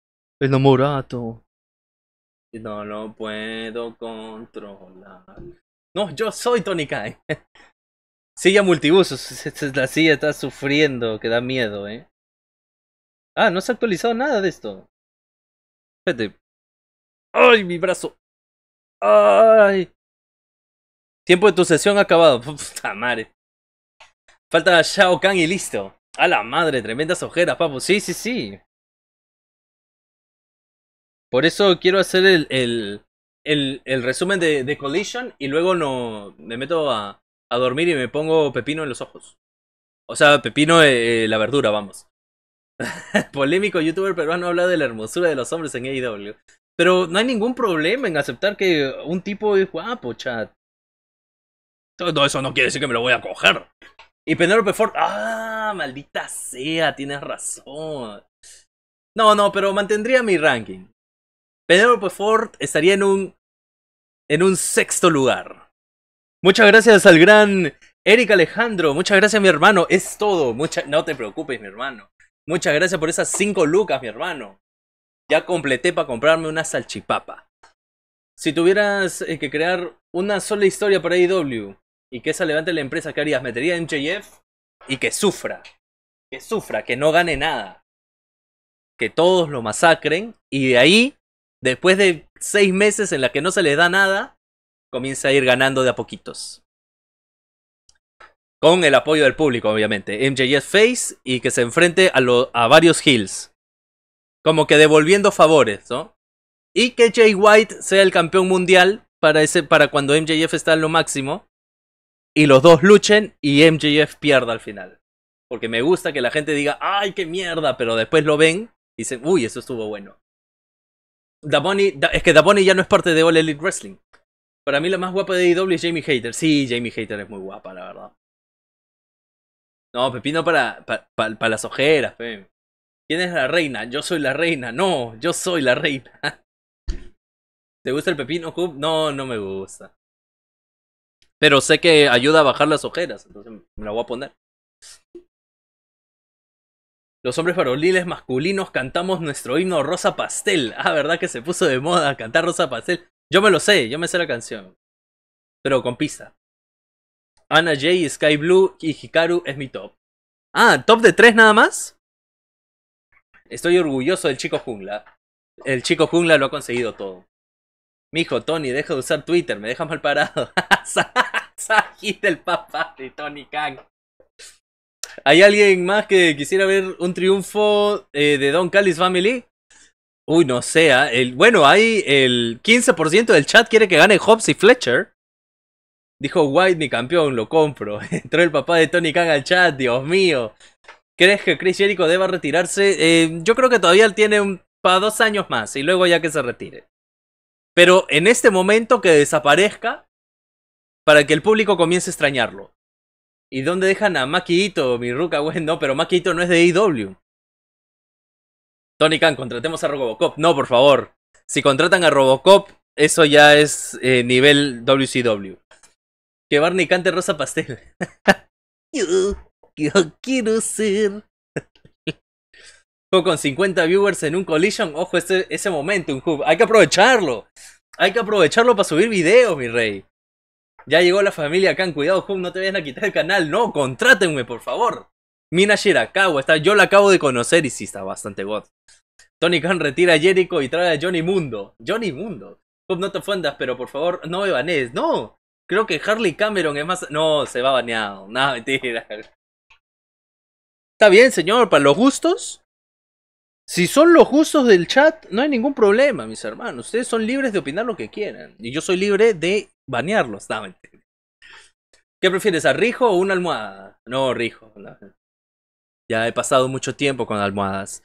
enamorado. No lo puedo controlar. No, yo soy Tony Kai. *laughs* Silla multibusos. *laughs* La silla está sufriendo, que da miedo, eh. Ah, no se ha actualizado nada de esto. Espérate. ¡Ay, mi brazo! ¡Ay! Tiempo de tu sesión acabado. *laughs* Puta madre. Falta Shao Kahn y listo. A la madre, tremendas ojeras, papu. Sí, sí, sí. Por eso quiero hacer el, el, el, el resumen de, de, Collision y luego no me meto a, a dormir y me pongo pepino en los ojos. O sea, pepino eh, eh, la verdura, vamos. *laughs* Polémico youtuber peruano habla de la hermosura de los hombres en AEW. Pero no hay ningún problema en aceptar que un tipo es guapo, chat. Todo eso no quiere decir que me lo voy a coger. Y Penelope Ford, ah, maldita sea, tienes razón. No, no, pero mantendría mi ranking. Penelope Ford estaría en un en un sexto lugar. Muchas gracias al gran Eric Alejandro. Muchas gracias, mi hermano. Es todo. Mucha... No te preocupes, mi hermano. Muchas gracias por esas 5 lucas, mi hermano. Ya completé para comprarme una salchipapa. Si tuvieras eh, que crear una sola historia para AEW y que esa levante la empresa, que harías? Metería en JF y que sufra. Que sufra, que no gane nada. Que todos lo masacren y de ahí, después de 6 meses en la que no se les da nada, comienza a ir ganando de a poquitos. Con el apoyo del público, obviamente. MJF Face y que se enfrente a, a varios heels. Como que devolviendo favores, ¿no? Y que Jay White sea el campeón mundial para, ese, para cuando MJF está en lo máximo. Y los dos luchen y MJF pierda al final. Porque me gusta que la gente diga, ¡ay, qué mierda! Pero después lo ven y dicen, ¡uy, eso estuvo bueno! es que Daboni ya no es parte de All Elite Wrestling. Para mí la más guapa de IW e es Jamie Hater. Sí, Jamie Hater es muy guapa, la verdad. No, Pepino para, para, las ojeras, fe. ¿Quién es la reina? Yo soy la reina. No, yo soy la reina. *laughs* ¿Te gusta el Pepino Cup? No, no me gusta. Pero sé que ayuda a bajar las ojeras, entonces me la voy a poner. Los hombres faroliles masculinos cantamos nuestro himno Rosa Pastel. Ah, ¿verdad que se puso de moda cantar Rosa Pastel? Yo me lo sé, yo me sé la canción. Pero con pista. Anna J, Sky Blue y Hikaru es mi top. Ah, top de tres nada más. Estoy orgulloso del chico jungla. El chico jungla lo ha conseguido todo. Mi hijo, Tony, deja de usar Twitter, me deja mal parado. *laughs* el papá de Tony Kang. ¿Hay alguien más que quisiera ver un triunfo eh, de Don Callis Family? Uy, no sea. ¿ah? El, bueno, ahí el 15% del chat quiere que gane Hobbs y Fletcher. Dijo White, mi campeón, lo compro. *laughs* Entró el papá de Tony Khan al chat, Dios mío. ¿Crees que Chris Jericho deba retirarse? Eh, yo creo que todavía tiene un, para dos años más y luego ya que se retire. Pero en este momento que desaparezca, para que el público comience a extrañarlo. ¿Y dónde dejan a Maquito, mi ruca? *laughs* Bueno, no, pero Maquito no es de IW. Tony Khan, contratemos a Robocop. No, por favor. Si contratan a Robocop, eso ya es eh, nivel WCW. Que Barney cante Rosa Pastel. *laughs* yo, quiero ser. con 50 viewers en un collision, ojo, ese, ese momento, un hub. Hay que aprovecharlo. Hay que aprovecharlo para subir videos, mi rey. Ya llegó la familia Khan, cuidado, Hub, no te vayan a quitar el canal. No, contrátenme, por favor. Mina Shirakawa está, yo la acabo de conocer y sí está bastante god. Tony Khan retira a Jericho y trae a Johnny Mundo. Johnny Mundo. no te ofendas, pero por favor, no me banees. No. Creo que Harley Cameron es más. No, se va baneado. Nada, *laughs* mentira. Está bien, señor, para los gustos. Si son los gustos del chat, no hay ningún problema, mis hermanos. Ustedes son libres de opinar lo que quieran. Y yo soy libre de banearlos. Nada, mentira. ¿Qué prefieres, a Rijo o una almohada? No, Rijo. Ya he pasado mucho tiempo con almohadas.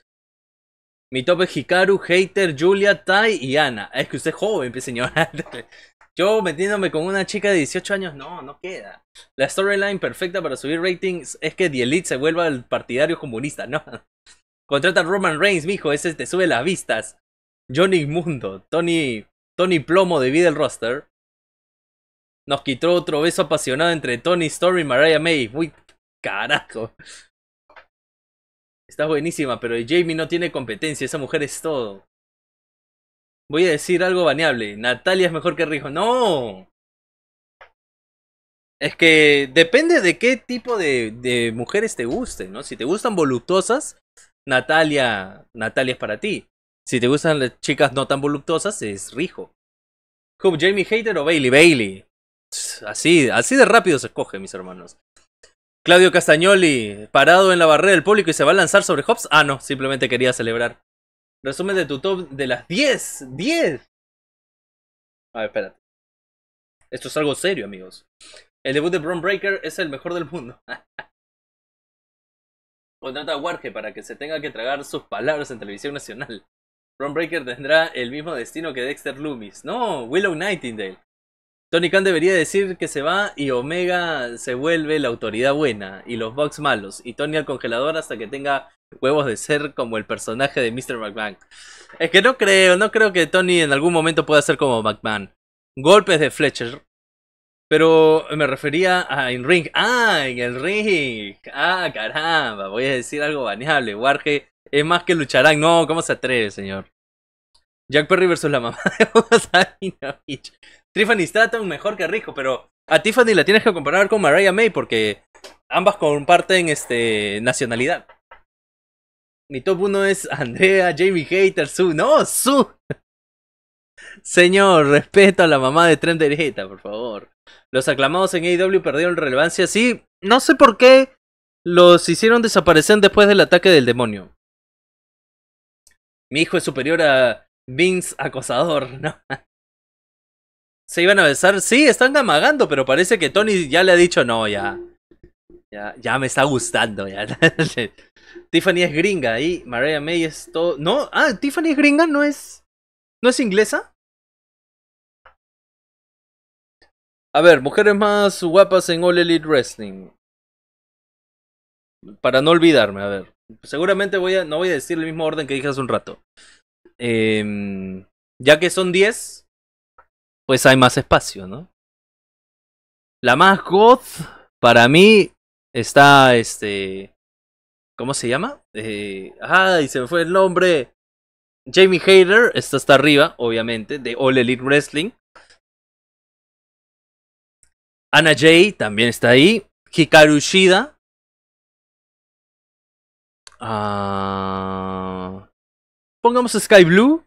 Mi top es Hikaru, Hater, Julia, Tai y Ana. Es que usted es joven, pues, señora. *laughs* Yo metiéndome con una chica de 18 años, no, no queda. La storyline perfecta para subir ratings es que The Elite se vuelva el partidario comunista, ¿no? *laughs* Contrata a Roman Reigns, mijo, ese te sube las vistas. Johnny Mundo, Tony, Tony Plomo de el roster. Nos quitó otro beso apasionado entre Tony Story y Mariah May. Uy, carajo. Está buenísima, pero Jamie no tiene competencia, esa mujer es todo. Voy a decir algo baneable. Natalia es mejor que Rijo. ¡No! Es que depende de qué tipo de, de mujeres te gusten, ¿no? Si te gustan voluptuosas, Natalia, Natalia es para ti. Si te gustan las chicas no tan voluptuosas, es Rijo. Jamie Hater o Bailey? Bailey. Así, así de rápido se escoge, mis hermanos. Claudio Castagnoli, parado en la barrera del público y se va a lanzar sobre Hobbs. Ah, no, simplemente quería celebrar. Resumen de tu top de las 10. 10. A ver, espérate. Esto es algo serio, amigos. El debut de Braun Breaker es el mejor del mundo. *laughs* Contrata a Warge para que se tenga que tragar sus palabras en televisión nacional. Braun Breaker tendrá el mismo destino que Dexter Loomis. No, Willow Nightingale. Tony Khan debería decir que se va y Omega se vuelve la autoridad buena y los Bugs malos y Tony al congelador hasta que tenga huevos de ser como el personaje de Mr. McMahon. Es que no creo, no creo que Tony en algún momento pueda ser como McMahon. Golpes de Fletcher. Pero me refería a In ring. Ah, en el ring. Ah, caramba. Voy a decir algo baneable. Warge es más que lucharán. No, ¿cómo se atreve, señor? Jack Perry versus la mamá de *laughs* Tiffany Stratton mejor que Rico, pero a Tiffany la tienes que comparar con Mariah May porque ambas comparten este nacionalidad. Mi top 1 es Andrea, Jamie Hater, Sue. ¡No, Sue! Señor, respeto a la mamá de tren Derecha, por favor. Los aclamados en AEW perdieron relevancia, sí. No sé por qué los hicieron desaparecer después del ataque del demonio. Mi hijo es superior a Vince acosador, *laughs* ¿no? ¿Se iban a besar? Sí, están amagando, pero parece que Tony ya le ha dicho no, ya. Ya, ya me está gustando, ya. *laughs* Tiffany es gringa y Mariah May es todo. No, ah, Tiffany es gringa, no es. ¿No es inglesa? A ver, mujeres más guapas en All Elite Wrestling. Para no olvidarme, a ver. Seguramente voy a, no voy a decir el mismo orden que dije hace un rato. Em, ya que son 10, pues hay más espacio, ¿no? La más goth para mí está este. ¿Cómo se llama? Eh, ay, se me fue el nombre. Jamie Hader, está hasta arriba, obviamente, de All Elite Wrestling. Ana Jay también está ahí. Hikaru Shida. Ah, pongamos Sky Blue.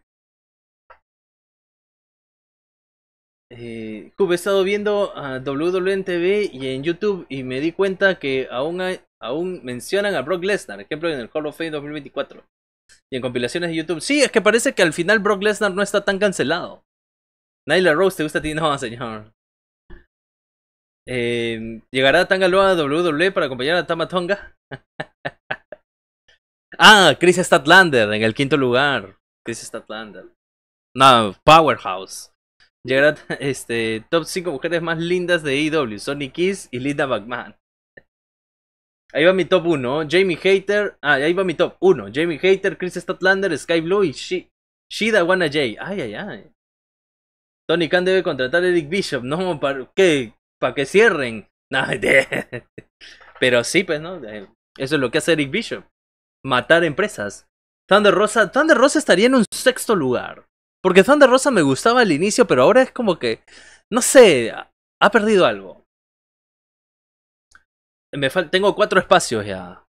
eh, he estado viendo a WWE en TV y en YouTube y me di cuenta que aún, hay, aún mencionan a Brock Lesnar, ejemplo en el Hall of Fame 2024 y en compilaciones de YouTube. Sí, es que parece que al final Brock Lesnar no está tan cancelado. Nyla Rose, ¿te gusta a ti? *laughs* No, señor. Eh, ¿Llegará Tangaloa a WWE para acompañar a Tonga? *laughs* ah, Chris Statlander en el quinto lugar. Chris Statlander. No, Powerhouse. Llegará *laughs* este, top 5 mujeres más lindas de EW, Sonic Kiss y Linda McMahon. Ahí va mi top 1, Jamie Hater. Ah, ahí va mi top 1. Jamie Hater, Chris Statlander, Sky Blue y She Shida Wanna J Ay, ay, ay. Tony Khan debe contratar a Eric Bishop, ¿no? ¿Para qué? ¿Para que cierren? *laughs* No, Pero sí, pues, ¿no? Eh, eso es lo que hace Eric Bishop. Matar empresas. Thunder Rosa. Thunder Rosa estaría en un sexto lugar. Porque Thunder Rosa me gustaba al inicio, pero ahora es como que, no sé, ha perdido algo. tengo cuatro espacios ya.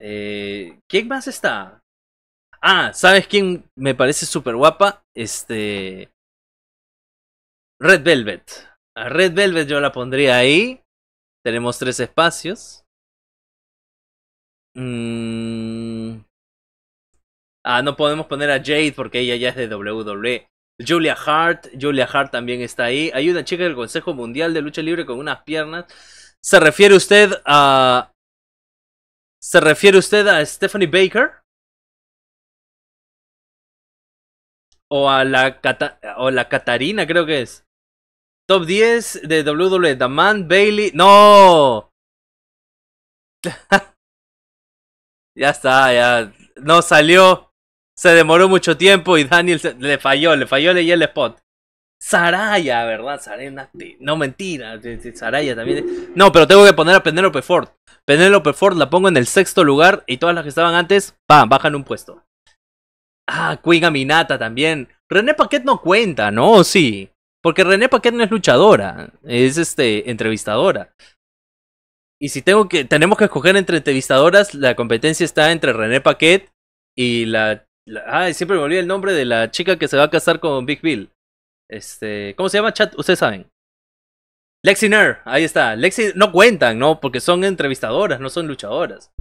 Eh, ¿Quién más está? Ah, ¿sabes quién me parece súper guapa? Este... Red Velvet. Red Velvet yo la pondría ahí. Tenemos tres espacios. Mmm... Ah, no podemos poner a Jade porque ella ya es de WWE. Julia Hart, Julia Hart también está ahí. Hay una chica del Consejo Mundial de Lucha Libre con unas piernas. ¿Se refiere usted a... ¿Se refiere usted a Stephanie Baker? O a la, o la Catarina, creo que es. Top 10 de WWE. Daman, Bailey. ¡No! *laughs* ya está, ya. No salió se demoró mucho tiempo y Daniel le falló, le falló leí el spot. Saraya, ¿verdad? Saraya, no mentira, Saraya también. No, pero tengo que poner a Penélope Ford. Penélope Ford la pongo en el sexto lugar y todas las que estaban antes, ¡pam! bajan un puesto. Ah, Queen Aminata también. René Paquet no cuenta, ¿no? Sí. Porque René Paquet no es luchadora, es este entrevistadora. Y si tengo que, tenemos que escoger entre entrevistadoras, la competencia está entre René Paquet y la ay, ah, siempre me olvidé el nombre de la chica que se va a casar con Big Bill. Este, ¿Cómo se llama, chat? Ustedes saben. Lexi Nair, ahí está. Lexi no cuentan, ¿no? Porque son entrevistadoras, no son luchadoras.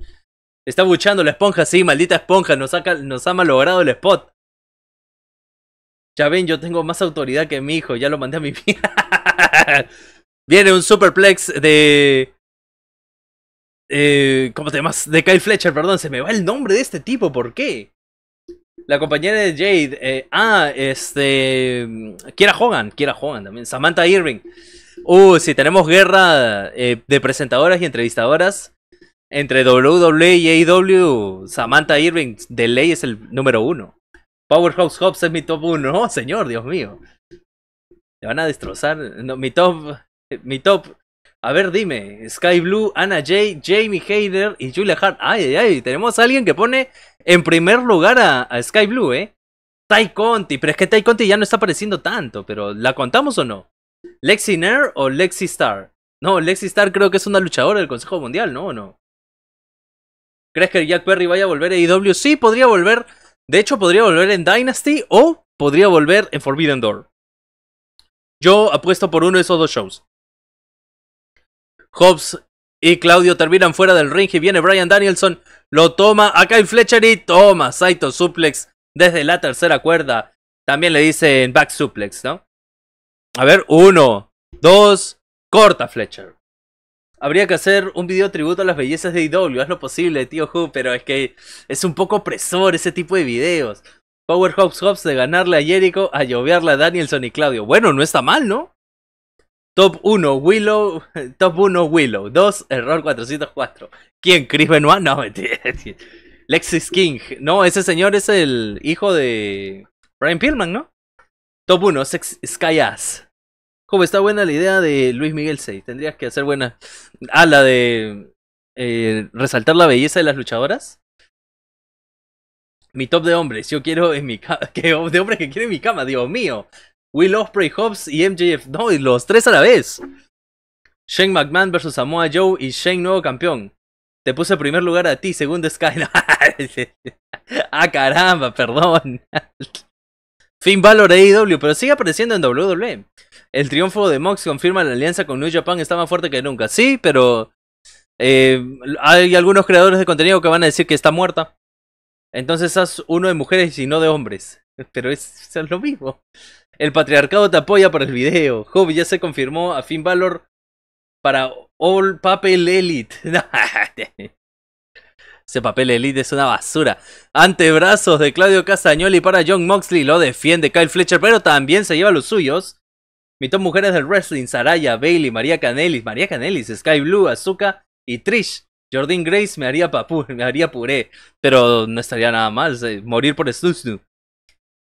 Está buchando la esponja, sí, maldita esponja, nos, ha, nos ha malogrado el spot. Ya ven, yo tengo más autoridad que mi hijo, ya lo mandé a mi *laughs* vida. Viene un superplex de. Eh, ¿Cómo te llamas? De Kyle Fletcher, perdón, se me va el nombre de este tipo, ¿por qué? La compañera de Jade. Eh, ah, este. Mm, Kiera Hogan. Kiera Hogan también. Samantha Irving. Uh, si tenemos guerra eh, de presentadoras y entrevistadoras. Entre WWE y AEW, Samantha Irving de ley es el número uno. Powerhouse Hobbs es mi top uno. *laughs* Oh, señor, Dios mío. Le van a destrozar. mi top. Mi top a ver, dime. Sky Blue, Anna Jay, Jamie Hayder y Julia Hart. Ay, ay, ay. Tenemos a alguien que pone en primer lugar a, Sky Blue, ¿eh? Ty Conti. Pero es que Ty Conti ya no está apareciendo tanto. Pero ¿la contamos o no? ¿Lexi Nair o Lexi Star? No, Lexi Star creo que es una luchadora del Consejo Mundial, ¿no? ¿O no? ¿Crees que Jack Perry vaya a volver a EW? Sí, podría volver. De hecho, podría volver en Dynasty o podría volver en Forbidden Door. Yo apuesto por uno de esos dos shows. Hobbs y Claudio terminan fuera del ring y viene Brian Danielson, lo toma acá hay Fletcher y toma Saito Suplex desde la tercera cuerda. También le dicen back suplex, ¿no? A ver, uno, dos, corta Fletcher. Habría que hacer un video tributo a las bellezas de IW, e haz lo posible, tío Who, pero es que es un poco opresor ese tipo de videos. Power Hobbs Hobbs de ganarle a Jericho, a lloverle a Danielson y Claudio. Bueno, no está mal, ¿no? Top 1 Willow, *laughs* Top 1 Willow, 2 Error 404. ¿Quién? Chris Benoit? No, *laughs* mentira. Lexis King. No, ese señor es el hijo de Brian Pillman, ¿no? Top 1 Sex Sky está buena la idea de Luis Miguel 6. Tendrías que hacer buena. Ah, la de eh, resaltar la belleza de las luchadoras. Mi top de hombres, yo quiero en mi cama. *laughs* De hombres que quiero en mi cama, Dios mío. Will Ospreay, Hobbs y MJF. No, y los tres a la vez. Shane McMahon versus Samoa Joe y Shane nuevo campeón. Te puse primer lugar a ti, segundo Sky. *laughs* ah, caramba, perdón. *laughs* Fin Balor de AEW, pero sigue apareciendo en WWE. El triunfo de Mox confirma la alianza con New Japan está más fuerte que nunca. Sí, pero eh, hay algunos creadores de contenido que van a decir que está muerta. Entonces haz uno de mujeres y no de hombres. Pero es, lo mismo. El patriarcado te apoya para el video. Hobby ya se confirmó a fin valor para All Papel Elite. *laughs* Ese papel Elite es una basura. Antebrazos de Claudio Castagnoli para John Moxley. Lo defiende Kyle Fletcher, pero también se lleva los suyos. Mitón mujeres del wrestling: Saraya, Bailey, María Canelis, María Canelis, Sky Blue, Azuka y Trish. Jordan Grace me haría, papu, *laughs* me haría puré, pero no estaría nada mal. Eh, morir por Snusnu.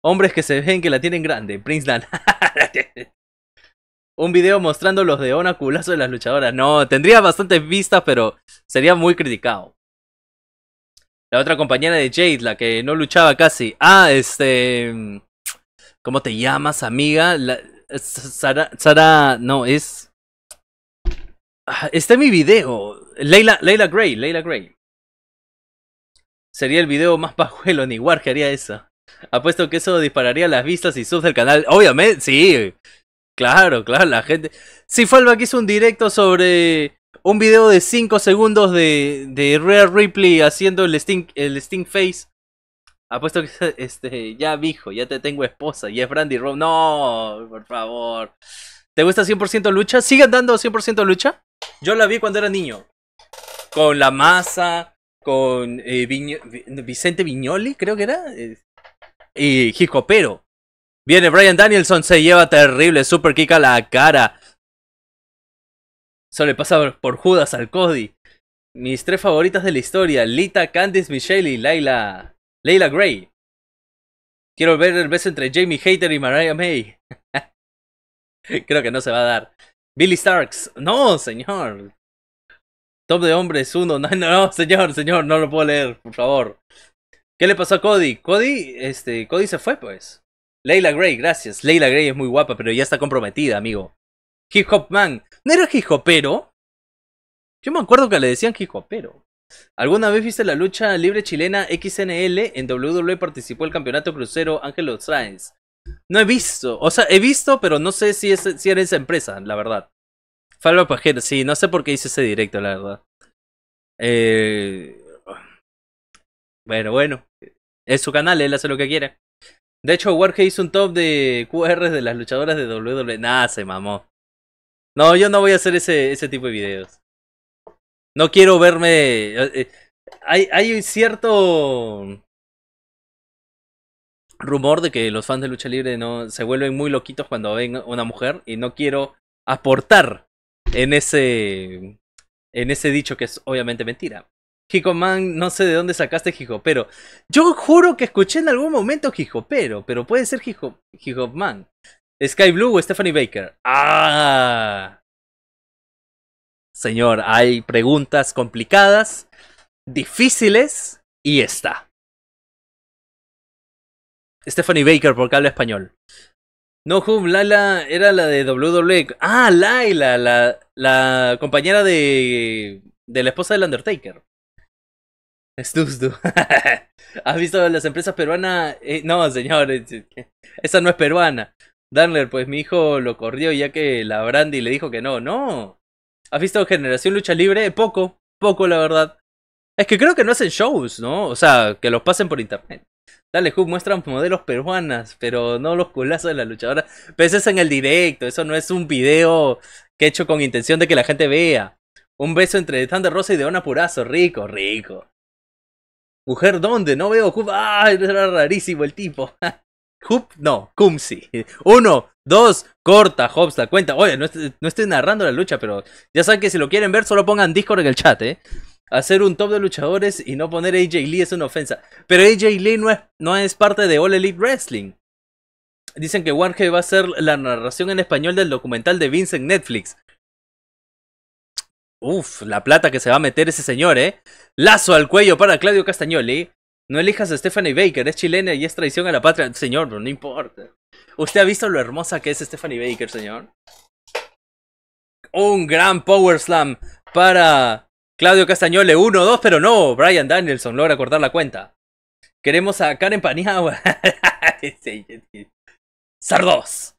Hombres que se ven que la tienen grande, Prince *laughs* un video mostrando los de Ona culazo de las luchadoras. No, tendría bastantes vistas, pero sería muy criticado. La otra compañera de Jade, la que no luchaba casi. Ah, este. ¿Cómo te llamas, amiga? Sara, Sara. No, es. Ah, está mi video. Leila, Leila Gray, Leila Gray. Sería el video más pajuelo, *laughs* ni guar que haría eso. Apuesto que eso dispararía las vistas y subs del canal. Obviamente, sí. Claro, claro, la gente. Si aquí hizo un directo sobre un video de 5 segundos de, de Rare Ripley haciendo el Sting, el Sting Face. Apuesto que *laughs* este, ya dijo, ya te tengo esposa y es Brandy Rome, No, por favor. ¿Te gusta 100% lucha? Sigue dando 100% lucha? Yo la vi cuando era niño. Con la masa, con eh, Vicente Viñoli, creo que era. Eh, y ¡Hijo, pero! Viene Brian Danielson, se lleva terrible super kick a la cara. Solo le pasa por Judas al Cody. Mis tres favoritas de la historia, Lita, Candice, Michelle y Layla, Layla Gray. Quiero ver el beso entre Jamie Hater y Mariah May. *laughs* Creo que no se va a dar. Billy Starks. No, señor. Top de hombres uno. No, no, señor, señor, no lo puedo leer, por favor. ¿Qué le pasó a Cody? Cody, este, Cody se fue, pues. Leila Gray, gracias. Leila Gray es muy guapa, pero ya está comprometida, amigo. Hip Hop Man. ¿No era hip hopero? Yo me acuerdo que le decían hip ¿Alguna vez viste la lucha libre chilena XNL? En WWE participó el campeonato crucero Ángel Sáenz. No he visto, o sea, he visto, pero no sé si, es, si era esa empresa, la verdad. Falva Pajero, sí, no sé por qué hice ese directo, la verdad. Eh, bueno, bueno. Es su canal, él hace lo que quiera. De hecho, Warge hizo un top de QRs de las luchadoras de WWE. Nah, se mamó. No, yo no voy a hacer ese, ese tipo de videos. No quiero verme. Eh, eh, hay, hay cierto rumor de que los fans de lucha libre no se vuelven muy loquitos cuando ven una mujer y no quiero aportar en ese en ese dicho que es obviamente mentira. Man, no sé de dónde sacaste pero Yo juro que escuché en algún momento Hijopero, pero puede ser Hijo, Sky Blue o Stephanie Baker. ¡Ah! Señor, hay preguntas complicadas, difíciles y está. Stephanie Baker, porque habla español. No, Hum, Lala era la de WWE. Ah, Laila, la, la compañera de, de la esposa del Undertaker. Estuzdu. *laughs* ¿Has visto las empresas peruanas? Eh, no, señor, esa no es peruana. Danler, pues mi hijo lo corrió ya que la Brandy le dijo que no. No. ¿Has visto Generación Lucha Libre? Poco, poco la verdad. Es que creo que no hacen shows, ¿no? O sea, que los pasen por internet. Dale, Hub, muestran modelos peruanas, pero no los culazos de la luchadora. Pero pues eso es en el directo, eso no es un video que he hecho con intención de que la gente vea. Un beso entre Thunder Rosa y Deona Purazo, rico, rico. ¿Mujer dónde? No veo. ¡Ah! Era rarísimo el tipo. *laughs* Hoop, no, cumsi. Uno, dos, corta, Hobbs, la cuenta. Oye, no estoy, narrando la lucha, pero ya saben que si lo quieren ver, solo pongan Discord en el chat, ¿eh? Hacer un top de luchadores y no poner AJ Lee es una ofensa. Pero AJ Lee no es, no es parte de All Elite Wrestling. Dicen que Warhead va a ser la narración en español del documental de Vince en Netflix. Uf, la plata que se va a meter ese señor, ¿eh? Lazo al cuello para Claudio Castagnoli. No elijas a Stephanie Baker, es chilena y es traición a la patria. Señor, no importa. ¿Usted ha visto lo hermosa que es Stephanie Baker, señor? Un gran power slam para Claudio Castagnoli. Uno, dos, pero no. Brian Danielson logra cortar la cuenta. Queremos a Karen Paniagua. *laughs* Sardos.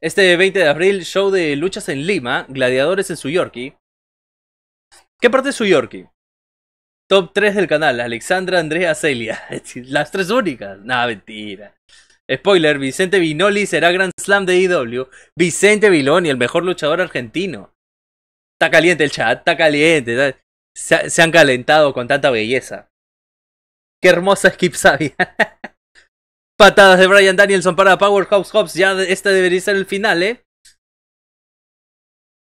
Este 20 de abril, show de luchas en Lima, gladiadores en su Yorkie. ¿Qué parte es su Yorkie? Top 3 del canal, Alexandra, Andrea, Celia. *laughs* Las tres únicas. Nah, mentira. Spoiler, Vicente Vinoli será Grand Slam de IW. Vicente Viloni, el mejor luchador argentino. Está caliente el chat, está caliente. Se, han calentado con tanta belleza. Qué hermosa Skip Sabia. *laughs* Patadas de Brian Danielson para Powerhouse Hobbs. Ya este debería ser el final, ¿eh?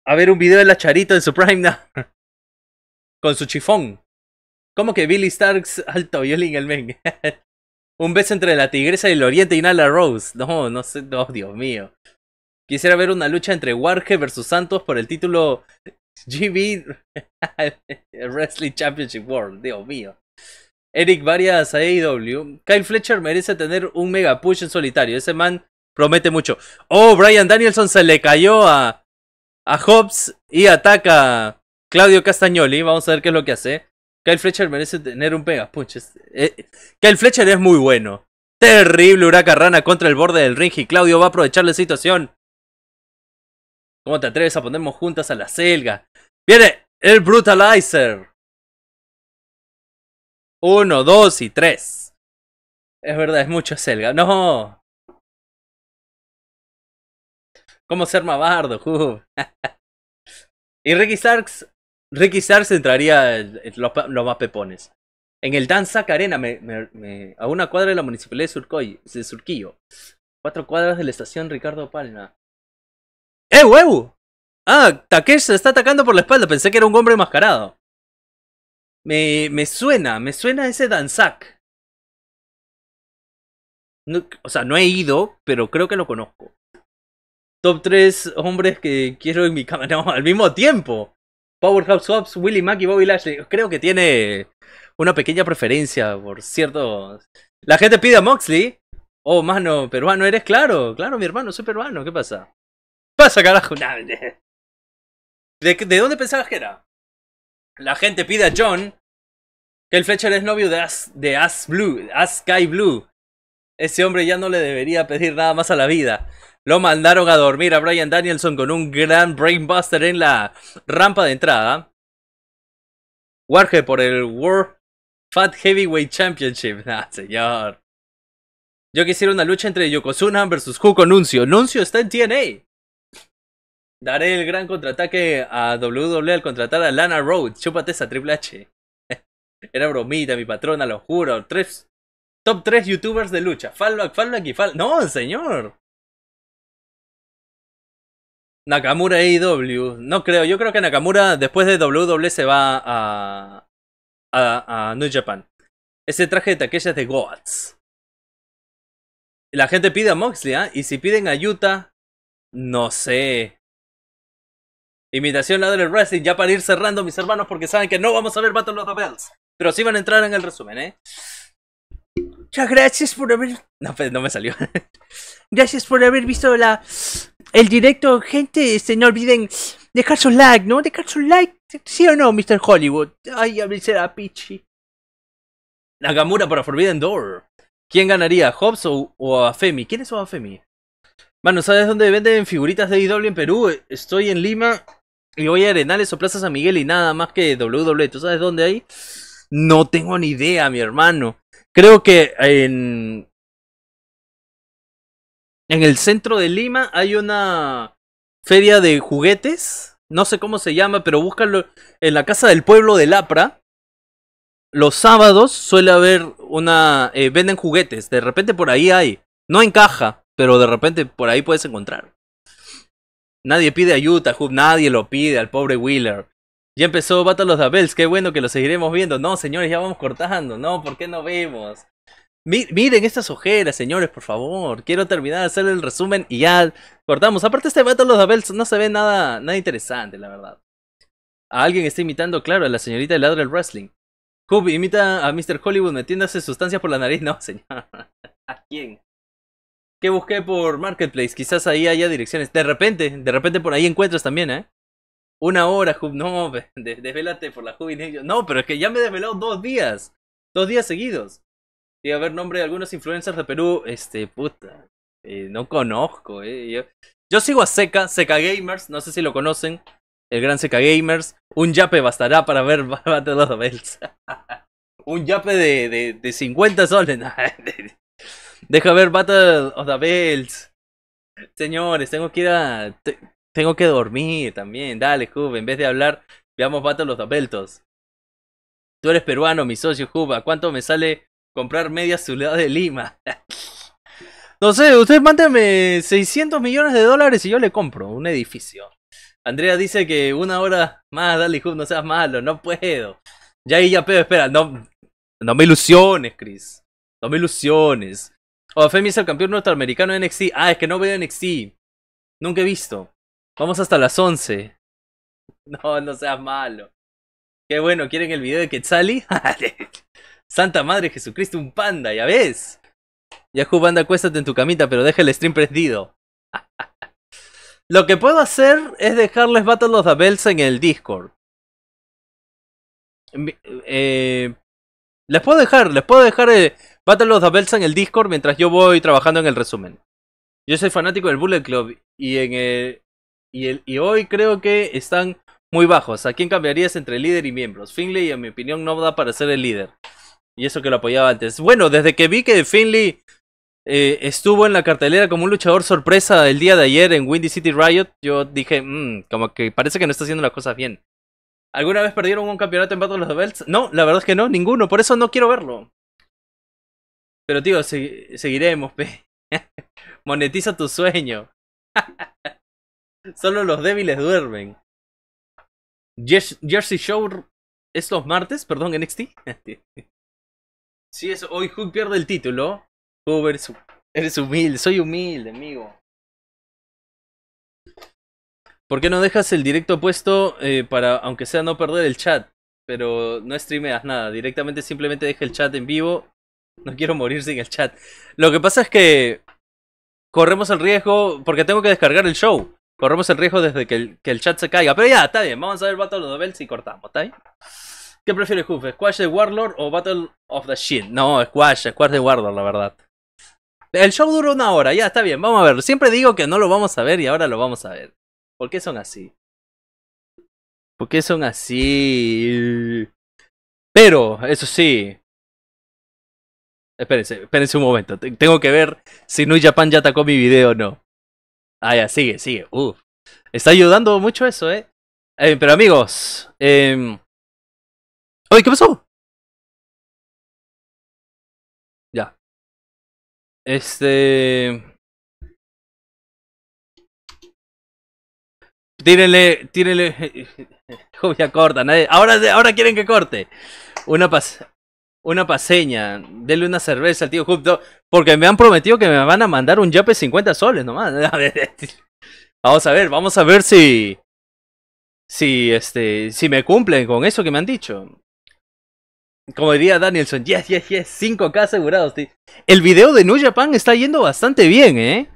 A ver un video de la Charito de su Prime Now. *laughs* con su chifón. ¿Cómo que Billy Starks alto violín el men. *laughs* Un beso entre la tigresa y el oriente y Nala Rose. No, no sé, no, Dios mío. Quisiera ver una lucha entre Warge versus Santos por el título GB *laughs* Wrestling Championship World. Dios mío. Eric Varias a AEW. Kyle Fletcher merece tener un mega push en solitario. Ese man promete mucho. Oh, Brian Danielson se le cayó a, a Hobbs y ataca Claudio Castagnoli, vamos a ver qué es lo que hace. Kyle Fletcher merece tener un pega puches. Eh, Kyle Fletcher es muy bueno. Terrible huracarrana contra el borde del ring y Claudio va a aprovechar la situación. ¿Cómo te atreves a ponernos juntas a la selga? Viene el Brutalizer. Uno, dos y tres. Es verdad, es mucha selga. No. ¿Cómo ser mabardo? *laughs* y Ricky Starks Ricky se entraría los, más pepones. En el Danzac Arena, a una cuadra de la municipalidad de, Surquillo. Cuatro cuadras de la estación Ricardo Palma. ¡Eh, huevo! Ah, Takesh se está atacando por la espalda. Pensé que era un hombre enmascarado. Me, me suena, me suena ese Danzac. o sea, no he ido, pero creo que lo conozco. Top 3 hombres que quiero en mi cama *laughs* al mismo tiempo. Powerhouse Ops, Willy Mack y Bobby Lashley. Creo que tiene una pequeña preferencia por cierto. La gente pide a Moxley. Oh, mano, peruano eres, claro, claro, mi hermano, soy peruano, ¿qué pasa? pasa, carajo? *laughs* ¿de, dónde pensabas que era? La gente pide a John que el Fletcher es novio de As, de As Blue, As Sky Blue. Ese hombre ya no le debería pedir nada más a la vida. Lo mandaron a dormir a Brian Danielson con un gran brainbuster en la rampa de entrada. Warhead por el World Fat Heavyweight Championship. *laughs* Ah, señor. Yo quisiera una lucha entre Yokozuna versus Hugo Nuncio. Nuncio está en TNA. Daré el gran contraataque a WWE al contratar a Lana Road. Chúpate esa Triple H. *laughs* Era bromita, mi patrona, lo juro. top 3 youtubers de lucha. Fallback, Fallback y Fall. No, señor. Nakamura AEW, No creo. Yo creo que Nakamura después de WWE se va a, a, New Japan. Ese traje de Takeshi es de Goats. La gente pide a Moxley, ¿eh? Y si piden a Yuta, no sé. Imitación la del Wrestling, ya para ir cerrando, mis hermanos, porque saben que no vamos a ver Battle of the Bells. Pero sí van a entrar en el resumen, ¿eh? Muchas gracias por haber. No, pues no me salió. *laughs* gracias por haber visto la el directo, gente. Este, no olviden dejar su like, ¿no? Dejar su like. ¿Sí o no, Mr. Hollywood? Ay, a será Pichi. Gamura para Forbidden Door. ¿Quién ganaría? ¿Hobbs o, o a Femi? ¿Quién es Femi? Bueno, ¿sabes dónde venden figuritas de IW e en Perú? Estoy en Lima y voy a Arenales o Plaza San Miguel y nada más que W e. ¿Tú sabes dónde hay? No tengo ni idea, mi hermano. Creo que en, en el centro de Lima hay una feria de juguetes. No sé cómo se llama, pero búscalo en la casa del pueblo de Lapra. Los sábados suele haber una. Eh, venden juguetes. De repente por ahí hay. No encaja, pero de repente por ahí puedes encontrar. Nadie pide ayuda, nadie lo pide al pobre Wheeler. Ya empezó Battle of the Bells, qué bueno que lo seguiremos viendo. No, señores, ya vamos cortando. No, ¿por qué no vemos? Miren estas ojeras, señores, por favor. Quiero terminar de hacer el resumen y ya cortamos. Aparte este Battle of the Bells no se ve nada, nada interesante, la verdad. A alguien está imitando, claro, a la señorita de Ladra Wrestling. Hub imita a Mr. Hollywood metiéndose sustancias por la nariz. No, señor. *laughs* ¿A quién? ¿Qué busqué por Marketplace? Quizás ahí haya direcciones. De repente, de repente por ahí encuentras también, ¿eh? Una hora, no, desvelate por la juventud. No, pero es que ya me he desvelado dos días. Dos días seguidos. Y a ver, nombre de algunos influencers de Perú. Este, puta. Eh, no conozco, eh. Yo, yo sigo a Seca, Seca Gamers, no sé si lo conocen. El gran Seca Gamers. Un yape bastará para ver *laughs* Battle of the Bells. *laughs* un yape de, de, de 50 soles. *laughs* Deja ver Battle of the Bells. Señores, tengo que ir a. Tengo que dormir también. Dale, Hub, en vez de hablar, veamos bato los abeltos. Tú eres peruano, mi socio Hub. cuánto me sale comprar media ciudad de Lima? *laughs* no sé, Usted mándenme 600 millones de dólares y yo le compro un edificio. Andrea dice que una hora más, dale, Hub, no seas malo, no puedo. Ya ahí ya pedo, espera, no, no me ilusiones, Chris. No me ilusiones. O oh, Femi es el campeón norteamericano de NXT. Ah, es que no veo NXT. Nunca he visto. Vamos hasta las 11. *laughs* No, no seas malo. Qué bueno, ¿quieren el video de Quetzali? *laughs* Santa Madre Jesucristo, un panda, ya ves. Yahoo Banda, acuéstate en tu camita, pero deja el stream prendido. *laughs* Lo que puedo hacer es dejarles Battle of the Bells en el Discord. Eh, les puedo dejar, les puedo dejar el Battle of the en el Discord mientras yo voy trabajando en el resumen. Yo soy fanático del Bullet Club y en el, y, y hoy creo que están muy bajos. ¿A quién cambiarías entre líder y miembros? Finley, en mi opinión, no da para ser el líder. Y eso que lo apoyaba antes. Bueno, desde que vi que Finley eh, estuvo en la cartelera como un luchador sorpresa el día de ayer en Windy City Riot, yo dije, mmm, como que parece que no está haciendo las cosas bien. ¿Alguna vez perdieron un campeonato en Battle of the Belts? No, la verdad es que no, ninguno. Por eso no quiero verlo. Pero tío, seguiremos, *laughs* Monetiza tu sueño. *laughs* Solo los débiles duermen. Jersey Show es los martes, perdón, NXT. *laughs* sí, eso, hoy Hook pierde el título. Hook, eres, humilde, soy humilde, amigo. ¿Por qué no dejas el directo puesto eh, para, aunque sea no perder el chat? Pero no streameas nada, directamente simplemente deja el chat en vivo. No quiero morir sin el chat. Lo que pasa es que corremos el riesgo porque tengo que descargar el show. Corremos el riesgo desde que el, chat se caiga. Pero ya, está bien. Vamos a ver Battle of the Bells y cortamos, ¿está ¿Qué prefieres, Juve, ¿Squash de Warlord o Battle of the Shield? No, Squash, Squash de Warlord, la verdad. El show duró una hora, ya está bien, vamos a verlo Siempre digo que no lo vamos a ver y ahora lo vamos a ver. ¿Por qué son así? ¿Por qué son así? Pero, eso sí. Espérense, espérense un momento. Tengo que ver si New Japan ya atacó mi video o no. Ah, ya, sigue, sigue. Uf. Uh, está ayudando mucho eso, ¿eh? eh pero amigos, eh... ¿qué pasó? Ya. Este... Tírenle, tírenle... *laughs* ya corta, nadie... Ahora, ahora quieren que corte. Una pas una paseña, denle una cerveza al tío Jupdo, porque me han prometido que me van a mandar un yape 50 soles nomás. *laughs* vamos a ver, vamos a ver si. Si este. Si me cumplen con eso que me han dicho. Como diría Danielson, yes, yes, yes, 5K asegurados. El video de New Japan está yendo bastante bien, ¿eh?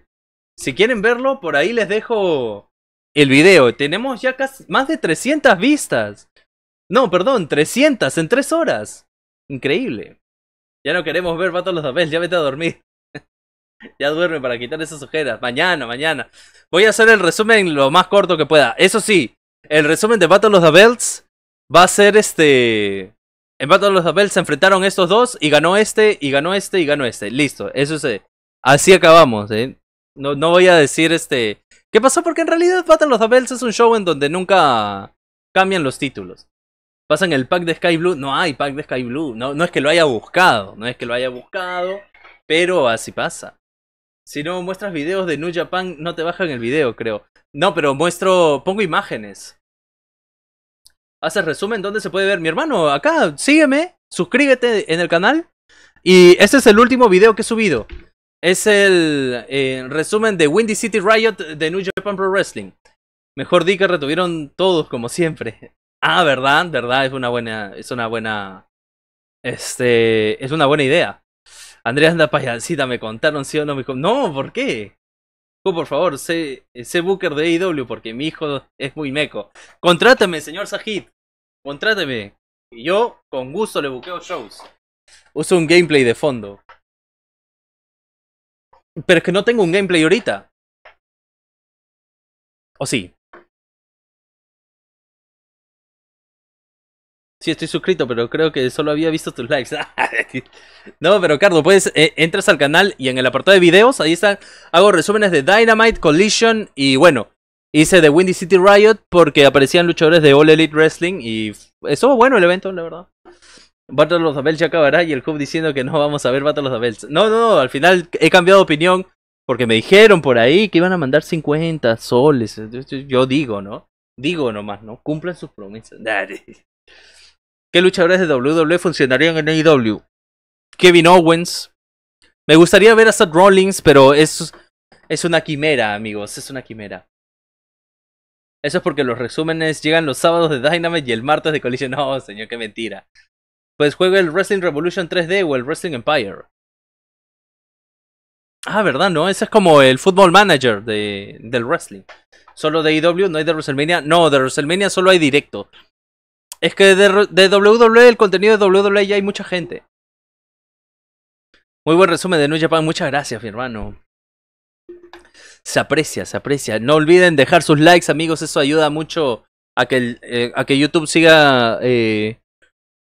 Si quieren verlo, por ahí les dejo el video. Tenemos ya casi más de 300 vistas. No, perdón, 300 en 3 horas. Increíble. Ya no queremos ver Battle of the Bells, ya vete a dormir. *laughs* ya duerme para quitar esas ojeras. Mañana, mañana. Voy a hacer el resumen lo más corto que pueda. Eso sí, el resumen de Battle of the Bells va a ser este. En Battle of the Bells se enfrentaron estos dos y ganó este, y ganó este, y ganó este. Listo, eso es. Eh, así acabamos, eh. No, no voy a decir este. ¿Qué pasó? Porque en realidad Battle of the Bells es un show en donde nunca cambian los títulos pasan el pack de Sky Blue, no hay pack de Sky Blue, no, es que lo haya buscado, no es que lo haya buscado, pero así pasa. Si no muestras videos de New Japan, no te bajan el video, creo. No, pero muestro, pongo imágenes. Haces resumen dónde se puede ver. Mi hermano, acá, sígueme, suscríbete en el canal. Y este es el último video que he subido. Es el eh, resumen de Windy City Riot de New Japan Pro Wrestling. Mejor di que retuvieron todos, como siempre. Ah, ¿verdad? ¿Verdad? Es una buena. Es una buena. Este. Es una buena idea. Andrea anda payancita, me contaron, sí o no me No, ¿por qué? Tú, por favor, sé, sé Booker de AEW porque mi hijo es muy meco. ¡Contráteme, señor Sajid. ¡Contráteme! Y yo, con gusto, le buqueo shows. Uso un gameplay de fondo. Pero es que no tengo un gameplay ahorita. ¿O sí? Sí, estoy suscrito, pero creo que solo había visto tus likes. *laughs* no, pero Cardo, puedes, eh, entras al canal y en el apartado de videos, ahí están, hago resúmenes de Dynamite, Collision y bueno, hice de Windy City Riot porque aparecían luchadores de All Elite Wrestling y estuvo bueno el evento, la verdad. Battle of the Bells ya acabará y el Hub diciendo que no vamos a ver Battle of the Bells. No, no, no, al final he cambiado de opinión porque me dijeron por ahí que iban a mandar 50 soles. Yo digo, ¿no? Digo nomás, ¿no? Cumplen sus promesas. *laughs* ¿Qué luchadores de WWE funcionarían en AEW? Kevin Owens. Me gustaría ver a Seth Rollins, pero es, es una quimera, amigos. Es una quimera. Eso es porque los resúmenes llegan los sábados de Dynamite y el martes de Collision. No, señor, qué mentira. Pues juega el Wrestling Revolution 3D o el Wrestling Empire. Ah, ¿verdad? No, ese es como el Football Manager de, del wrestling. Solo de IW, e no hay de WrestleMania. No, de WrestleMania solo hay directo. Es que de, WWE, e, el contenido de WWE ya hay mucha gente. Muy buen resumen de New Japan, muchas gracias, mi hermano. Se aprecia, se aprecia. No olviden dejar sus likes, amigos, eso ayuda mucho a que, eh, a que YouTube siga eh,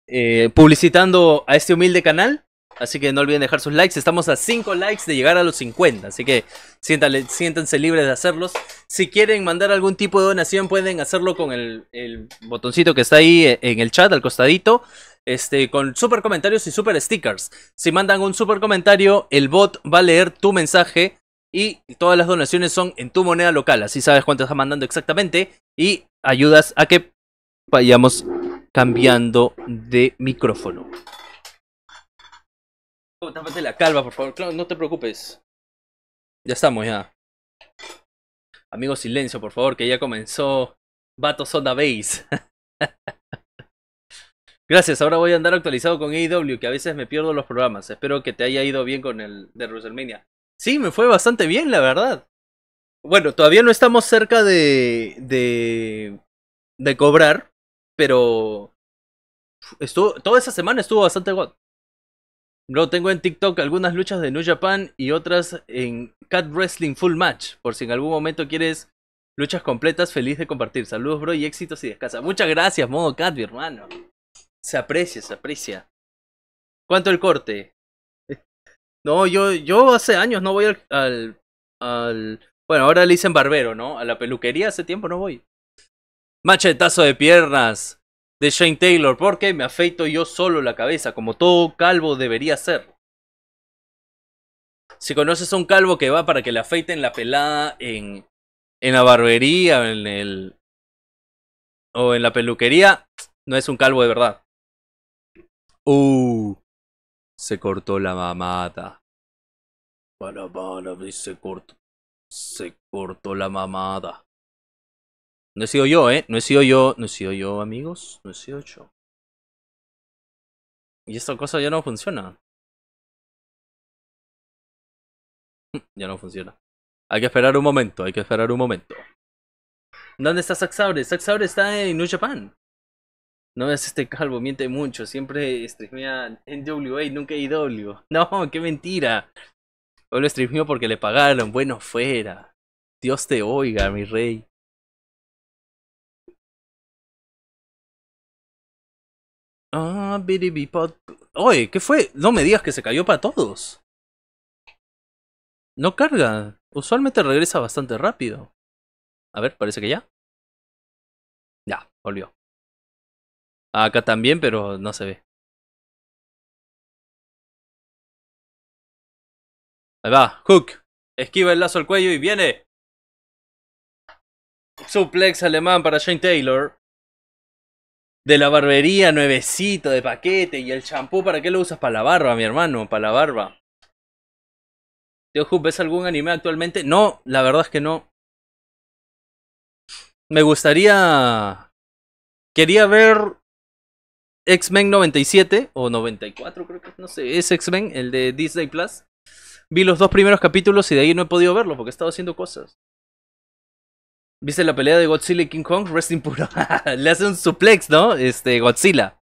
eh, publicitando a este humilde canal. Así que no olviden dejar sus likes. Estamos a 5 likes de llegar a los 50. Así que siéntense siéntanse libres de hacerlos. Si quieren mandar algún tipo de donación, pueden hacerlo con el, el botoncito que está ahí eh, en el chat, al costadito. Este, con super comentarios y super stickers. Si mandan un super comentario, el bot va a leer tu mensaje. Y todas las donaciones son en tu moneda local. Así sabes cuánto estás mandando exactamente. Y ayudas a que vayamos cambiando de micrófono. Tápate la calva, por favor. no te preocupes. Ya estamos, ya. Amigo, silencio, por favor, que ya comenzó Bato Sonda Base. *laughs* Gracias, ahora voy a andar actualizado con AEW, que a veces me pierdo los programas. Espero que te haya ido bien con el de WrestleMania. Sí, me fue bastante bien, la verdad. Bueno, todavía no estamos cerca de. de. de cobrar, pero. toda esa semana estuvo bastante god. Bro, tengo en TikTok algunas luchas de New Japan y otras en Cat Wrestling Full Match. Por si en algún momento quieres luchas completas, feliz de compartir. Saludos, bro, y éxitos y descansa. Muchas gracias, modo Cat, mi hermano. Se aprecia, se aprecia. ¿Cuánto el corte? *laughs* No, yo, yo hace años no voy al, al, al, Bueno, ahora le dicen barbero, ¿no? A la peluquería hace tiempo no voy. Machetazo de piernas de Shane Taylor, porque me afeito yo solo la cabeza, como todo calvo debería ser. Si conoces a un calvo que va para que le afeiten la pelada en, en la barbería en el, o en la peluquería, no es un calvo de verdad. Uh, se cortó la mamada. Para, para, se cortó. Se cortó la mamada. No he sido yo, ¿eh? No he sido yo, no he sido yo, amigos. No he sido yo. Y esta cosa ya no funciona. *laughs* ya no funciona. Hay que esperar un momento, hay que esperar un momento. ¿Dónde está Saxaure? Saxaure está en New Japan. No es este calvo, miente mucho. Siempre streamea en WA, nunca en IW. *laughs* No, qué mentira. Hoy lo streameó porque le pagaron. Bueno, fuera. Dios te oiga, mi rey. Ah, Biribipod. Oye, ¿qué fue? No me digas que se cayó para todos. No carga. Usualmente regresa bastante rápido. A ver, parece que ya. Ya, volvió. Acá también, pero no se ve. Ahí va, Hook. Esquiva el lazo al cuello y viene. Suplex alemán para Shane Taylor de la barbería, nuevecito, de paquete. Y el champú, ¿para qué lo usas? Para la barba, mi hermano, para la barba. ¿Te ¿ves algún anime actualmente? No, la verdad es que no. Me gustaría... Quería ver X-Men 97 o 94, creo que no sé. Es X-Men, el de Disney Plus. Vi los dos primeros capítulos y de ahí no he podido verlos porque he estado haciendo cosas. ¿Viste la pelea de Godzilla y King Kong? Wrestling puro. *laughs* Le hace un suplex, ¿no? Este, Godzilla.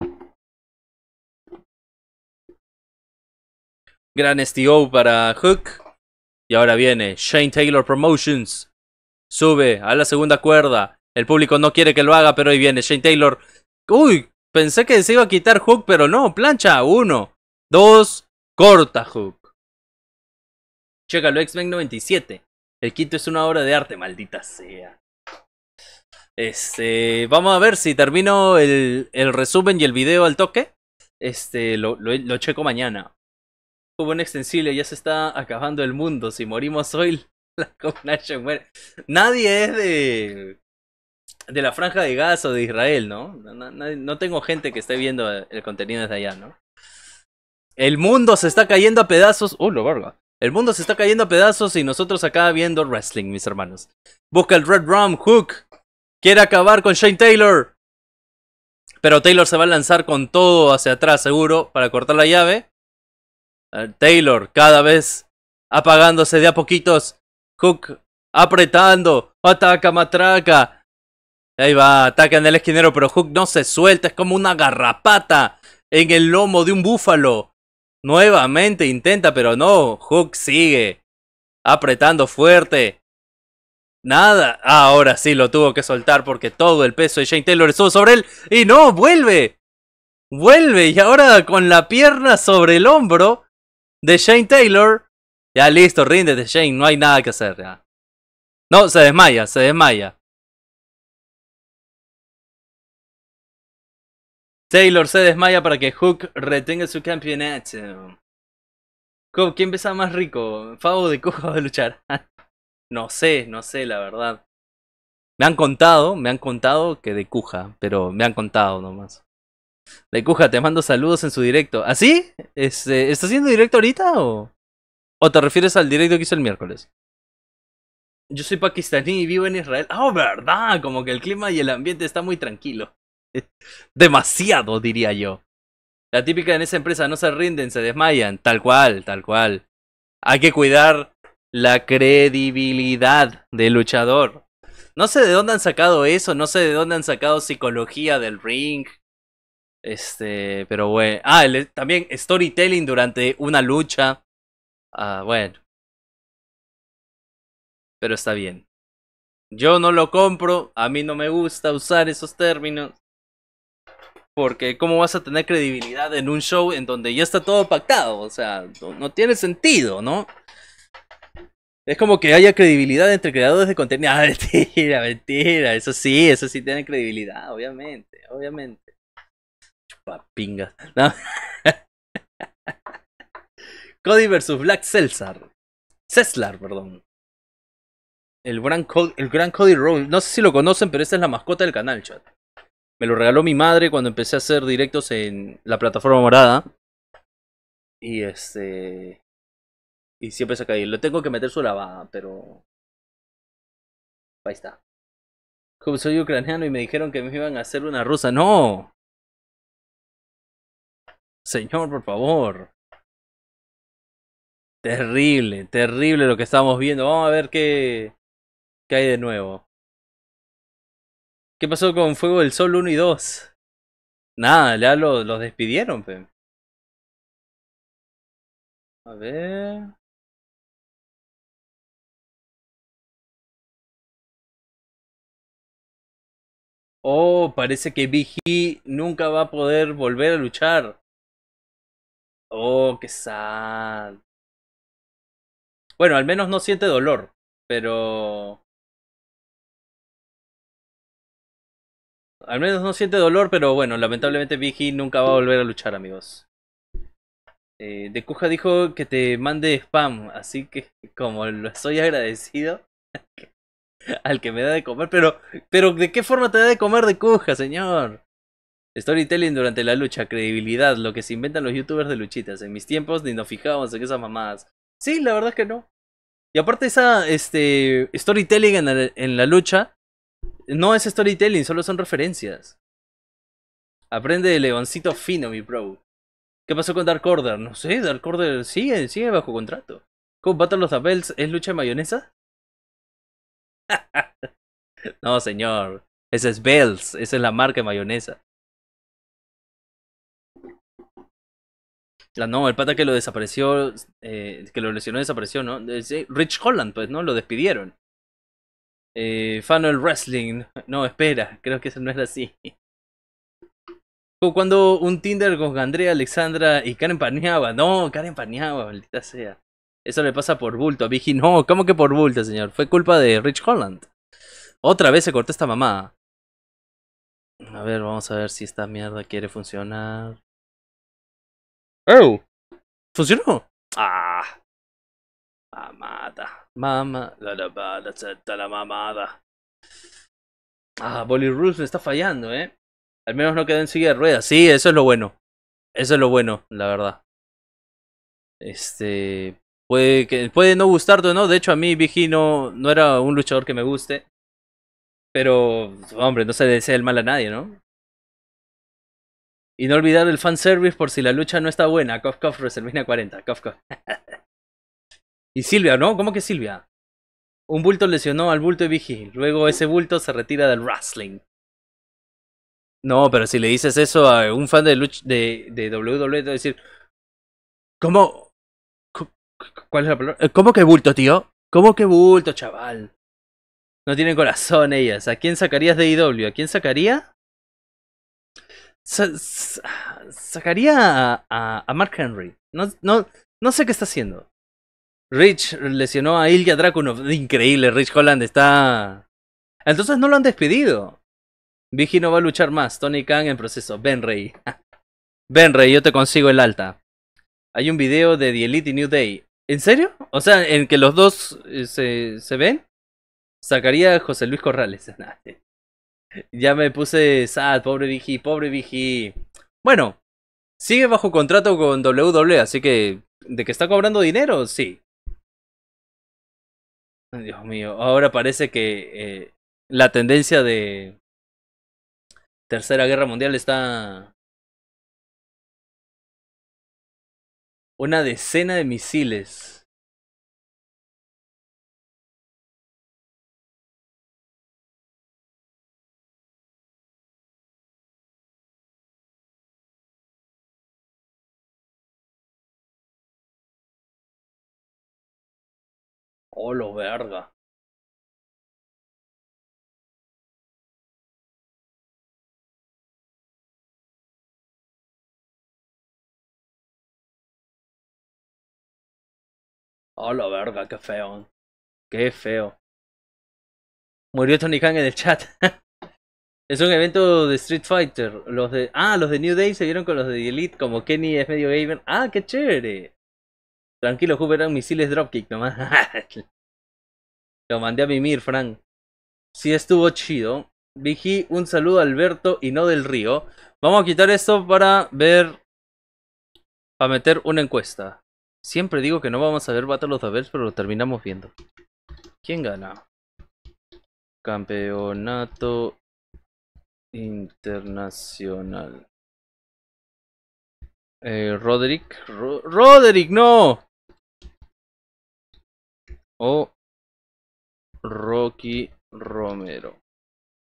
Gran STO para Hook. Y ahora viene Shane Taylor Promotions. Sube a la segunda cuerda. El público no quiere que lo haga, pero ahí viene Shane Taylor. Uy, pensé que se iba a quitar Hook, pero no. Plancha. Uno, dos, corta Hook. Chécalo, X-Men 97. El quinto es una obra de arte, maldita sea. Este, vamos a ver si termino el, el resumen y el video al toque. Este, lo, lo, checo mañana. Hubo un extensible, ya se está acabando el mundo. Si morimos hoy, *laughs* la muere. Nadie es de. de la Franja de gas o de Israel, ¿no? No, no tengo gente que esté viendo el contenido desde allá, ¿no? El mundo se está cayendo a pedazos. Uh lo verga! El mundo se está cayendo a pedazos y nosotros acá viendo wrestling, mis hermanos. Busca el Red Rum Hook. Quiere acabar con Shane Taylor. Pero Taylor se va a lanzar con todo hacia atrás, seguro, para cortar la llave. Eh, Taylor cada vez apagándose de a poquitos. Hook apretando. Ataca, matraca. Ahí va, ataca en el esquinero, pero Hook no se suelta. Es como una garrapata en el lomo de un búfalo. Nuevamente intenta, pero no. Hook sigue apretando fuerte. Nada. Ah, ahora sí lo tuvo que soltar porque todo el peso de Shane Taylor estuvo sobre él. Y no, vuelve. Vuelve. Y ahora con la pierna sobre el hombro de Shane Taylor. Ya listo, ríndete Shane, no hay nada que hacer. Ya. No, se desmaya, se desmaya. Taylor se desmaya para que Hook retenga su campeonato. ¿Quién pesa más rico? Favo de Cojo de luchar. *laughs* No sé, no sé, la verdad. Me han contado, me han contado que de Cuja, pero me han contado nomás. De Cuja, te mando saludos en su directo. ¿Así? ¿Ah, este, ¿Estás haciendo directo ahorita o.? ¿O te refieres al directo que hizo el miércoles? Yo soy pakistaní y vivo en Israel. Ah, oh, verdad, como que el clima y el ambiente está muy tranquilo. *laughs* Demasiado, diría yo. La típica en esa empresa, no se rinden, se desmayan, tal cual, tal cual. Hay que cuidar la credibilidad del luchador. No sé de dónde han sacado eso, no sé de dónde han sacado psicología del ring. Este, pero bueno. Ah, también storytelling durante una lucha. Ah, bueno. Pero está bien. Yo no lo compro, a mí no me gusta usar esos términos. Porque ¿cómo vas a tener credibilidad en un show en donde ya está todo pactado? O sea, no tiene sentido, ¿no? Es como que haya credibilidad entre creadores de contenido. *laughs* Ah, mentira, mentira. Eso sí, eso sí tiene credibilidad, obviamente, obviamente. Chupapingas. *laughs* No. Cody versus Black Celsar. Ceslar, perdón. El gran, Cody, el gran Cody No sé si lo conocen, pero esa es la mascota del canal, chat. Me lo regaló mi madre cuando empecé a hacer directos en la plataforma morada. Y este. Y siempre se ahí. Lo tengo que meter su lavada, pero. Ahí está. Como soy ucraniano y me dijeron que me iban a hacer una rusa. ¡No! Señor, por favor. Terrible, terrible lo que estamos viendo. Vamos a ver qué, qué hay de nuevo. ¿Qué pasó con Fuego del Sol 1 y 2? Nada, ya los, despidieron, A ver. Oh, parece que Viji e nunca va a poder volver a luchar. Oh, qué sad. Bueno, al menos no siente dolor, pero... Al menos no siente dolor, pero bueno, lamentablemente Viji e nunca va a volver a luchar, amigos. Eh, dijo que te mande spam, así que como lo estoy agradecido. *laughs* *laughs* al que me da de comer. Pero, pero ¿de qué forma te da de comer de cuja, señor? Storytelling durante la lucha, credibilidad, lo que se inventan los youtubers de luchitas. En mis tiempos ni nos fijábamos en esas mamadas. Sí, la verdad es que no. Y aparte esa, este, storytelling en la, en la lucha, no es storytelling, solo son referencias. Aprende de leoncito fino, mi bro. ¿Qué pasó con Dark Order? No sé, Dark Order sigue, sigue bajo contrato. ¿Cómo? Battle of the es lucha mayonesa? *laughs* no, señor. Esa es Bells. Esa es la marca de mayonesa. La, no, el pata que lo desapareció, eh, que lo lesionó desapareció, ¿no? Eh, Rich Holland, pues, ¿no? Lo despidieron. Eh, Funnel Wrestling. No, espera, creo que eso no era así. Cuando un Tinder con Andrea, Alexandra y Karen Paneaba. No, Karen Paneaba, maldita sea. Eso le pasa por bulto. Vigi, no, ¿cómo que por bulto, señor? Fue culpa de Rich Holland. Otra vez se cortó esta mamada. A ver, vamos a ver si esta mierda quiere funcionar. ¡Oh! ¿Funcionó? ¡Ah! Mamada. Mamada. La la la la, la mamada. Ah, Bolly me está fallando, ¿eh? Al menos no queda en silla de ruedas. Sí, eso es lo bueno. Eso es lo bueno, la verdad. Este. Puede, no gustarte no. De hecho, a mí Big e, no, era un luchador que me guste. Pero, hombre, no se desea el mal a nadie, ¿no? Y no olvidar el fanservice por si la lucha no está buena. Cof Cof WrestleMania 40. Cof Cof. y Silvia, ¿no? ¿Cómo que Silvia? Un bulto lesionó al bulto de vigi e. Luego ese bulto se retira del wrestling. No, pero si le dices eso a un fan de, de, de WWE, te va a decir: ¿Cómo? ¿Cuál es la palabra? Eh, ¿Cómo que bulto, tío? ¿Cómo que bulto, chaval? No tienen corazón ellas. ¿A quién sacarías de IW? ¿A quién sacaría? sacaría a, a, Mark Henry. No, no, no sé qué está haciendo. Rich lesionó a Ilya Drakunov. Increíble, Rich Holland está. Entonces no lo han despedido. Vigi no va a luchar más. Tony Khan en proceso. Ben Rey. *laughs* ben Rey, yo te consigo el alta. Hay un video de The Elite New Day. ¿En serio? O sea, en que los dos eh, se, se, ven, sacaría a José Luis Corrales. *laughs* ya me puse sad, pobre Vigi, pobre Vigi. Bueno, sigue bajo contrato con WWE, así que de que está cobrando dinero, sí. Dios mío, ahora parece que eh, la tendencia de Tercera Guerra Mundial está una decena de misiles. Oh, lo verga. Oh, la verga, qué feo. Qué feo. Murió Tony Khan en el chat. *laughs* es un evento de Street Fighter. Los de. Ah, los de New Day se vieron con los de Elite, como Kenny es medio gamer. Ah, qué chévere. Tranquilo, Misiles eran misiles dropkick nomás. *laughs* Lo mandé a mimir, Frank. Si estuvo chido. Vigi, un saludo a Alberto y no del Río. Vamos a quitar esto para ver. Para meter una encuesta. Siempre digo que no vamos a ver Battle of the pero lo terminamos viendo. ¿Quién gana? Campeonato Internacional. Eh, Roderick. Roderick, no. O Rocky Romero.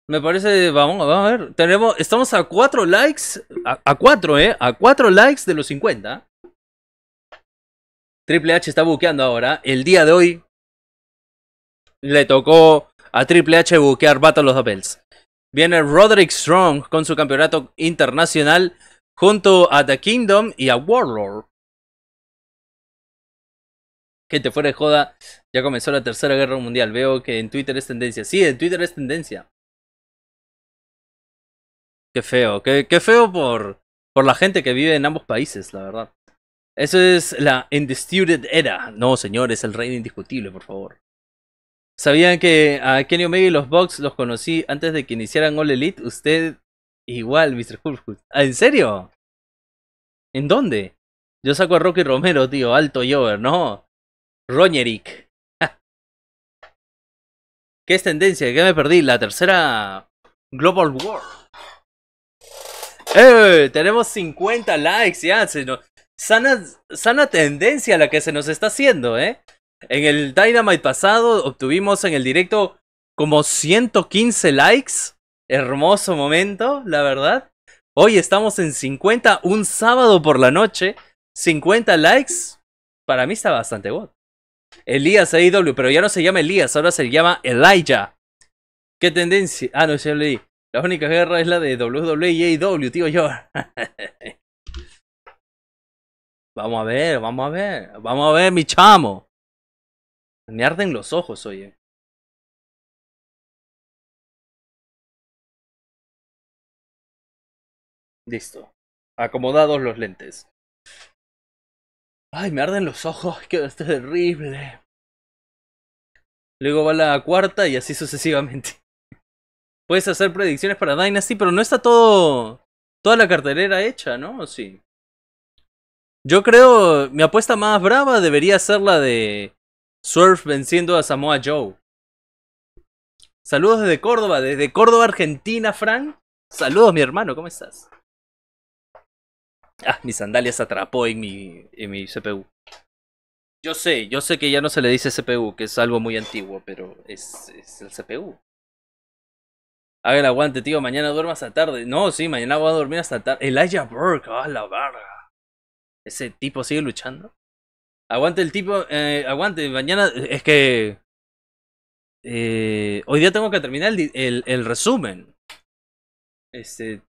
Me parece, vamos, a ver. Tenemos, estamos a 4 likes. A, a 4, ¿eh? A 4 likes de los 50. Triple H está buqueando ahora. El día de hoy le tocó a Triple H buquear Battle of the Viene Roderick Strong con su campeonato internacional junto a The Kingdom y a Warlord. Que te fuera de joda, ya comenzó la tercera guerra mundial. Veo que en Twitter es tendencia. Sí, en Twitter es tendencia. Qué feo, qué, qué feo por, por la gente que vive en ambos países, la verdad. Eso es la Undisputed Era. No, es el rey indiscutible, por favor. ¿Sabían que a Kenny Omega y los Box los conocí antes de que iniciaran All Elite? Usted igual, Mr. Hulk. ¿Ah, ¿En serio? ¿En dónde? Yo saco a Rocky Romero, tío. Alto Jover, ¿no? Roñeric. ¿Qué es tendencia? ¿Qué me perdí? La tercera Global War. ¡Eh! Tenemos 50 likes, ya. Se sana, sana tendencia la que se nos está haciendo, ¿eh? En el Dynamite pasado obtuvimos en el directo como 115 likes. Hermoso momento, la verdad. Hoy estamos en 50, un sábado por la noche. 50 likes. Para mí está bastante bueno. Elías AIW, pero ya no se llama Elías, ahora se llama Elijah. ¿Qué tendencia? Ah, no, ya leí. La única guerra es la de WWE tío yo. *laughs* Vamos a ver, vamos a ver. Vamos a ver, mi chamo. Me arden los ojos, oye. Listo. Acomodados los lentes. Ay, me arden los ojos, que esto es terrible. Luego va la cuarta y así sucesivamente. Puedes hacer predicciones para Dynasty, pero no está todo. toda la cartelera hecha, ¿no? sí? Yo creo, mi apuesta más brava debería ser la de Surf venciendo a Samoa Joe. Saludos desde Córdoba, desde Córdoba, Argentina, Fran. Saludos, mi hermano, ¿cómo estás? Ah, mi sandalia se atrapó en mi, en mi CPU. Yo sé, yo sé que ya no se le dice CPU, que es algo muy antiguo, pero es, es el CPU. Haga el aguante, tío, mañana duermas hasta tarde. No, sí, mañana voy a dormir hasta tarde. Elijah Burke, a la barra. Ese tipo sigue luchando. Aguante el tipo, eh, aguante, mañana es que... Eh, hoy día tengo que terminar el, el, resumen. Este...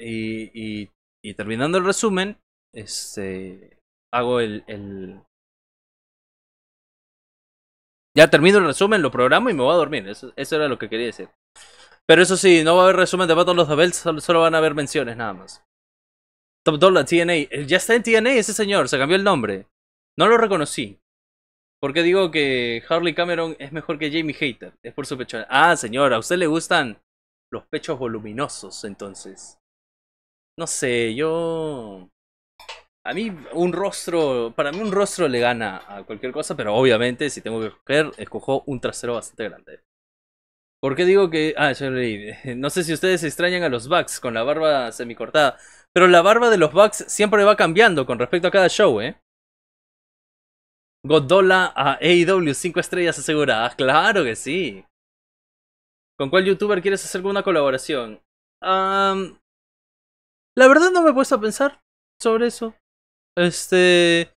Y, y, terminando el resumen, este... Hago el, el... Ya termino el resumen, lo programo y me voy a dormir. Eso, era lo que quería decir. Pero eso sí, no va a haber resumen de Battle of the Bells, solo van a haber menciones nada más. Top Dollar TNA. Eh, ya está en TNA ese señor, se cambió el nombre. No lo reconocí. ¿Por qué digo que Harley Cameron es mejor que Jamie Hater. Es por su pecho. Ah, señor, a usted le gustan los pechos voluminosos, entonces. No sé, yo. A mí un rostro, para mí un rostro le gana a cualquier cosa, pero obviamente si tengo que escoger, escojo un trasero bastante grande. ¿Por qué digo que...? Ah, señor leí. *laughs* No sé si ustedes extrañan a los Bucks con la barba semicortada. Pero la barba de los Bucks siempre va cambiando con respecto a cada show, ¿eh? Godola a AEW 5 estrellas aseguradas. Claro que sí. ¿Con cuál youtuber quieres hacer alguna colaboración? la verdad no me he puesto a pensar sobre eso. Este.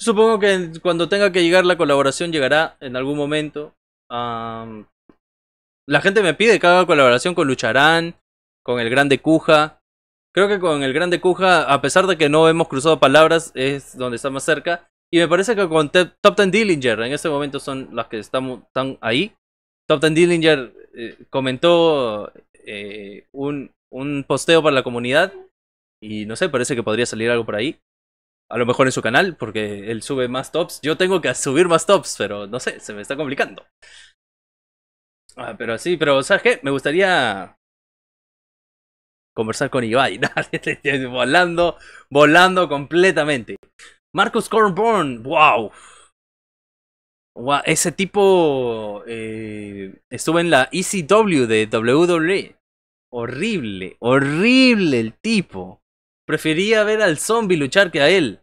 Supongo que cuando tenga que llegar la colaboración llegará en algún momento. la gente me pide que haga colaboración con Lucharán, con el Grande Cuja. Creo que con el Grande Cuja, a pesar de que no hemos cruzado palabras, es donde está más cerca. Y me parece que con Top Ten Dillinger, en este momento son las que están, ahí. Top Ten Dillinger eh, comentó eh, un, posteo para la comunidad. Y no sé, parece que podría salir algo por ahí. A lo mejor en su canal, porque él sube más tops. Yo tengo que *laughs* subir más tops, pero no sé, se me está complicando. Ah, pero sí, pero ¿sabes qué? Me gustaría conversar con Ibai. *laughs* volando, volando completamente. Marcus Cornborn, wow. Ese tipo eh, estuvo en la ECW de WWE. Horrible, horrible el tipo. Prefería ver al zombie luchar que a él.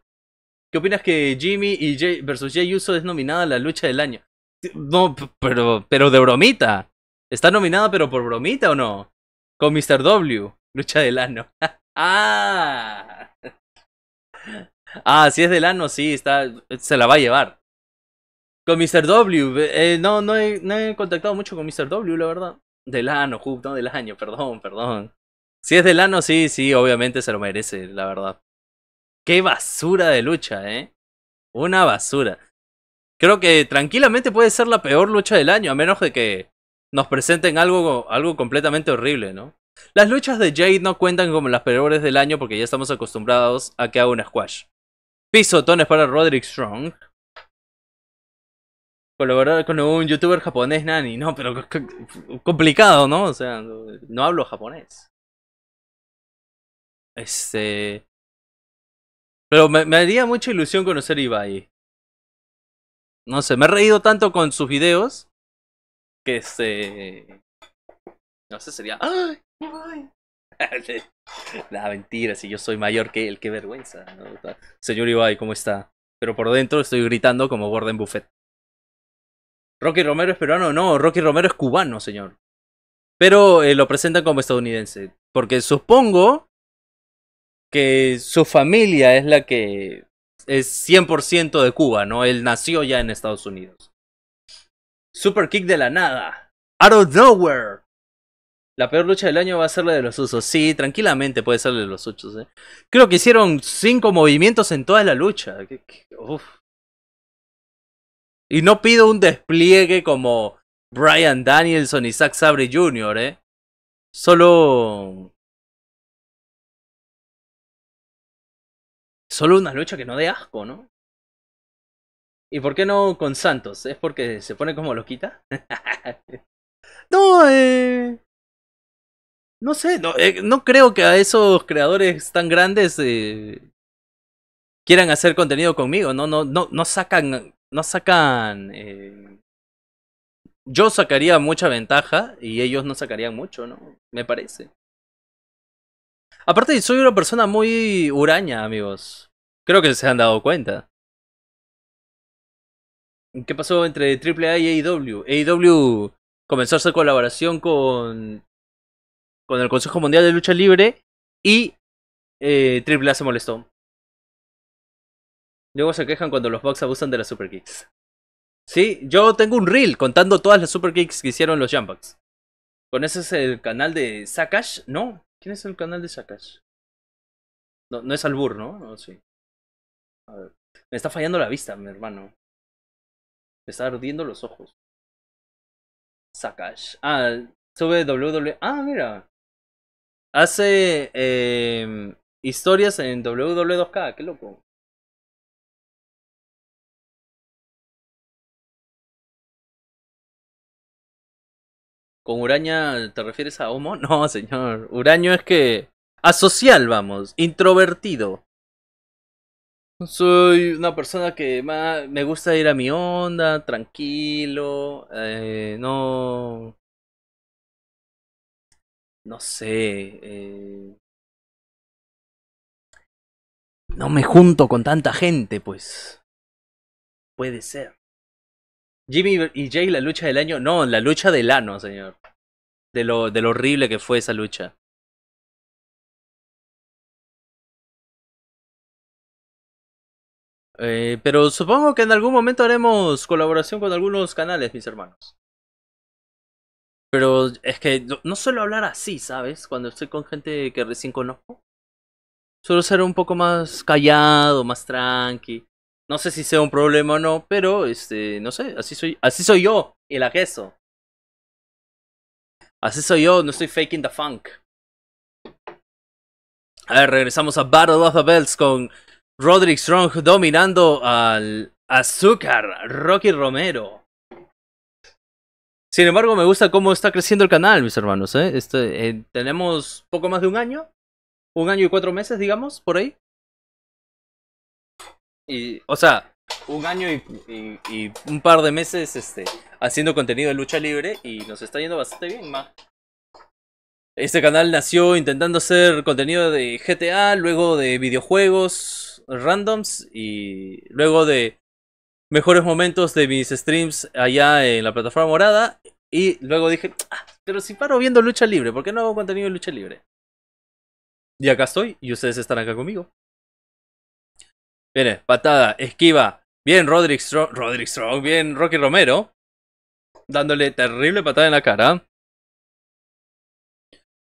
¿Qué opinas que Jimmy y Jay versus Jay Uso es nominada a la lucha del año? No, pero, pero de bromita. ¿Está nominada pero por bromita o no? Con Mr. W. Lucha del ano. *laughs* ¡Ah! Ah, si es del ano, sí, está, se la va a llevar. Con Mr. W, eh, no, no he, no he contactado mucho con Mr. W, la verdad. Del ano, no del año, perdón, perdón. Si es del ano, sí, sí, obviamente se lo merece, la verdad. Qué basura de lucha, ¿eh? Una basura. Creo que tranquilamente puede ser la peor lucha del año, a menos de que nos presenten algo, algo completamente horrible, ¿no? Las luchas de Jade no cuentan como las peores del año porque ya estamos acostumbrados a que haga un squash. Pisotones para Roderick Strong. Colaborar con un youtuber japonés, Nani. No, pero complicado, ¿no? O sea, no hablo japonés. Este. Pero me, me haría mucha ilusión conocer a Ibai. No sé, me he reído tanto con sus videos que este. No sé, sería. ¡Ay! La *laughs* mentira, si yo soy mayor que él, qué vergüenza. Señor Ibai, ¿cómo está? Pero por dentro estoy gritando como Gordon Buffett. Rocky Romero es peruano, no, Rocky Romero es cubano, señor. Pero eh, lo presentan como estadounidense. Porque supongo que su familia es la que es 100% de Cuba, ¿no? Él nació ya en Estados Unidos. Super kick de la nada. Out of nowhere. La peor lucha del año va a ser la de los usos. Sí, tranquilamente puede ser la de los usos. ¿eh? Creo que hicieron cinco movimientos en toda la lucha. Y no pido un despliegue como Brian Danielson y Zack Sabre Jr., eh. Solo. Solo una lucha que no dé asco, ¿no? ¿Y por qué no con Santos? ¿Es porque se pone como loquita? *laughs* no, eh. No sé, eh, no, creo que a esos creadores tan grandes eh, quieran hacer contenido conmigo, no, no, no, no sacan, no sacan. Eh, yo sacaría mucha ventaja y ellos no sacarían mucho, ¿no? Me parece. Aparte, soy una persona muy huraña, amigos. Creo que se han dado cuenta. ¿Qué pasó entre AAA y AEW? AEW comenzó su colaboración con con el Consejo Mundial de Lucha Libre y eh, Triple A se molestó. Luego se quejan cuando los Bucks abusan de las Super Kicks. Sí, yo tengo un reel contando todas las Super Kicks que hicieron los Jambucks. Con ese es el canal de Sakash, ¿no? ¿Quién es el canal de Sakash? No, no es Albur, ¿no? No, oh, sí. A ver. Me está fallando la vista, mi hermano. Me está ardiendo los ojos. Sakash. Ah, sube WWE. Ah, mira. Hace eh, historias en WW2K, qué loco. ¿Con Uraña te refieres a Homo? *laughs* No, señor. Uraño es que. Asocial, vamos. Introvertido. Soy una persona que más me gusta ir a mi onda, tranquilo. Eh, no no sé, eh, no me junto con tanta gente, pues. Puede ser. Jimmy y Jay, la lucha del año. No, la lucha del ano, señor. De lo, de lo horrible que fue esa lucha. Eh, pero supongo que en algún momento haremos colaboración con algunos canales, mis hermanos. Pero es que no suelo hablar así, ¿sabes? Cuando estoy con gente que recién conozco. Suelo ser un poco más callado, más tranqui. No sé si sea un problema o no, pero este, no sé, así soy, así soy yo, el ageso. Así soy yo, no estoy faking the funk. A ver, regresamos a Battle of the Bells con Roderick Strong dominando al Azúcar, Rocky Romero. Sin embargo, me gusta cómo está creciendo el canal, mis hermanos. ¿eh? Este, eh, tenemos poco más de un año, un año y cuatro meses, digamos, por ahí. Y, o sea, un año y, y un par de meses este, haciendo contenido de lucha libre y nos está yendo bastante bien, ma. Este canal nació intentando hacer contenido de GTA, luego de videojuegos randoms y luego de mejores momentos de mis streams allá en la plataforma morada. Y luego dije, ah, pero si paro viendo lucha libre, ¿por qué no hago contenido de lucha libre? Y acá estoy, y ustedes están acá conmigo. Viene, patada, esquiva. Bien, Roderick Strong, Strong, bien, Rocky Romero. Dándole terrible patada en la cara.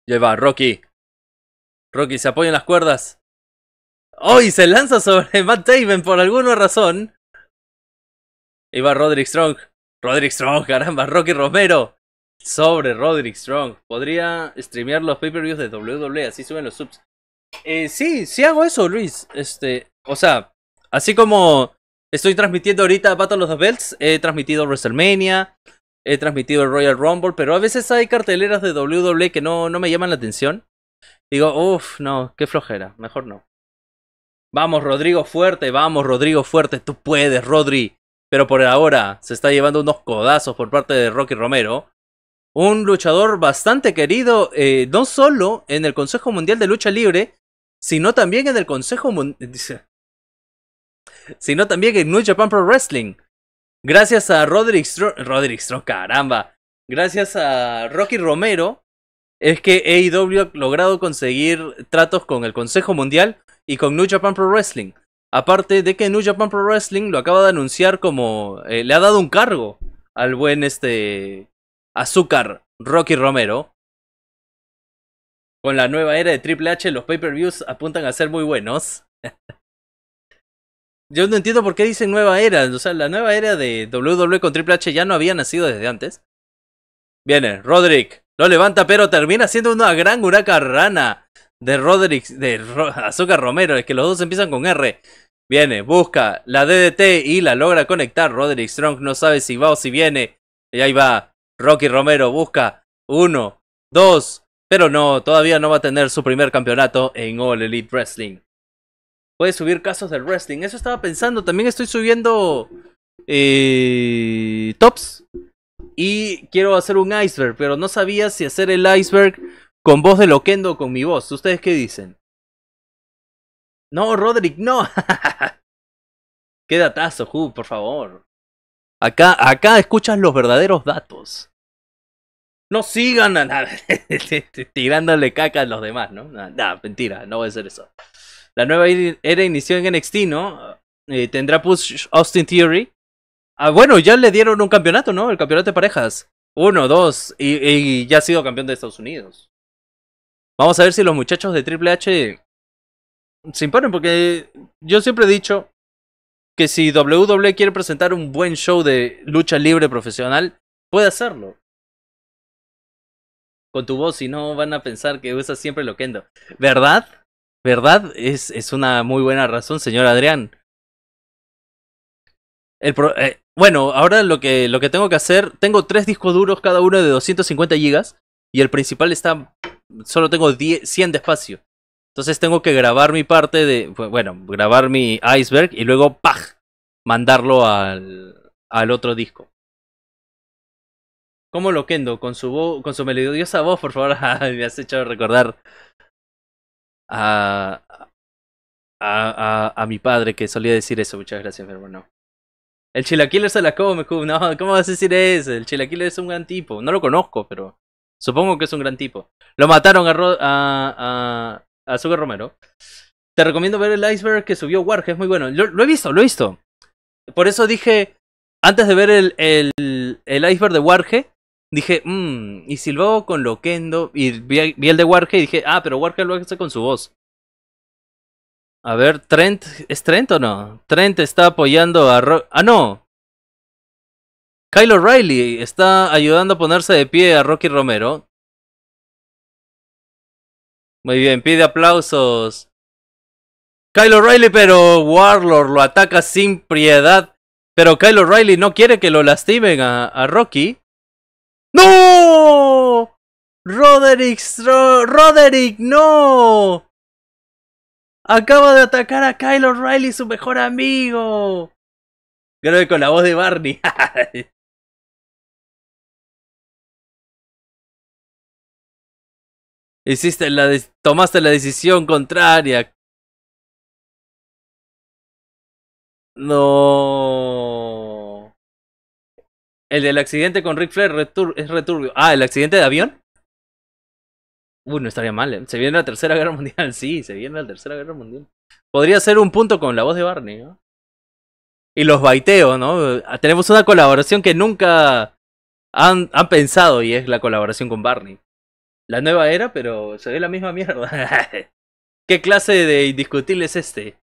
Lleva, Rocky. Rocky se apoya en las cuerdas. ¡Oh! Y se lanza sobre Matt Taven por alguna razón. Ahí va Roderick Strong. Roderick Strong, *laughs* caramba, Rocky Romero. Sobre Roderick Strong. Podría streamear los pay-per-views de WWE, así suben los subs. Eh, sí, sí hago eso, Luis. Este, o sea, así como estoy transmitiendo ahorita Battle of the Belts, he transmitido WrestleMania, he transmitido el Royal Rumble, pero a veces hay carteleras de WWE que no, no me llaman la atención. Digo, uff, no, qué flojera, mejor no. Vamos, Rodrigo Fuerte, vamos, Rodrigo Fuerte, tú puedes, Rodri pero por ahora se está llevando unos codazos por parte de Rocky Romero. Un luchador bastante querido, eh, no solo en el Consejo Mundial de Lucha Libre, sino también en el Consejo Mundial. Sino también en New Japan Pro Wrestling. Gracias a Roderick Strong. Roderick Strong, caramba. Gracias a Rocky Romero, es que AEW ha logrado conseguir tratos con el Consejo Mundial y con New Japan Pro Wrestling. Aparte de que New Japan Pro Wrestling lo acaba de anunciar como. Eh, le ha dado un cargo al buen este. Azúcar Rocky Romero. Con la nueva era de Triple H, los pay-per-views apuntan a ser muy buenos. *laughs* Yo no entiendo por qué dicen nueva era. O sea, la nueva era de WWE con Triple H ya no había nacido desde antes. Viene, Roderick. Lo levanta, pero termina siendo una gran rana de Roderick, de *laughs* Azúcar Romero, es que los dos empiezan con R. Viene, busca la DDT y la logra conectar. Roderick Strong no sabe si va o si viene. Y ahí va, Rocky Romero busca. Uno, dos, pero no, todavía no va a tener su primer campeonato en All Elite Wrestling. Puede subir casos del wrestling. Eso estaba pensando. También estoy subiendo eh, tops. Y quiero hacer un iceberg, pero no sabía si hacer el iceberg con voz de Loquendo con mi voz. ¿Ustedes qué dicen? No, Roderick, no. *laughs* qué datazo, Ju, por favor. Acá, acá escuchas los verdaderos datos. No sigan a *laughs* tirándole caca a los demás, ¿no? Nada, mentira, no voy a ser eso. La nueva era inició en NXT, ¿no? Eh, tendrá push Austin Theory. Ah, bueno, ya le dieron un campeonato, ¿no? El campeonato de parejas. Uno, dos, y ya ha sido campeón de Estados Unidos. Vamos a ver si los muchachos de Triple H se imponen, porque yo siempre he dicho que si WWE quiere presentar un buen show de lucha libre profesional, puede hacerlo. Con tu voz, si no van a pensar que usas siempre lo Kendo. ¿Verdad? ¿Verdad? Es, es una muy buena razón, señor Adrián. El eh, bueno, ahora lo que, lo que tengo que hacer, tengo tres discos duros, cada uno de 250 gigas, y el principal está solo tengo 100 de espacio. Entonces tengo que grabar mi parte de, bueno, grabar mi iceberg y luego, pa, mandarlo al, al otro disco. ¿Cómo lo Kendo? Con su, voz, con su melodiosa voz, por favor, *laughs* me has hecho recordar a, a, a, mi padre que solía decir eso. Muchas gracias, pero hermano El chilaquiler se la come, no, ¿cómo vas a decir eso? El chilaquiler es un gran tipo, no lo conozco, pero Supongo que es un gran tipo. Lo mataron a, Ro a, a, a Romero. Te recomiendo ver el iceberg que subió Warge, es muy bueno. Lo, he visto, lo he visto. Por eso dije, antes de ver el, el, el iceberg de Warge, dije, mmm, y si luego con Loquendo, y vi, el de Warge y dije, ah, pero Warge lo hace con su voz. A ver, Trent, ¿es Trent o no? Trent está apoyando a Ro Ah, no, Kyle Riley está ayudando a ponerse de pie a Rocky Romero. Muy bien, pide aplausos. Kylo Riley, pero Warlord lo ataca sin piedad. Pero Kyle Riley no quiere que lo lastimen a, Rocky. ¡No! Roderick, Roderick, no. Acaba de atacar a Kylo Riley, su mejor amigo. Creo que con la voz de Barney. *laughs* Hiciste la tomaste la decisión contraria. No. El del accidente con Rick Flair es returbio. Ah, el accidente de avión. Uy, no estaría mal. ¿eh? Se viene la tercera guerra mundial. *laughs* Sí, se viene la tercera guerra mundial. Podría ser un punto con la voz de Barney, Y los baiteos, ¿no? Ah, tenemos una colaboración que nunca han pensado y es la colaboración con Barney la nueva era, pero se ve la misma mierda. *laughs* ¿Qué clase de indiscutible es este?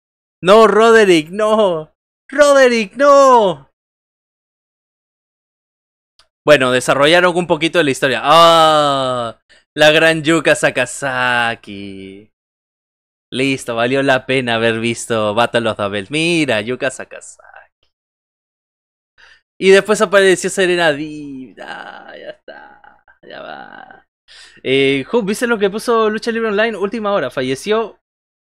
No, Roderick, no. Roderick, no. Bueno, desarrollaron un poquito de la historia. ¡Ah! La gran Yuka Sakazaki. Listo, valió la pena haber visto Battle of the Bells. Mira, Yuka Sakazaki. Y después apareció Serena Diva. Ah, ya está. Ya va. Eh, ¿viste lo que puso Lucha Libre Online? Última hora, falleció.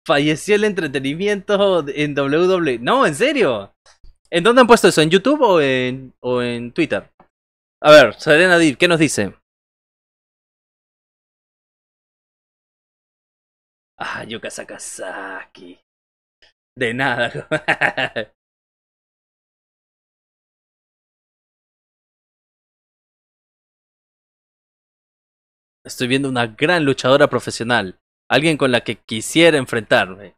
Falleció el entretenimiento en WWE. No, en serio. ¿En dónde han puesto eso? ¿En YouTube o en, o en Twitter? A ver, Serena Div, ¿qué nos dice? Ah, Yuka Sakazaki. De nada. *laughs* Estoy viendo una gran luchadora profesional, alguien con la que quisiera enfrentarme.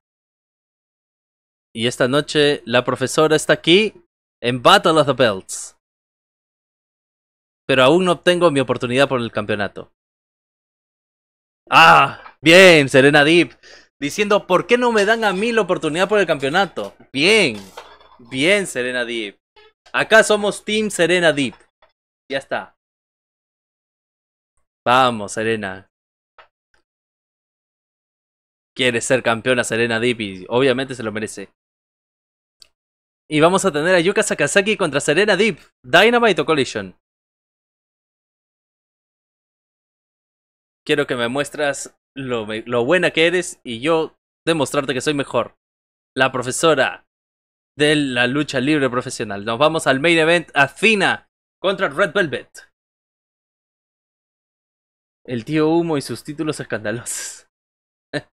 Y esta noche la profesora está aquí en Battle of the Belts. Pero aún no obtengo mi oportunidad por el campeonato. Ah, bien, Serena Deep. Diciendo, ¿por qué no me dan a mí la oportunidad por el campeonato? Bien, bien, Serena Deep. Acá somos Team Serena Deep. Ya está. Vamos, Serena. Quiere ser campeona Serena y Obviamente se lo merece. Y vamos a tener a Yuka Sakazaki contra Serena Deep, Dynamite o Collision. Quiero que me muestras lo, lo, buena que eres y yo demostrarte que soy mejor. La profesora de la lucha libre profesional. Nos vamos al main event Athena contra Red Velvet. El tío Humo y sus títulos escandalosos. *laughs*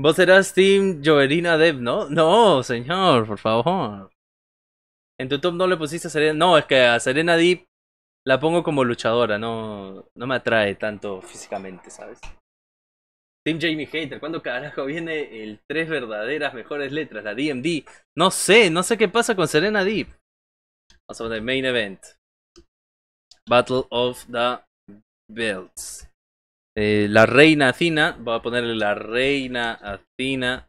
Vos serás Team Joverina Dev, ¿no? No, señor, por favor. En tu top no le pusiste a Serena. No, es que a Serena Deep la pongo como luchadora, no, no me atrae tanto físicamente, ¿sabes? Team Jamie Hater, ¿cuándo carajo viene el tres verdaderas mejores letras, la DMD? No sé, no sé qué pasa con Serena Deep. Vamos a Main Event. Battle of the Belts. Eh, la reina Athena, voy a ponerle la reina Athena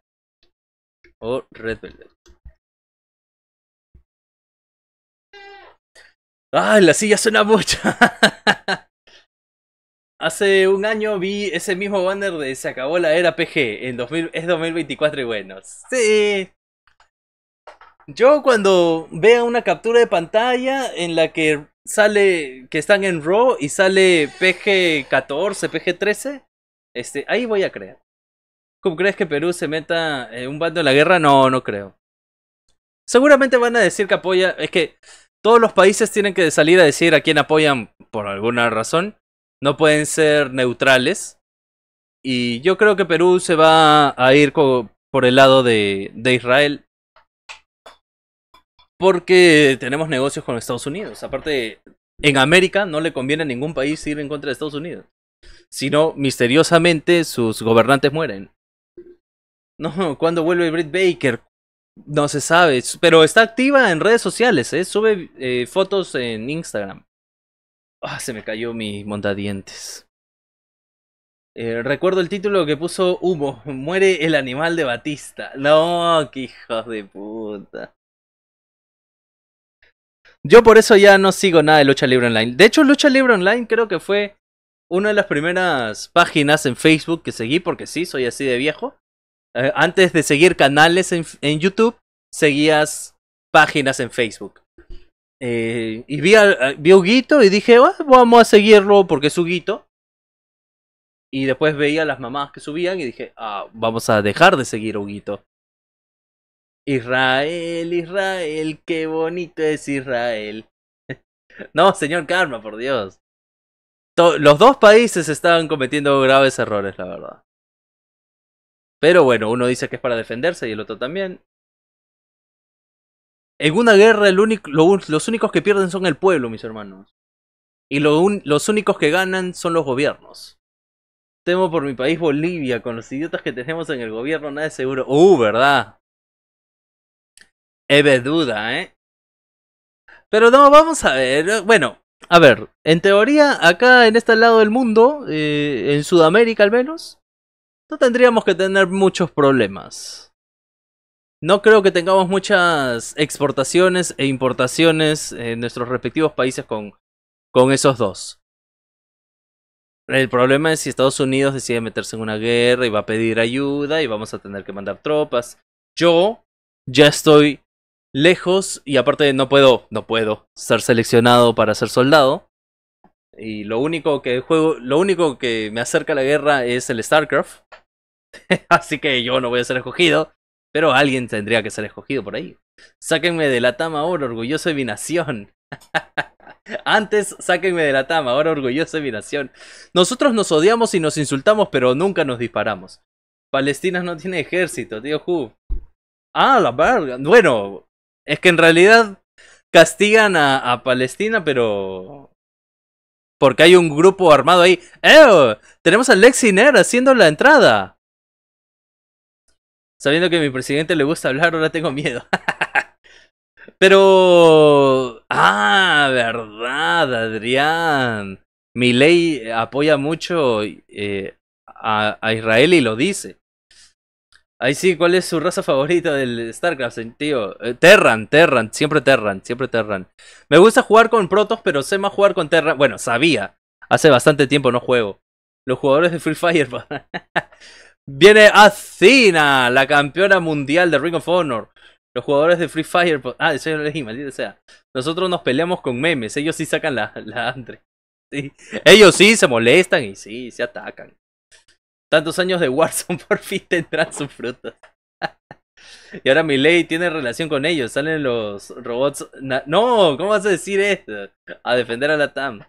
o Red Velvet. ¡Ah, la silla suena mucho! *laughs* Hace un año vi ese mismo banner de Se acabó la era PG. En es 2024 y bueno. Sí. Yo cuando veo una captura de pantalla en la que sale que están en Raw y sale PG-14, PG-13, este, ahí voy a creer. ¿Cómo crees que Perú se meta en eh, un bando en la guerra? No, no creo. Seguramente van a decir que apoya, es que todos los países tienen que salir a decir a quién apoyan por alguna razón. No pueden ser neutrales. Y yo creo que Perú se va a ir por el lado de, de Israel porque tenemos negocios con Estados Unidos. Aparte, en América no le conviene a ningún país ir en contra de Estados Unidos. Sino, misteriosamente, sus gobernantes mueren. No, *laughs* ¿cuándo vuelve Britt Baker? No se sabe, pero está activa en redes sociales, ¿eh? sube eh, fotos en Instagram. Ah, se me cayó mi montadientes. Eh, recuerdo el título que puso Humo, *laughs* muere el animal de Batista. No, que hijos de puta. Yo por eso ya no sigo nada de Lucha Libre Online. De hecho, Lucha Libre Online creo que fue una de las primeras páginas en Facebook que seguí, porque sí, soy así de viejo. Eh, antes de seguir canales en, YouTube, seguías páginas en Facebook. Eh, y vi a, Huguito y dije, ah, vamos a seguirlo porque es Huguito. Y después veía a las mamás que subían y dije, ah, vamos a dejar de seguir a Huguito. Israel, Israel, qué bonito es Israel. *laughs* no, señor Karma, por Dios. los dos países estaban cometiendo graves errores, la verdad. Pero bueno, uno dice que es para defenderse y el otro también. En una guerra los únicos que pierden son el pueblo, mis hermanos. Y los únicos que ganan son los gobiernos. Temo por mi país Bolivia, con los idiotas que tenemos en el gobierno, nada es seguro. ¡Uh, verdad! Eve duda, ¿eh? Pero no, vamos a ver. Bueno, a ver, en teoría, acá en este lado del mundo, eh, en Sudamérica al menos, no tendríamos que tener muchos problemas. No creo que tengamos muchas exportaciones e importaciones en nuestros respectivos países con, con esos dos. El problema es si Estados Unidos decide meterse en una guerra y va a pedir ayuda y vamos a tener que mandar tropas. Yo ya estoy lejos y aparte no puedo, no puedo ser seleccionado para ser soldado. Y lo único que juego, lo único que me acerca a la guerra es el StarCraft. *laughs* Así que yo no voy a ser escogido, pero alguien tendría que ser escogido por ahí. Sáquenme de la tama ahora, orgulloso de mi nación. *laughs* Antes sáquenme de la tama, ahora orgulloso de mi nación. Nosotros nos odiamos y nos insultamos, pero nunca nos disparamos. Palestina no tiene ejército, tío Ju. Ah, la verga. Bueno, es que en realidad castigan a, Palestina, pero. Porque hay un grupo armado ahí. ¡Eh! Tenemos a Lexi haciendo la entrada. Sabiendo que a mi presidente le gusta hablar, ahora tengo miedo. *laughs* pero. Ah, verdad, Adrián. Mi ley apoya mucho eh, a Israel y lo dice. Ahí sí, ¿cuál es su raza favorita del StarCraft, eh, tío? Eh, Terran, Terran, siempre Terran, siempre Terran. Me gusta jugar con Protoss, pero sé más jugar con Terran. Bueno, sabía. Hace bastante tiempo no juego. Los jugadores de Free Fire. *laughs* Viene Athena, la campeona mundial de Ring of Honor. Los jugadores de Free Fire. Pues, ah, eso yo lo sea. Nosotros nos peleamos con memes, ellos sí sacan la, la Andre. Sí. Ellos sí se molestan y sí, se atacan. Tantos años de Warzone *laughs* por fin tendrán sus frutos. *laughs* y ahora Miley tiene relación con ellos. Salen los robots. No, ¿cómo vas a decir esto? A defender a la TAM.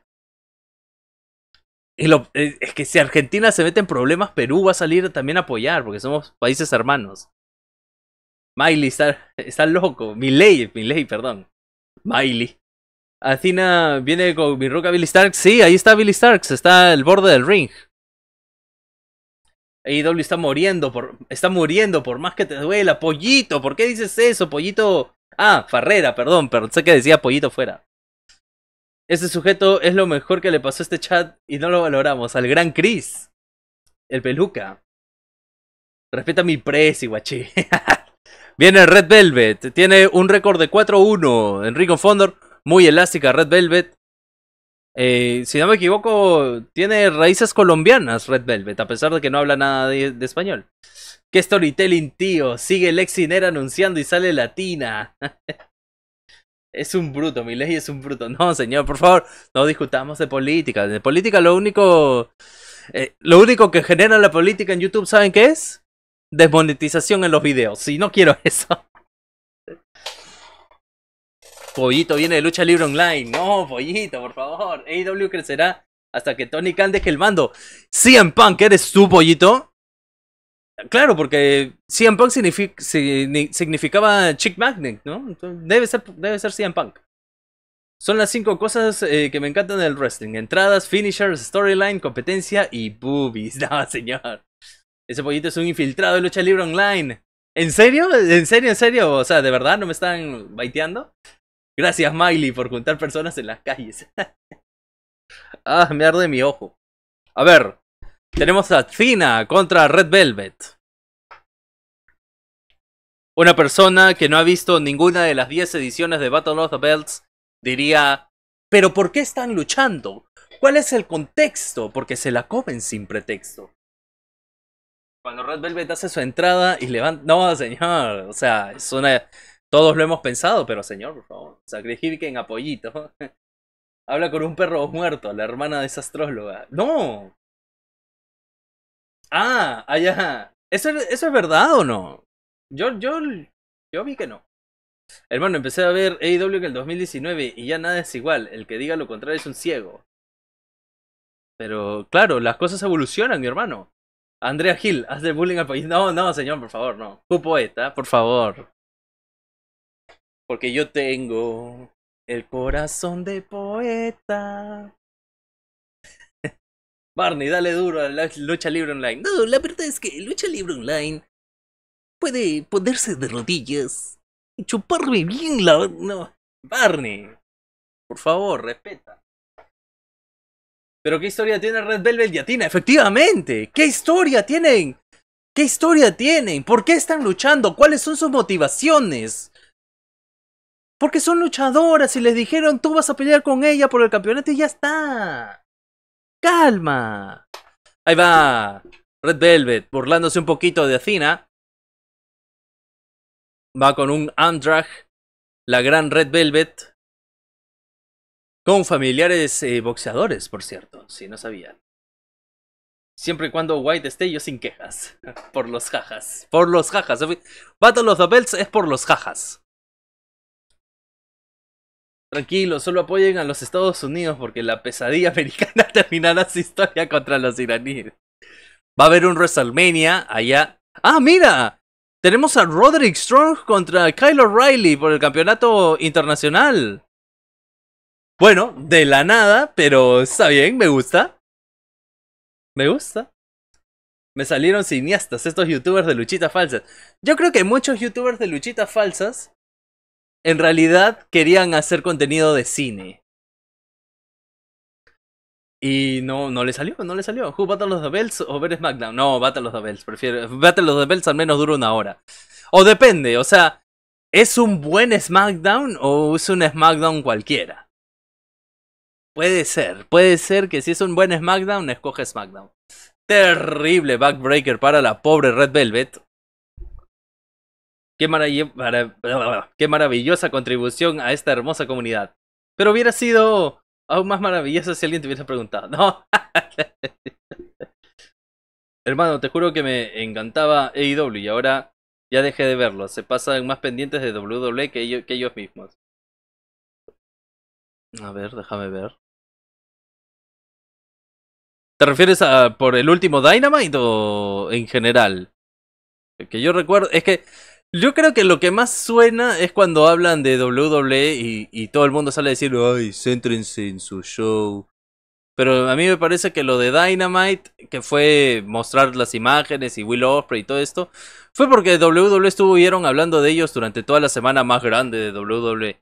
Y eh, es que si Argentina se mete en problemas, Perú va a salir también a apoyar, porque somos países hermanos. Miley está, está loco. Miley, Miley, perdón. Miley. Athena viene con mi roca Billy Starks. Sí, ahí está Billy Starks. Está al borde del ring. AEW está muriendo por, está muriendo por más que te duela. Pollito, ¿por qué dices eso? Pollito. Ah, Farrera, perdón, pero sé que decía pollito fuera. Ese sujeto es lo mejor que le pasó a este chat y no lo valoramos. Al gran Chris. El peluca. Respeta mi precio, guachi. *laughs* Viene Red Velvet. Tiene un récord de 4-1. Enrico Fondor. Muy elástica Red Velvet. Eh, si no me equivoco, tiene raíces colombianas Red Velvet, a pesar de que no habla nada de, español. ¿Qué storytelling, tío? Sigue Lexinera anunciando y sale latina. *laughs* es un bruto, mi ley es un bruto. No, señor, por favor, no discutamos de política. De política lo único... Eh, lo único que genera la política en YouTube, ¿saben qué es? Desmonetización en los videos. Si no quiero *laughs* eso. Pollito viene de Lucha Libre Online. No, Pollito, por favor. AEW crecerá hasta que Tony Khan deje el mando. CM Punk, ¿eres tú, Pollito? Claro, porque CM Punk significaba Chick Magnet, ¿no? debe, ser, debe ser CM Punk. Son las cinco cosas eh, que me encantan del wrestling. Entradas, finishers, storyline, competencia y boobies. *laughs* No, señor. Ese pollito es un infiltrado de lucha libre online. ¿En serio? ¿En serio? ¿En serio? O sea, ¿de verdad no me están baiteando? Gracias, Miley, por juntar personas en las calles. *laughs* ah, me arde mi ojo. A ver, tenemos a Tina contra Red Velvet. Una persona que no ha visto ninguna de las 10 ediciones de Battle of the Belts diría, ¿pero por qué están luchando? ¿Cuál es el contexto? Porque se la comen sin pretexto. Cuando Red Velvet hace su entrada y levanta... No, señor, o sea, es una todos lo hemos pensado, pero señor, por favor, sacrifiquen apoyito. *laughs* Habla con un perro muerto, la hermana de esa astróloga. ¡No! Ah, allá. ¿Eso, ¿Eso es verdad o no? Yo, yo, yo vi que no. Hermano, empecé a ver AEW en el 2019 y ya nada es igual. El que diga lo contrario es un ciego. Pero claro, las cosas evolucionan, mi hermano. Andrea Gil, haz de bullying al No, no, señor, por favor, no. Tu poeta, por favor. Porque yo tengo el corazón de poeta. *laughs* Barney, dale duro a la lucha libre online. No, la verdad es que lucha libre online puede ponerse de rodillas y chuparme bien la... No, Barney, por favor, respeta. Pero ¿qué historia tiene Red Velvet y Atina? Efectivamente, ¿qué historia tienen? ¿Qué historia tienen? ¿Por qué están luchando? ¿Cuáles son sus motivaciones? Porque son luchadoras y les dijeron, tú vas a pelear con ella por el campeonato y ya está. Calma. Ahí va. Red Velvet, burlándose un poquito de Athena. Va con un Andrag, la gran Red Velvet. Con familiares eh, boxeadores, por cierto, si no sabían. Siempre y cuando White esté, yo sin quejas. *laughs* por los jajas. Por los jajas. Battle of the Belts es por los jajas. Tranquilo, solo apoyen a los Estados Unidos porque la pesadilla *laughs* americana terminará su historia contra los iraníes. Va a haber un WrestleMania allá. ¡Ah, mira! Tenemos a Roderick Strong contra Kyle O'Reilly por el campeonato internacional. Bueno, de la nada, pero está bien, me gusta. Me gusta. Me salieron cineastas estos youtubers de luchitas falsas. Yo creo que muchos youtubers de luchitas falsas en realidad querían hacer contenido de cine. Y no, no le salió, no le salió. ¿Who los of o ver SmackDown? No, Battle of the prefiero. Battle of the al menos dura una hora. O depende, o sea, ¿es un buen SmackDown o es un SmackDown cualquiera? Puede ser, puede ser que si es un buen SmackDown, escoge SmackDown. Terrible backbreaker para la pobre Red Velvet. Qué, qué maravillosa contribución a esta hermosa comunidad. Pero hubiera sido aún más maravillosa si alguien te hubiera preguntado. No. *laughs* Hermano, te juro que me encantaba AEW y ahora ya dejé de verlo. Se pasan más pendientes de WWE que, ellos, mismos. A ver, déjame ver. ¿Te refieres a por el último Dynamite o en general? Que yo recuerdo, es que yo creo que lo que más suena es cuando hablan de WWE y, todo el mundo sale a decir, ay, céntrense en su show. Pero a mí me parece que lo de Dynamite, que fue mostrar las imágenes y Will Ospreay y todo esto, fue porque WWE estuvieron hablando de ellos durante toda la semana más grande de WWE.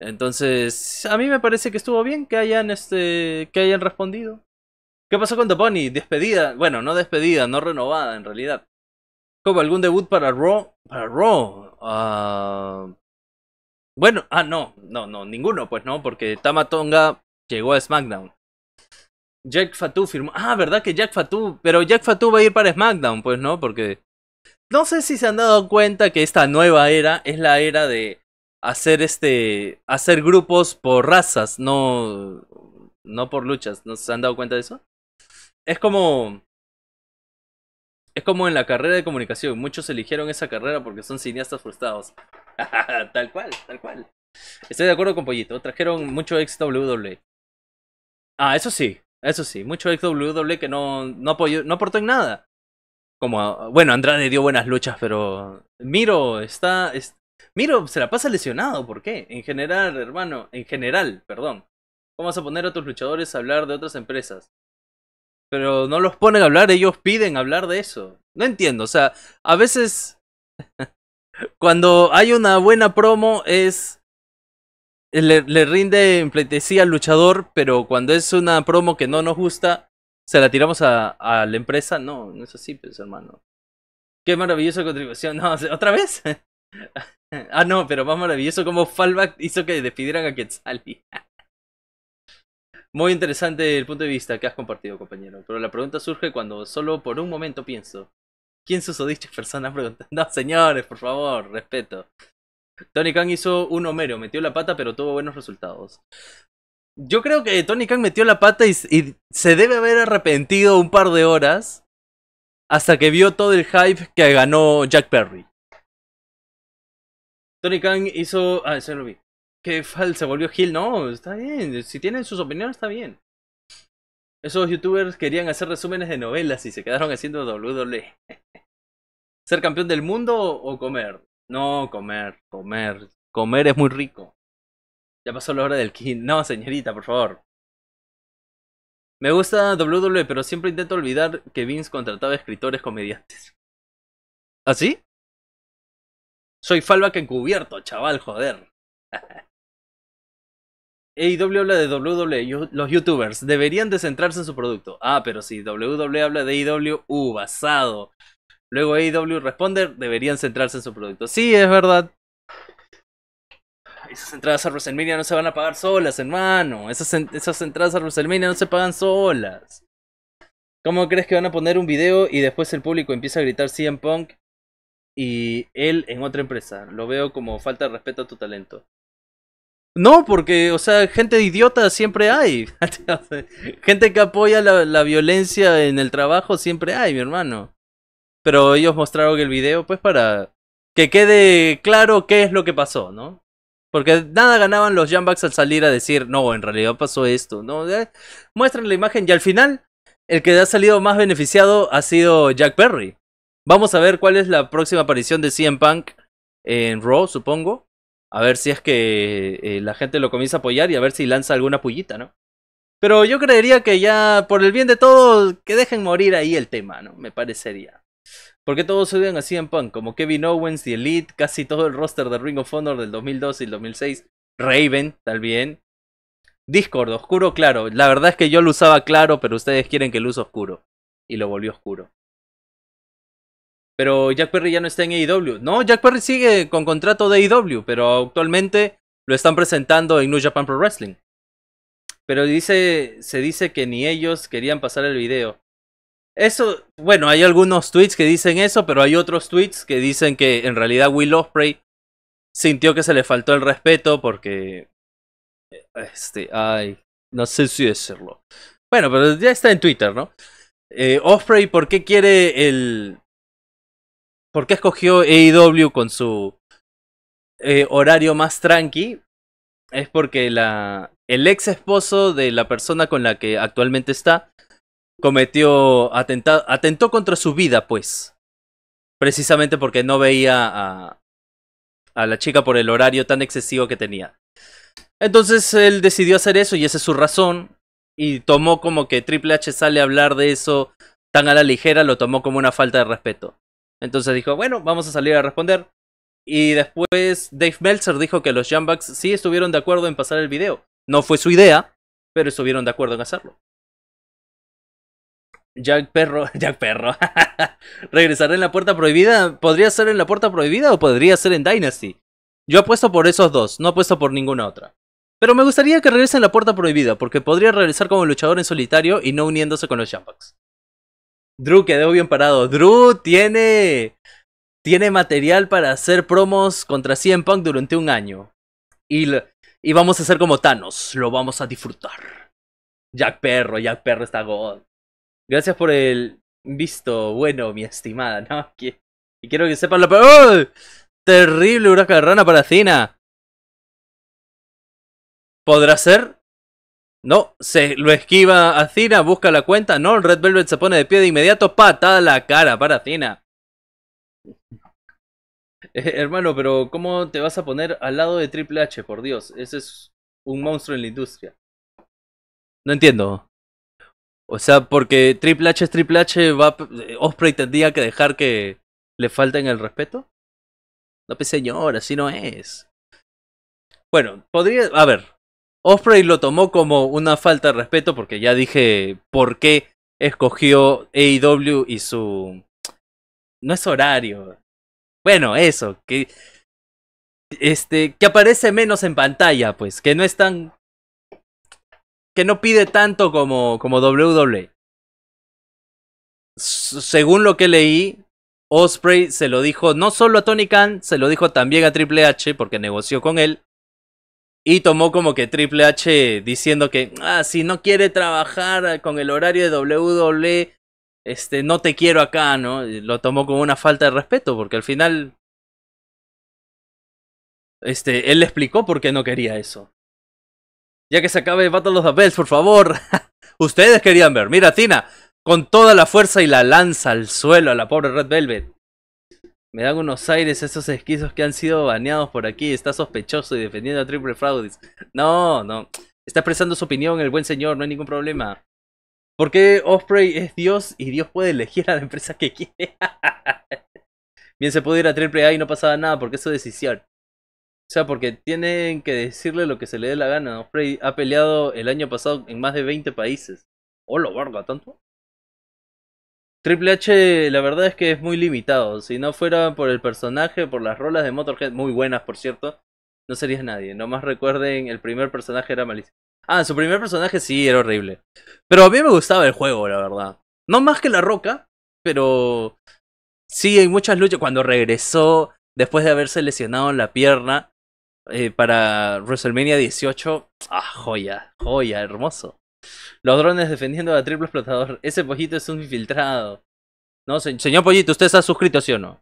Entonces, a mí me parece que estuvo bien que hayan este que hayan respondido. ¿Qué pasó con The Bunny? Despedida, bueno, no despedida, no renovada en realidad algún debut para Raw. Para Raw. Ah, bueno, ah, no, no, no, ninguno, pues no, porque Tama Tonga llegó a SmackDown. Jack Fatu firmó. Ah, ¿verdad que Jack Fatu? Pero Jack Fatu va a ir para SmackDown, pues no, porque. No sé si se han dado cuenta que esta nueva era es la era de hacer este. hacer grupos por razas, no. no por luchas. ¿No se han dado cuenta de eso? Es como. Es como en la carrera de comunicación. Muchos eligieron esa carrera porque son cineastas frustrados. *laughs* tal cual, tal cual. Estoy de acuerdo con Pollito. Trajeron mucho ex-WWE. Ah, eso sí. Eso sí. Mucho ex-WWE que no, no, apoyó, no aportó en nada. Como, bueno, Andrade dio buenas luchas, pero Miro está, Miro se la pasa lesionado, ¿por qué? En general, hermano, en general, perdón. ¿Cómo vas a poner a tus luchadores a hablar de otras empresas? pero no los ponen a hablar, ellos piden hablar de eso. No entiendo, o sea, a veces *laughs* cuando hay una buena promo es... Le, rinde en al luchador, pero cuando es una promo que no nos gusta, se la tiramos a, la empresa. No, no es así, pues, hermano. Qué maravillosa contribución. No, *laughs* ¿Otra vez? *laughs* ah, no, pero más maravilloso como Fallback hizo que despidieran a Quetzalli. Muy interesante el punto de vista que has compartido, compañero. Pero la pregunta surge cuando solo por un momento pienso. ¿Quién usó dichas personas? *laughs* preguntando, No, señores, por favor, respeto. Tony Khan hizo un Homero, metió la pata, pero tuvo buenos resultados. Yo creo que Tony Khan metió la pata y, y, se debe haber arrepentido un par de horas hasta que vio todo el hype que ganó Jack Perry. Tony Khan hizo. Ah, se lo vi que se volvió Gil. No, está bien. Si tienen sus opiniones, está bien. Esos youtubers querían hacer resúmenes de novelas y se quedaron haciendo WWE. *laughs* ¿Ser campeón del mundo o comer? No, comer, comer. Comer es muy rico. Ya pasó la hora del King. No, señorita, por favor. Me gusta WWE, pero siempre intento olvidar que Vince contrataba escritores comediantes. ¿Así? ¿Ah, sí? Soy Falva que encubierto, chaval, joder. *laughs* AEW habla de WWE, los youtubers deberían de centrarse en su producto. Ah, pero si ww e habla de AEW, uh, basado. Luego AEW Responder deberían centrarse en su producto. Sí, es verdad. Esas entradas a WrestleMania no se van a pagar solas, hermano. Esas, esas entradas a WrestleMania no se pagan solas. ¿Cómo crees que van a poner un video y después el público empieza a gritar CM Punk y él en otra empresa? Lo veo como falta de respeto a tu talento. No, porque, o sea, gente idiota siempre hay. *laughs* gente que apoya la, violencia en el trabajo siempre hay, mi hermano. Pero ellos mostraron el video, pues, para que quede claro qué es lo que pasó, ¿no? Porque nada ganaban los Jambax al salir a decir, no, en realidad pasó esto, ¿no? Muestran la imagen y al final, el que ha salido más beneficiado ha sido Jack Perry. Vamos a ver cuál es la próxima aparición de CM Punk en Raw, supongo. A ver si es que eh, la gente lo comienza a apoyar y a ver si lanza alguna pullita, ¿no? Pero yo creería que ya, por el bien de todos, que dejen morir ahí el tema, ¿no? Me parecería. Porque todos subían así en Punk, como Kevin Owens, The Elite, casi todo el roster de Ring of Honor del 2002 y el 2006, Raven, tal bien. Discord, oscuro, claro. La verdad es que yo lo usaba claro, pero ustedes quieren que lo use oscuro. Y lo volvió oscuro pero Jack Perry ya no está en AEW. No, Jack Perry sigue con contrato de AEW, pero actualmente lo están presentando en New Japan Pro Wrestling. Pero dice, se dice que ni ellos querían pasar el video. Eso, bueno, hay algunos tweets que dicen eso, pero hay otros tweets que dicen que en realidad Will Ospreay sintió que se le faltó el respeto porque este, ay, no sé si decirlo. Bueno, pero ya está en Twitter, ¿no? Eh, Osprey, ¿por qué quiere el ¿Por qué escogió AEW con su eh, horario más tranqui? Es porque la, el ex esposo de la persona con la que actualmente está cometió atentado, atentó contra su vida, pues. Precisamente porque no veía a, a la chica por el horario tan excesivo que tenía. Entonces él decidió hacer eso y esa es su razón. Y tomó como que Triple H sale a hablar de eso tan a la ligera, lo tomó como una falta de respeto. Entonces dijo, bueno, vamos a salir a responder. Y después Dave Meltzer dijo que los Jambacks sí estuvieron de acuerdo en pasar el video. No fue su idea, pero estuvieron de acuerdo en hacerlo. Jack Perro, *laughs* Jack Perro. *laughs* Regresar en la puerta prohibida? ¿Podría ser en la puerta prohibida o podría ser en Dynasty? Yo apuesto por esos dos, no apuesto por ninguna otra. Pero me gustaría que regrese en la puerta prohibida, porque podría regresar como luchador en solitario y no uniéndose con los Jambacks. Drew quedó bien parado. Drew tiene, tiene material para hacer promos contra CM Punk durante un año. Y, vamos a ser como Thanos, lo vamos a disfrutar. Jack Perro, Jack Perro está god. Gracias por el visto bueno, mi estimada. *laughs* ¿no? y quiero que sepan la... peor... Terrible huracán rana para Cina. ¿Podrá ser? No, se lo esquiva a Cina, busca la cuenta. No, Red Velvet se pone de pie de inmediato. Patada a la cara para Cina. *laughs* Eh, hermano, pero ¿cómo te vas a poner al lado de Triple H? Por Dios, ese es un monstruo en la industria. No entiendo. O sea, porque Triple H es Triple H, va, eh, Osprey tendría que dejar que le falten el respeto. No, pues señor, así no es. Bueno, podría. A ver, Osprey lo tomó como una falta de respeto porque ya dije por qué escogió AEW y su... No es horario. Bueno, eso, que... Este, que aparece menos en pantalla, pues, que no es tan... Que no pide tanto como, como WWE. según lo que leí, Osprey se lo dijo no solo a Tony Khan, se lo dijo también a Triple H porque negoció con él. Y tomó como que Triple H diciendo que, ah, si no quiere trabajar con el horario de WWE, este, no te quiero acá, ¿no? lo tomó como una falta de respeto, porque al final este, él le explicó por qué no quería eso. Ya que se acabe Battle of the Bells, por favor. *laughs* Ustedes querían ver. Mira, Tina, con toda la fuerza y la lanza al suelo a la pobre Red Velvet. Me dan unos aires esos esquizos que han sido baneados por aquí. Está sospechoso y defendiendo a Triple Fraudis. No, no. Está expresando su opinión el buen señor, no hay ningún problema. Porque Osprey es Dios y Dios puede elegir a la empresa que quiere. *laughs* Bien, se puede ir a A y no pasaba nada porque eso es decisión. O sea, porque tienen que decirle lo que se le dé la gana. Osprey ha peleado el año pasado en más de 20 países. Hola, a ¿tanto? Triple H, la verdad es que es muy limitado. Si no fuera por el personaje, por las rolas de Motorhead, muy buenas por cierto, no serías nadie. Nomás recuerden, el primer personaje era malísimo. Ah, su primer personaje sí era horrible. Pero a mí me gustaba el juego, la verdad. No más que La Roca, pero sí, hay muchas luchas. Cuando regresó, después de haberse lesionado en la pierna, eh, para WrestleMania 18, ah, joya, joya, hermoso. Los drones defendiendo a Triple Explotador. Ese pollito es un infiltrado. No, señor pollito, ¿usted se ha suscrito, sí o no?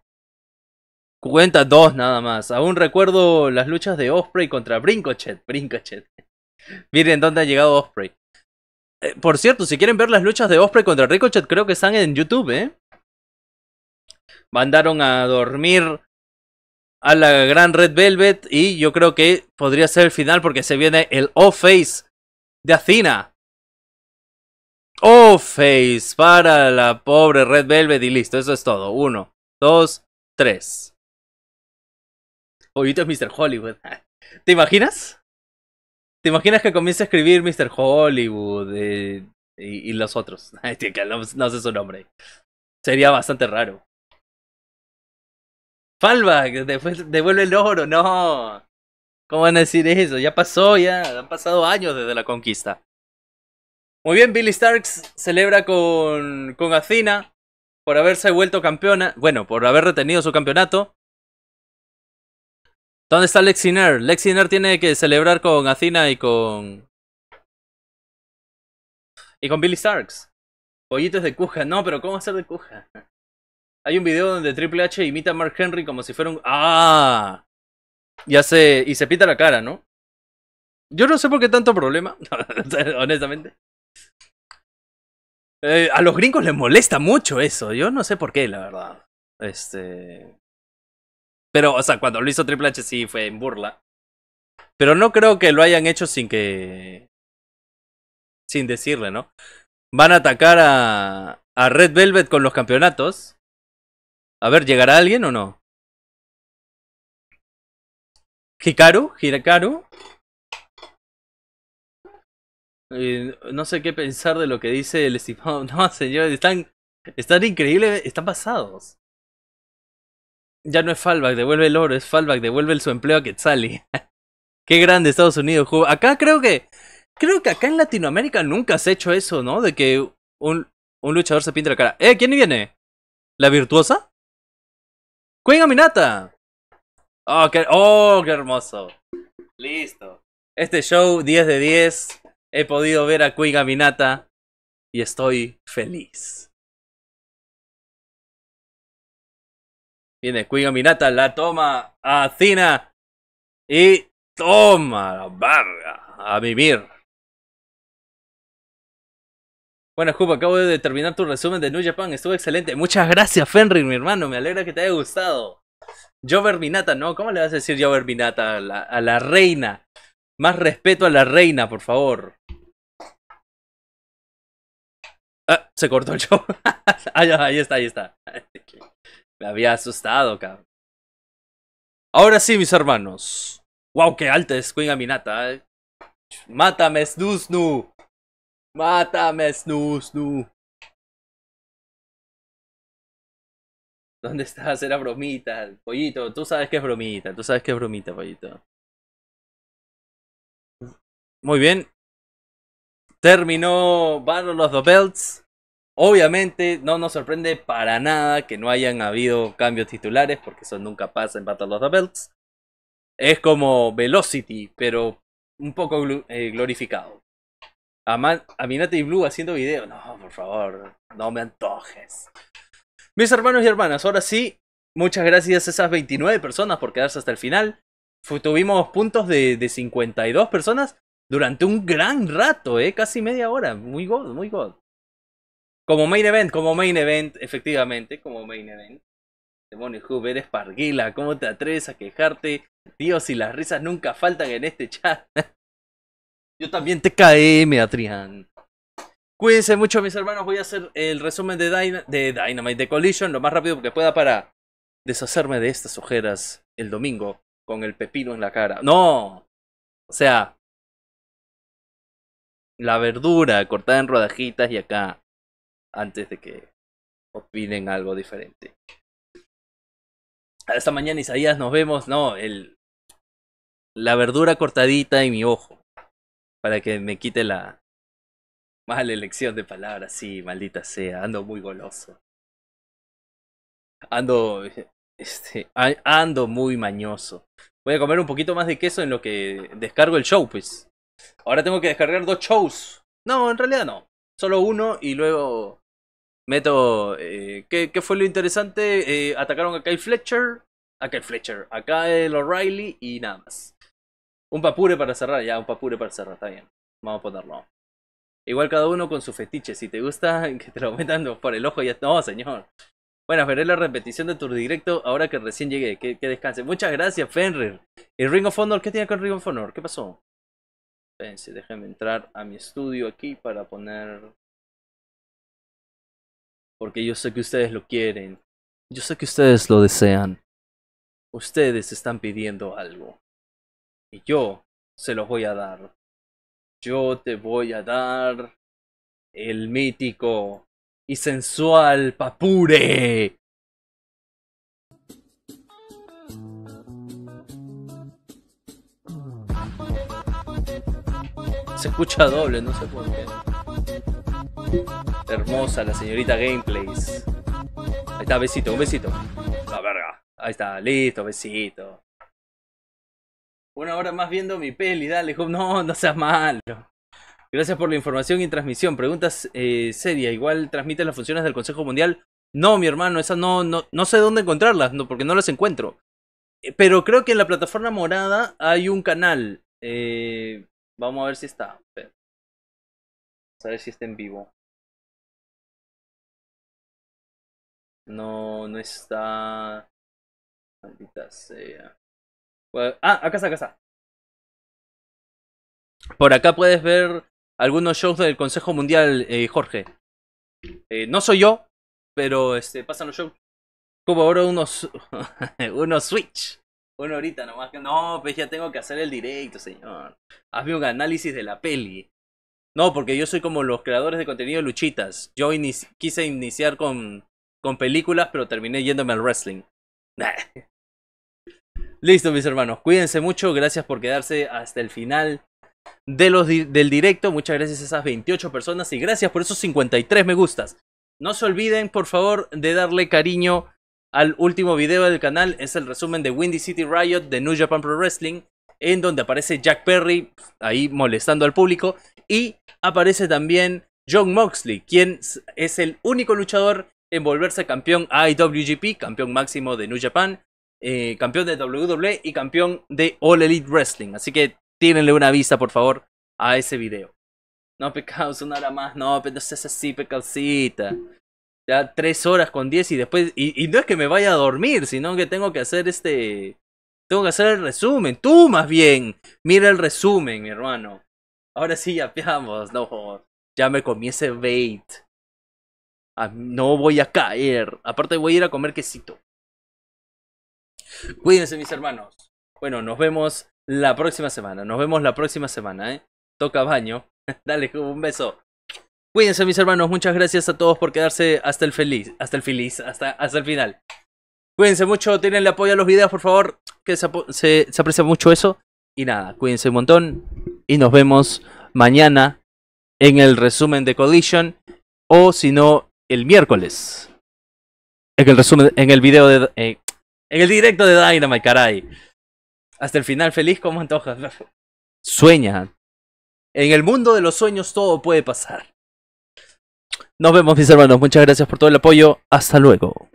Cuenta dos nada más. Aún recuerdo las luchas de Osprey contra Brincochet. Brincochet. *laughs* Miren dónde ha llegado Osprey. Eh, por cierto, si quieren ver las luchas de Osprey contra Ricochet, creo que están en YouTube, ¿eh? Mandaron a dormir a la gran Red Velvet y yo creo que podría ser el final porque se viene el Off face de Athena ¡Oh, face para la pobre Red Velvet y listo, eso es todo. Uno, dos, tres. Pollito este es Mr. Hollywood. *laughs* ¿Te imaginas? ¿Te imaginas que comience a escribir Mr. Hollywood eh, y, los otros? *laughs* no, sé su nombre. Sería bastante raro. Fallback, devuelve el oro, no. ¿Cómo van a decir eso? Ya pasó, ya han pasado años desde la conquista. Muy bien, Billy Starks celebra con, con Athena por haberse vuelto campeona. Bueno, por haber retenido su campeonato. ¿Dónde está Lexiner? Lexiner tiene que celebrar con Athena y con. Y con Billy Starks. Pollitos de cuja. No, pero ¿cómo hacer de cuja? Hay un video donde Triple H imita a Mark Henry como si fuera un. ¡Ah! Ya hace. Y se pita la cara, ¿no? Yo no sé por qué tanto problema, *laughs* honestamente. Eh, a los gringos les molesta mucho eso. Yo no sé por qué, la verdad. Este. Pero, o sea, cuando lo hizo Triple H sí fue en burla. Pero no creo que lo hayan hecho sin que. Sin decirle, ¿no? Van a atacar a. a Red Velvet con los campeonatos. A ver, ¿llegará alguien o no? ¿Hikaru? ¿Hirakaru? Eh, no sé qué pensar de lo que dice el estimado. *laughs* No, señores, están, están increíbles, están pasados. Ya no es fallback, devuelve el oro, es fallback, devuelve su empleo a Quetzali. *laughs* qué grande Estados Unidos. Acá creo que. Creo que acá en Latinoamérica nunca se ha hecho eso, ¿no? De que un, un luchador se pinte la cara. ¡Eh! ¿Quién viene? ¿La virtuosa? ¡Queen Aminata! ¡Oh, qué, oh, qué hermoso! Listo. Este show 10 de 10. He podido ver a Kuiga Minata y estoy feliz. Viene Kuiga Minata, la toma a Athena y toma la barra a vivir. Bueno, Scoop, acabo de terminar tu resumen de New Japan. Estuvo excelente. Muchas gracias, Fenrir, mi hermano. Me alegra que te haya gustado. Jover Minata, ¿no? ¿Cómo le vas a decir Jover Minata a la reina? Más respeto a la reina, por favor. Ah, se cortó el show. *laughs* Ah, ahí, está, ahí está. *laughs* Me había asustado, cabrón. Ahora sí, mis hermanos. Wow, qué alta es Queen Aminata. Eh. Mátame, Snusnu. Mátame, Snusnu. ¿Dónde estás? Era bromita. Pollito, tú sabes que es bromita. Tú sabes que es bromita, pollito. Muy bien. Terminó Battle of the Belts. Obviamente no nos sorprende para nada que no hayan habido cambios titulares, porque son nunca pasa en Battle of the Belts. Es como Velocity, pero un poco eh, glorificado. A, y Blue haciendo video. No, por favor, no me antojes. Mis hermanos y hermanas, ahora sí, muchas gracias a esas 29 personas por quedarse hasta el final. tuvimos puntos de, de 52 personas durante un gran rato, ¿eh? Casi media hora. Muy god, muy god. Como main event, como main event, efectivamente, como main event. Demonio Hub, eres parguila, ¿cómo te atreves a quejarte? Dios, y las risas nunca faltan en este chat. *laughs* Yo también te me Adrián. Cuídense mucho, mis hermanos. Voy a hacer el resumen de, de Dynamite, de Collision, lo más rápido que pueda para deshacerme de estas ojeras el domingo con el pepino en la cara. ¡No! O sea, la verdura cortada en rodajitas y acá antes de que opinen algo diferente. Hasta mañana Isaías, nos vemos. No, el la verdura cortadita y mi ojo para que me quite la mala elección de palabras. Sí, maldita sea, ando muy goloso. Ando este ando muy mañoso. Voy a comer un poquito más de queso en lo que descargo el show, pues. Ahora tengo que descargar dos shows. No, en realidad no. Solo uno y luego meto... Eh, ¿qué, fue lo interesante? Eh, atacaron a Kyle Fletcher. A Kyle Fletcher. A Kyle O'Reilly y nada más. Un papure para cerrar, ya, un papure para cerrar, está bien. Vamos a ponerlo. Igual cada uno con su fetiche. Si te gusta *laughs* que te lo metan por el ojo, ya No, señor. Bueno, veré la repetición de tu directo ahora que recién llegué. Que, descanse. Muchas gracias, Fenrir. ¿Y eh, Ring of Honor? ¿Qué tiene con Ring of Honor? ¿Qué pasó? Espérense, déjenme entrar a mi estudio aquí para poner... Porque yo sé que ustedes lo quieren. Yo sé que ustedes lo desean. Ustedes están pidiendo algo. Y yo se lo voy a dar. Yo te voy a dar el mítico y sensual papure se escucha doble, no sé por qué. Hermosa la señorita Gameplays. Ahí está, besito, un besito. La verga. Ahí está, listo, besito. Una hora más viendo mi peli, dale, no, no seas malo. Gracias por la información y transmisión. Preguntas eh, seria, igual transmites las funciones del Consejo Mundial. No, mi hermano, esas no, no, no sé dónde encontrarlas, no, porque no las encuentro. Eh, pero creo que en la plataforma morada hay un canal. Eh, Vamos a ver si está. Vamos a ver si está en vivo. No, no está. Maldita sea. Pues, ah, acá está, acá está. Por acá puedes ver algunos shows del Consejo Mundial, eh, Jorge. Eh, no soy yo, pero este, pasan los shows. Como ahora unos, *laughs* unos Switch. Bueno, ahorita nomás que no, pues ya tengo que hacer el directo, señor. Hazme un análisis de la peli. No, porque yo soy como los creadores de contenido luchitas. Yo quise iniciar con, con películas, pero terminé yéndome al wrestling. Listo, mis hermanos. Cuídense mucho. Gracias por quedarse hasta el final los del directo. Muchas gracias a esas 28 personas y gracias por esos 53 me gustas. No se olviden, por favor, de darle cariño al último video del canal. Es el resumen de Windy City Riot de New Japan Pro Wrestling, en donde aparece Jack Perry ahí molestando al público. Y aparece también John Moxley, quien es el único luchador en volverse campeón IWGP, campeón máximo de New Japan, eh, campeón de WWE y campeón de All Elite Wrestling. Así que tírenle una vista, por favor, a ese video. No, pecados, una hora más. No, pero no así, ya 3 horas con 10 y después, y, no es que me vaya a dormir, sino que tengo que hacer este, tengo que hacer el resumen, tú más bien, mira el resumen, mi hermano. Ahora sí, ya peamos, no, ya me comí ese bait. Ah, no voy a caer, aparte voy a ir a comer quesito. Cuídense mis hermanos. Bueno, nos vemos la próxima semana, nos vemos la próxima semana, ¿eh? Toca baño. *laughs* Dale, un beso. Cuídense mis hermanos, muchas gracias a todos por quedarse hasta el feliz, hasta el feliz, hasta, hasta el final. Cuídense mucho, tienen el apoyo a los videos, por favor, que se, aprecia mucho eso. Y nada, cuídense un montón y nos vemos mañana en el resumen de Collision o si no, el miércoles. En el resumen, en el video de... Eh, en el directo de Dynamite, caray. Hasta el final feliz como antojas. *laughs* Sueña. En el mundo de los sueños todo puede pasar. Nos vemos, mis hermanos. Muchas gracias por todo el apoyo. Hasta luego.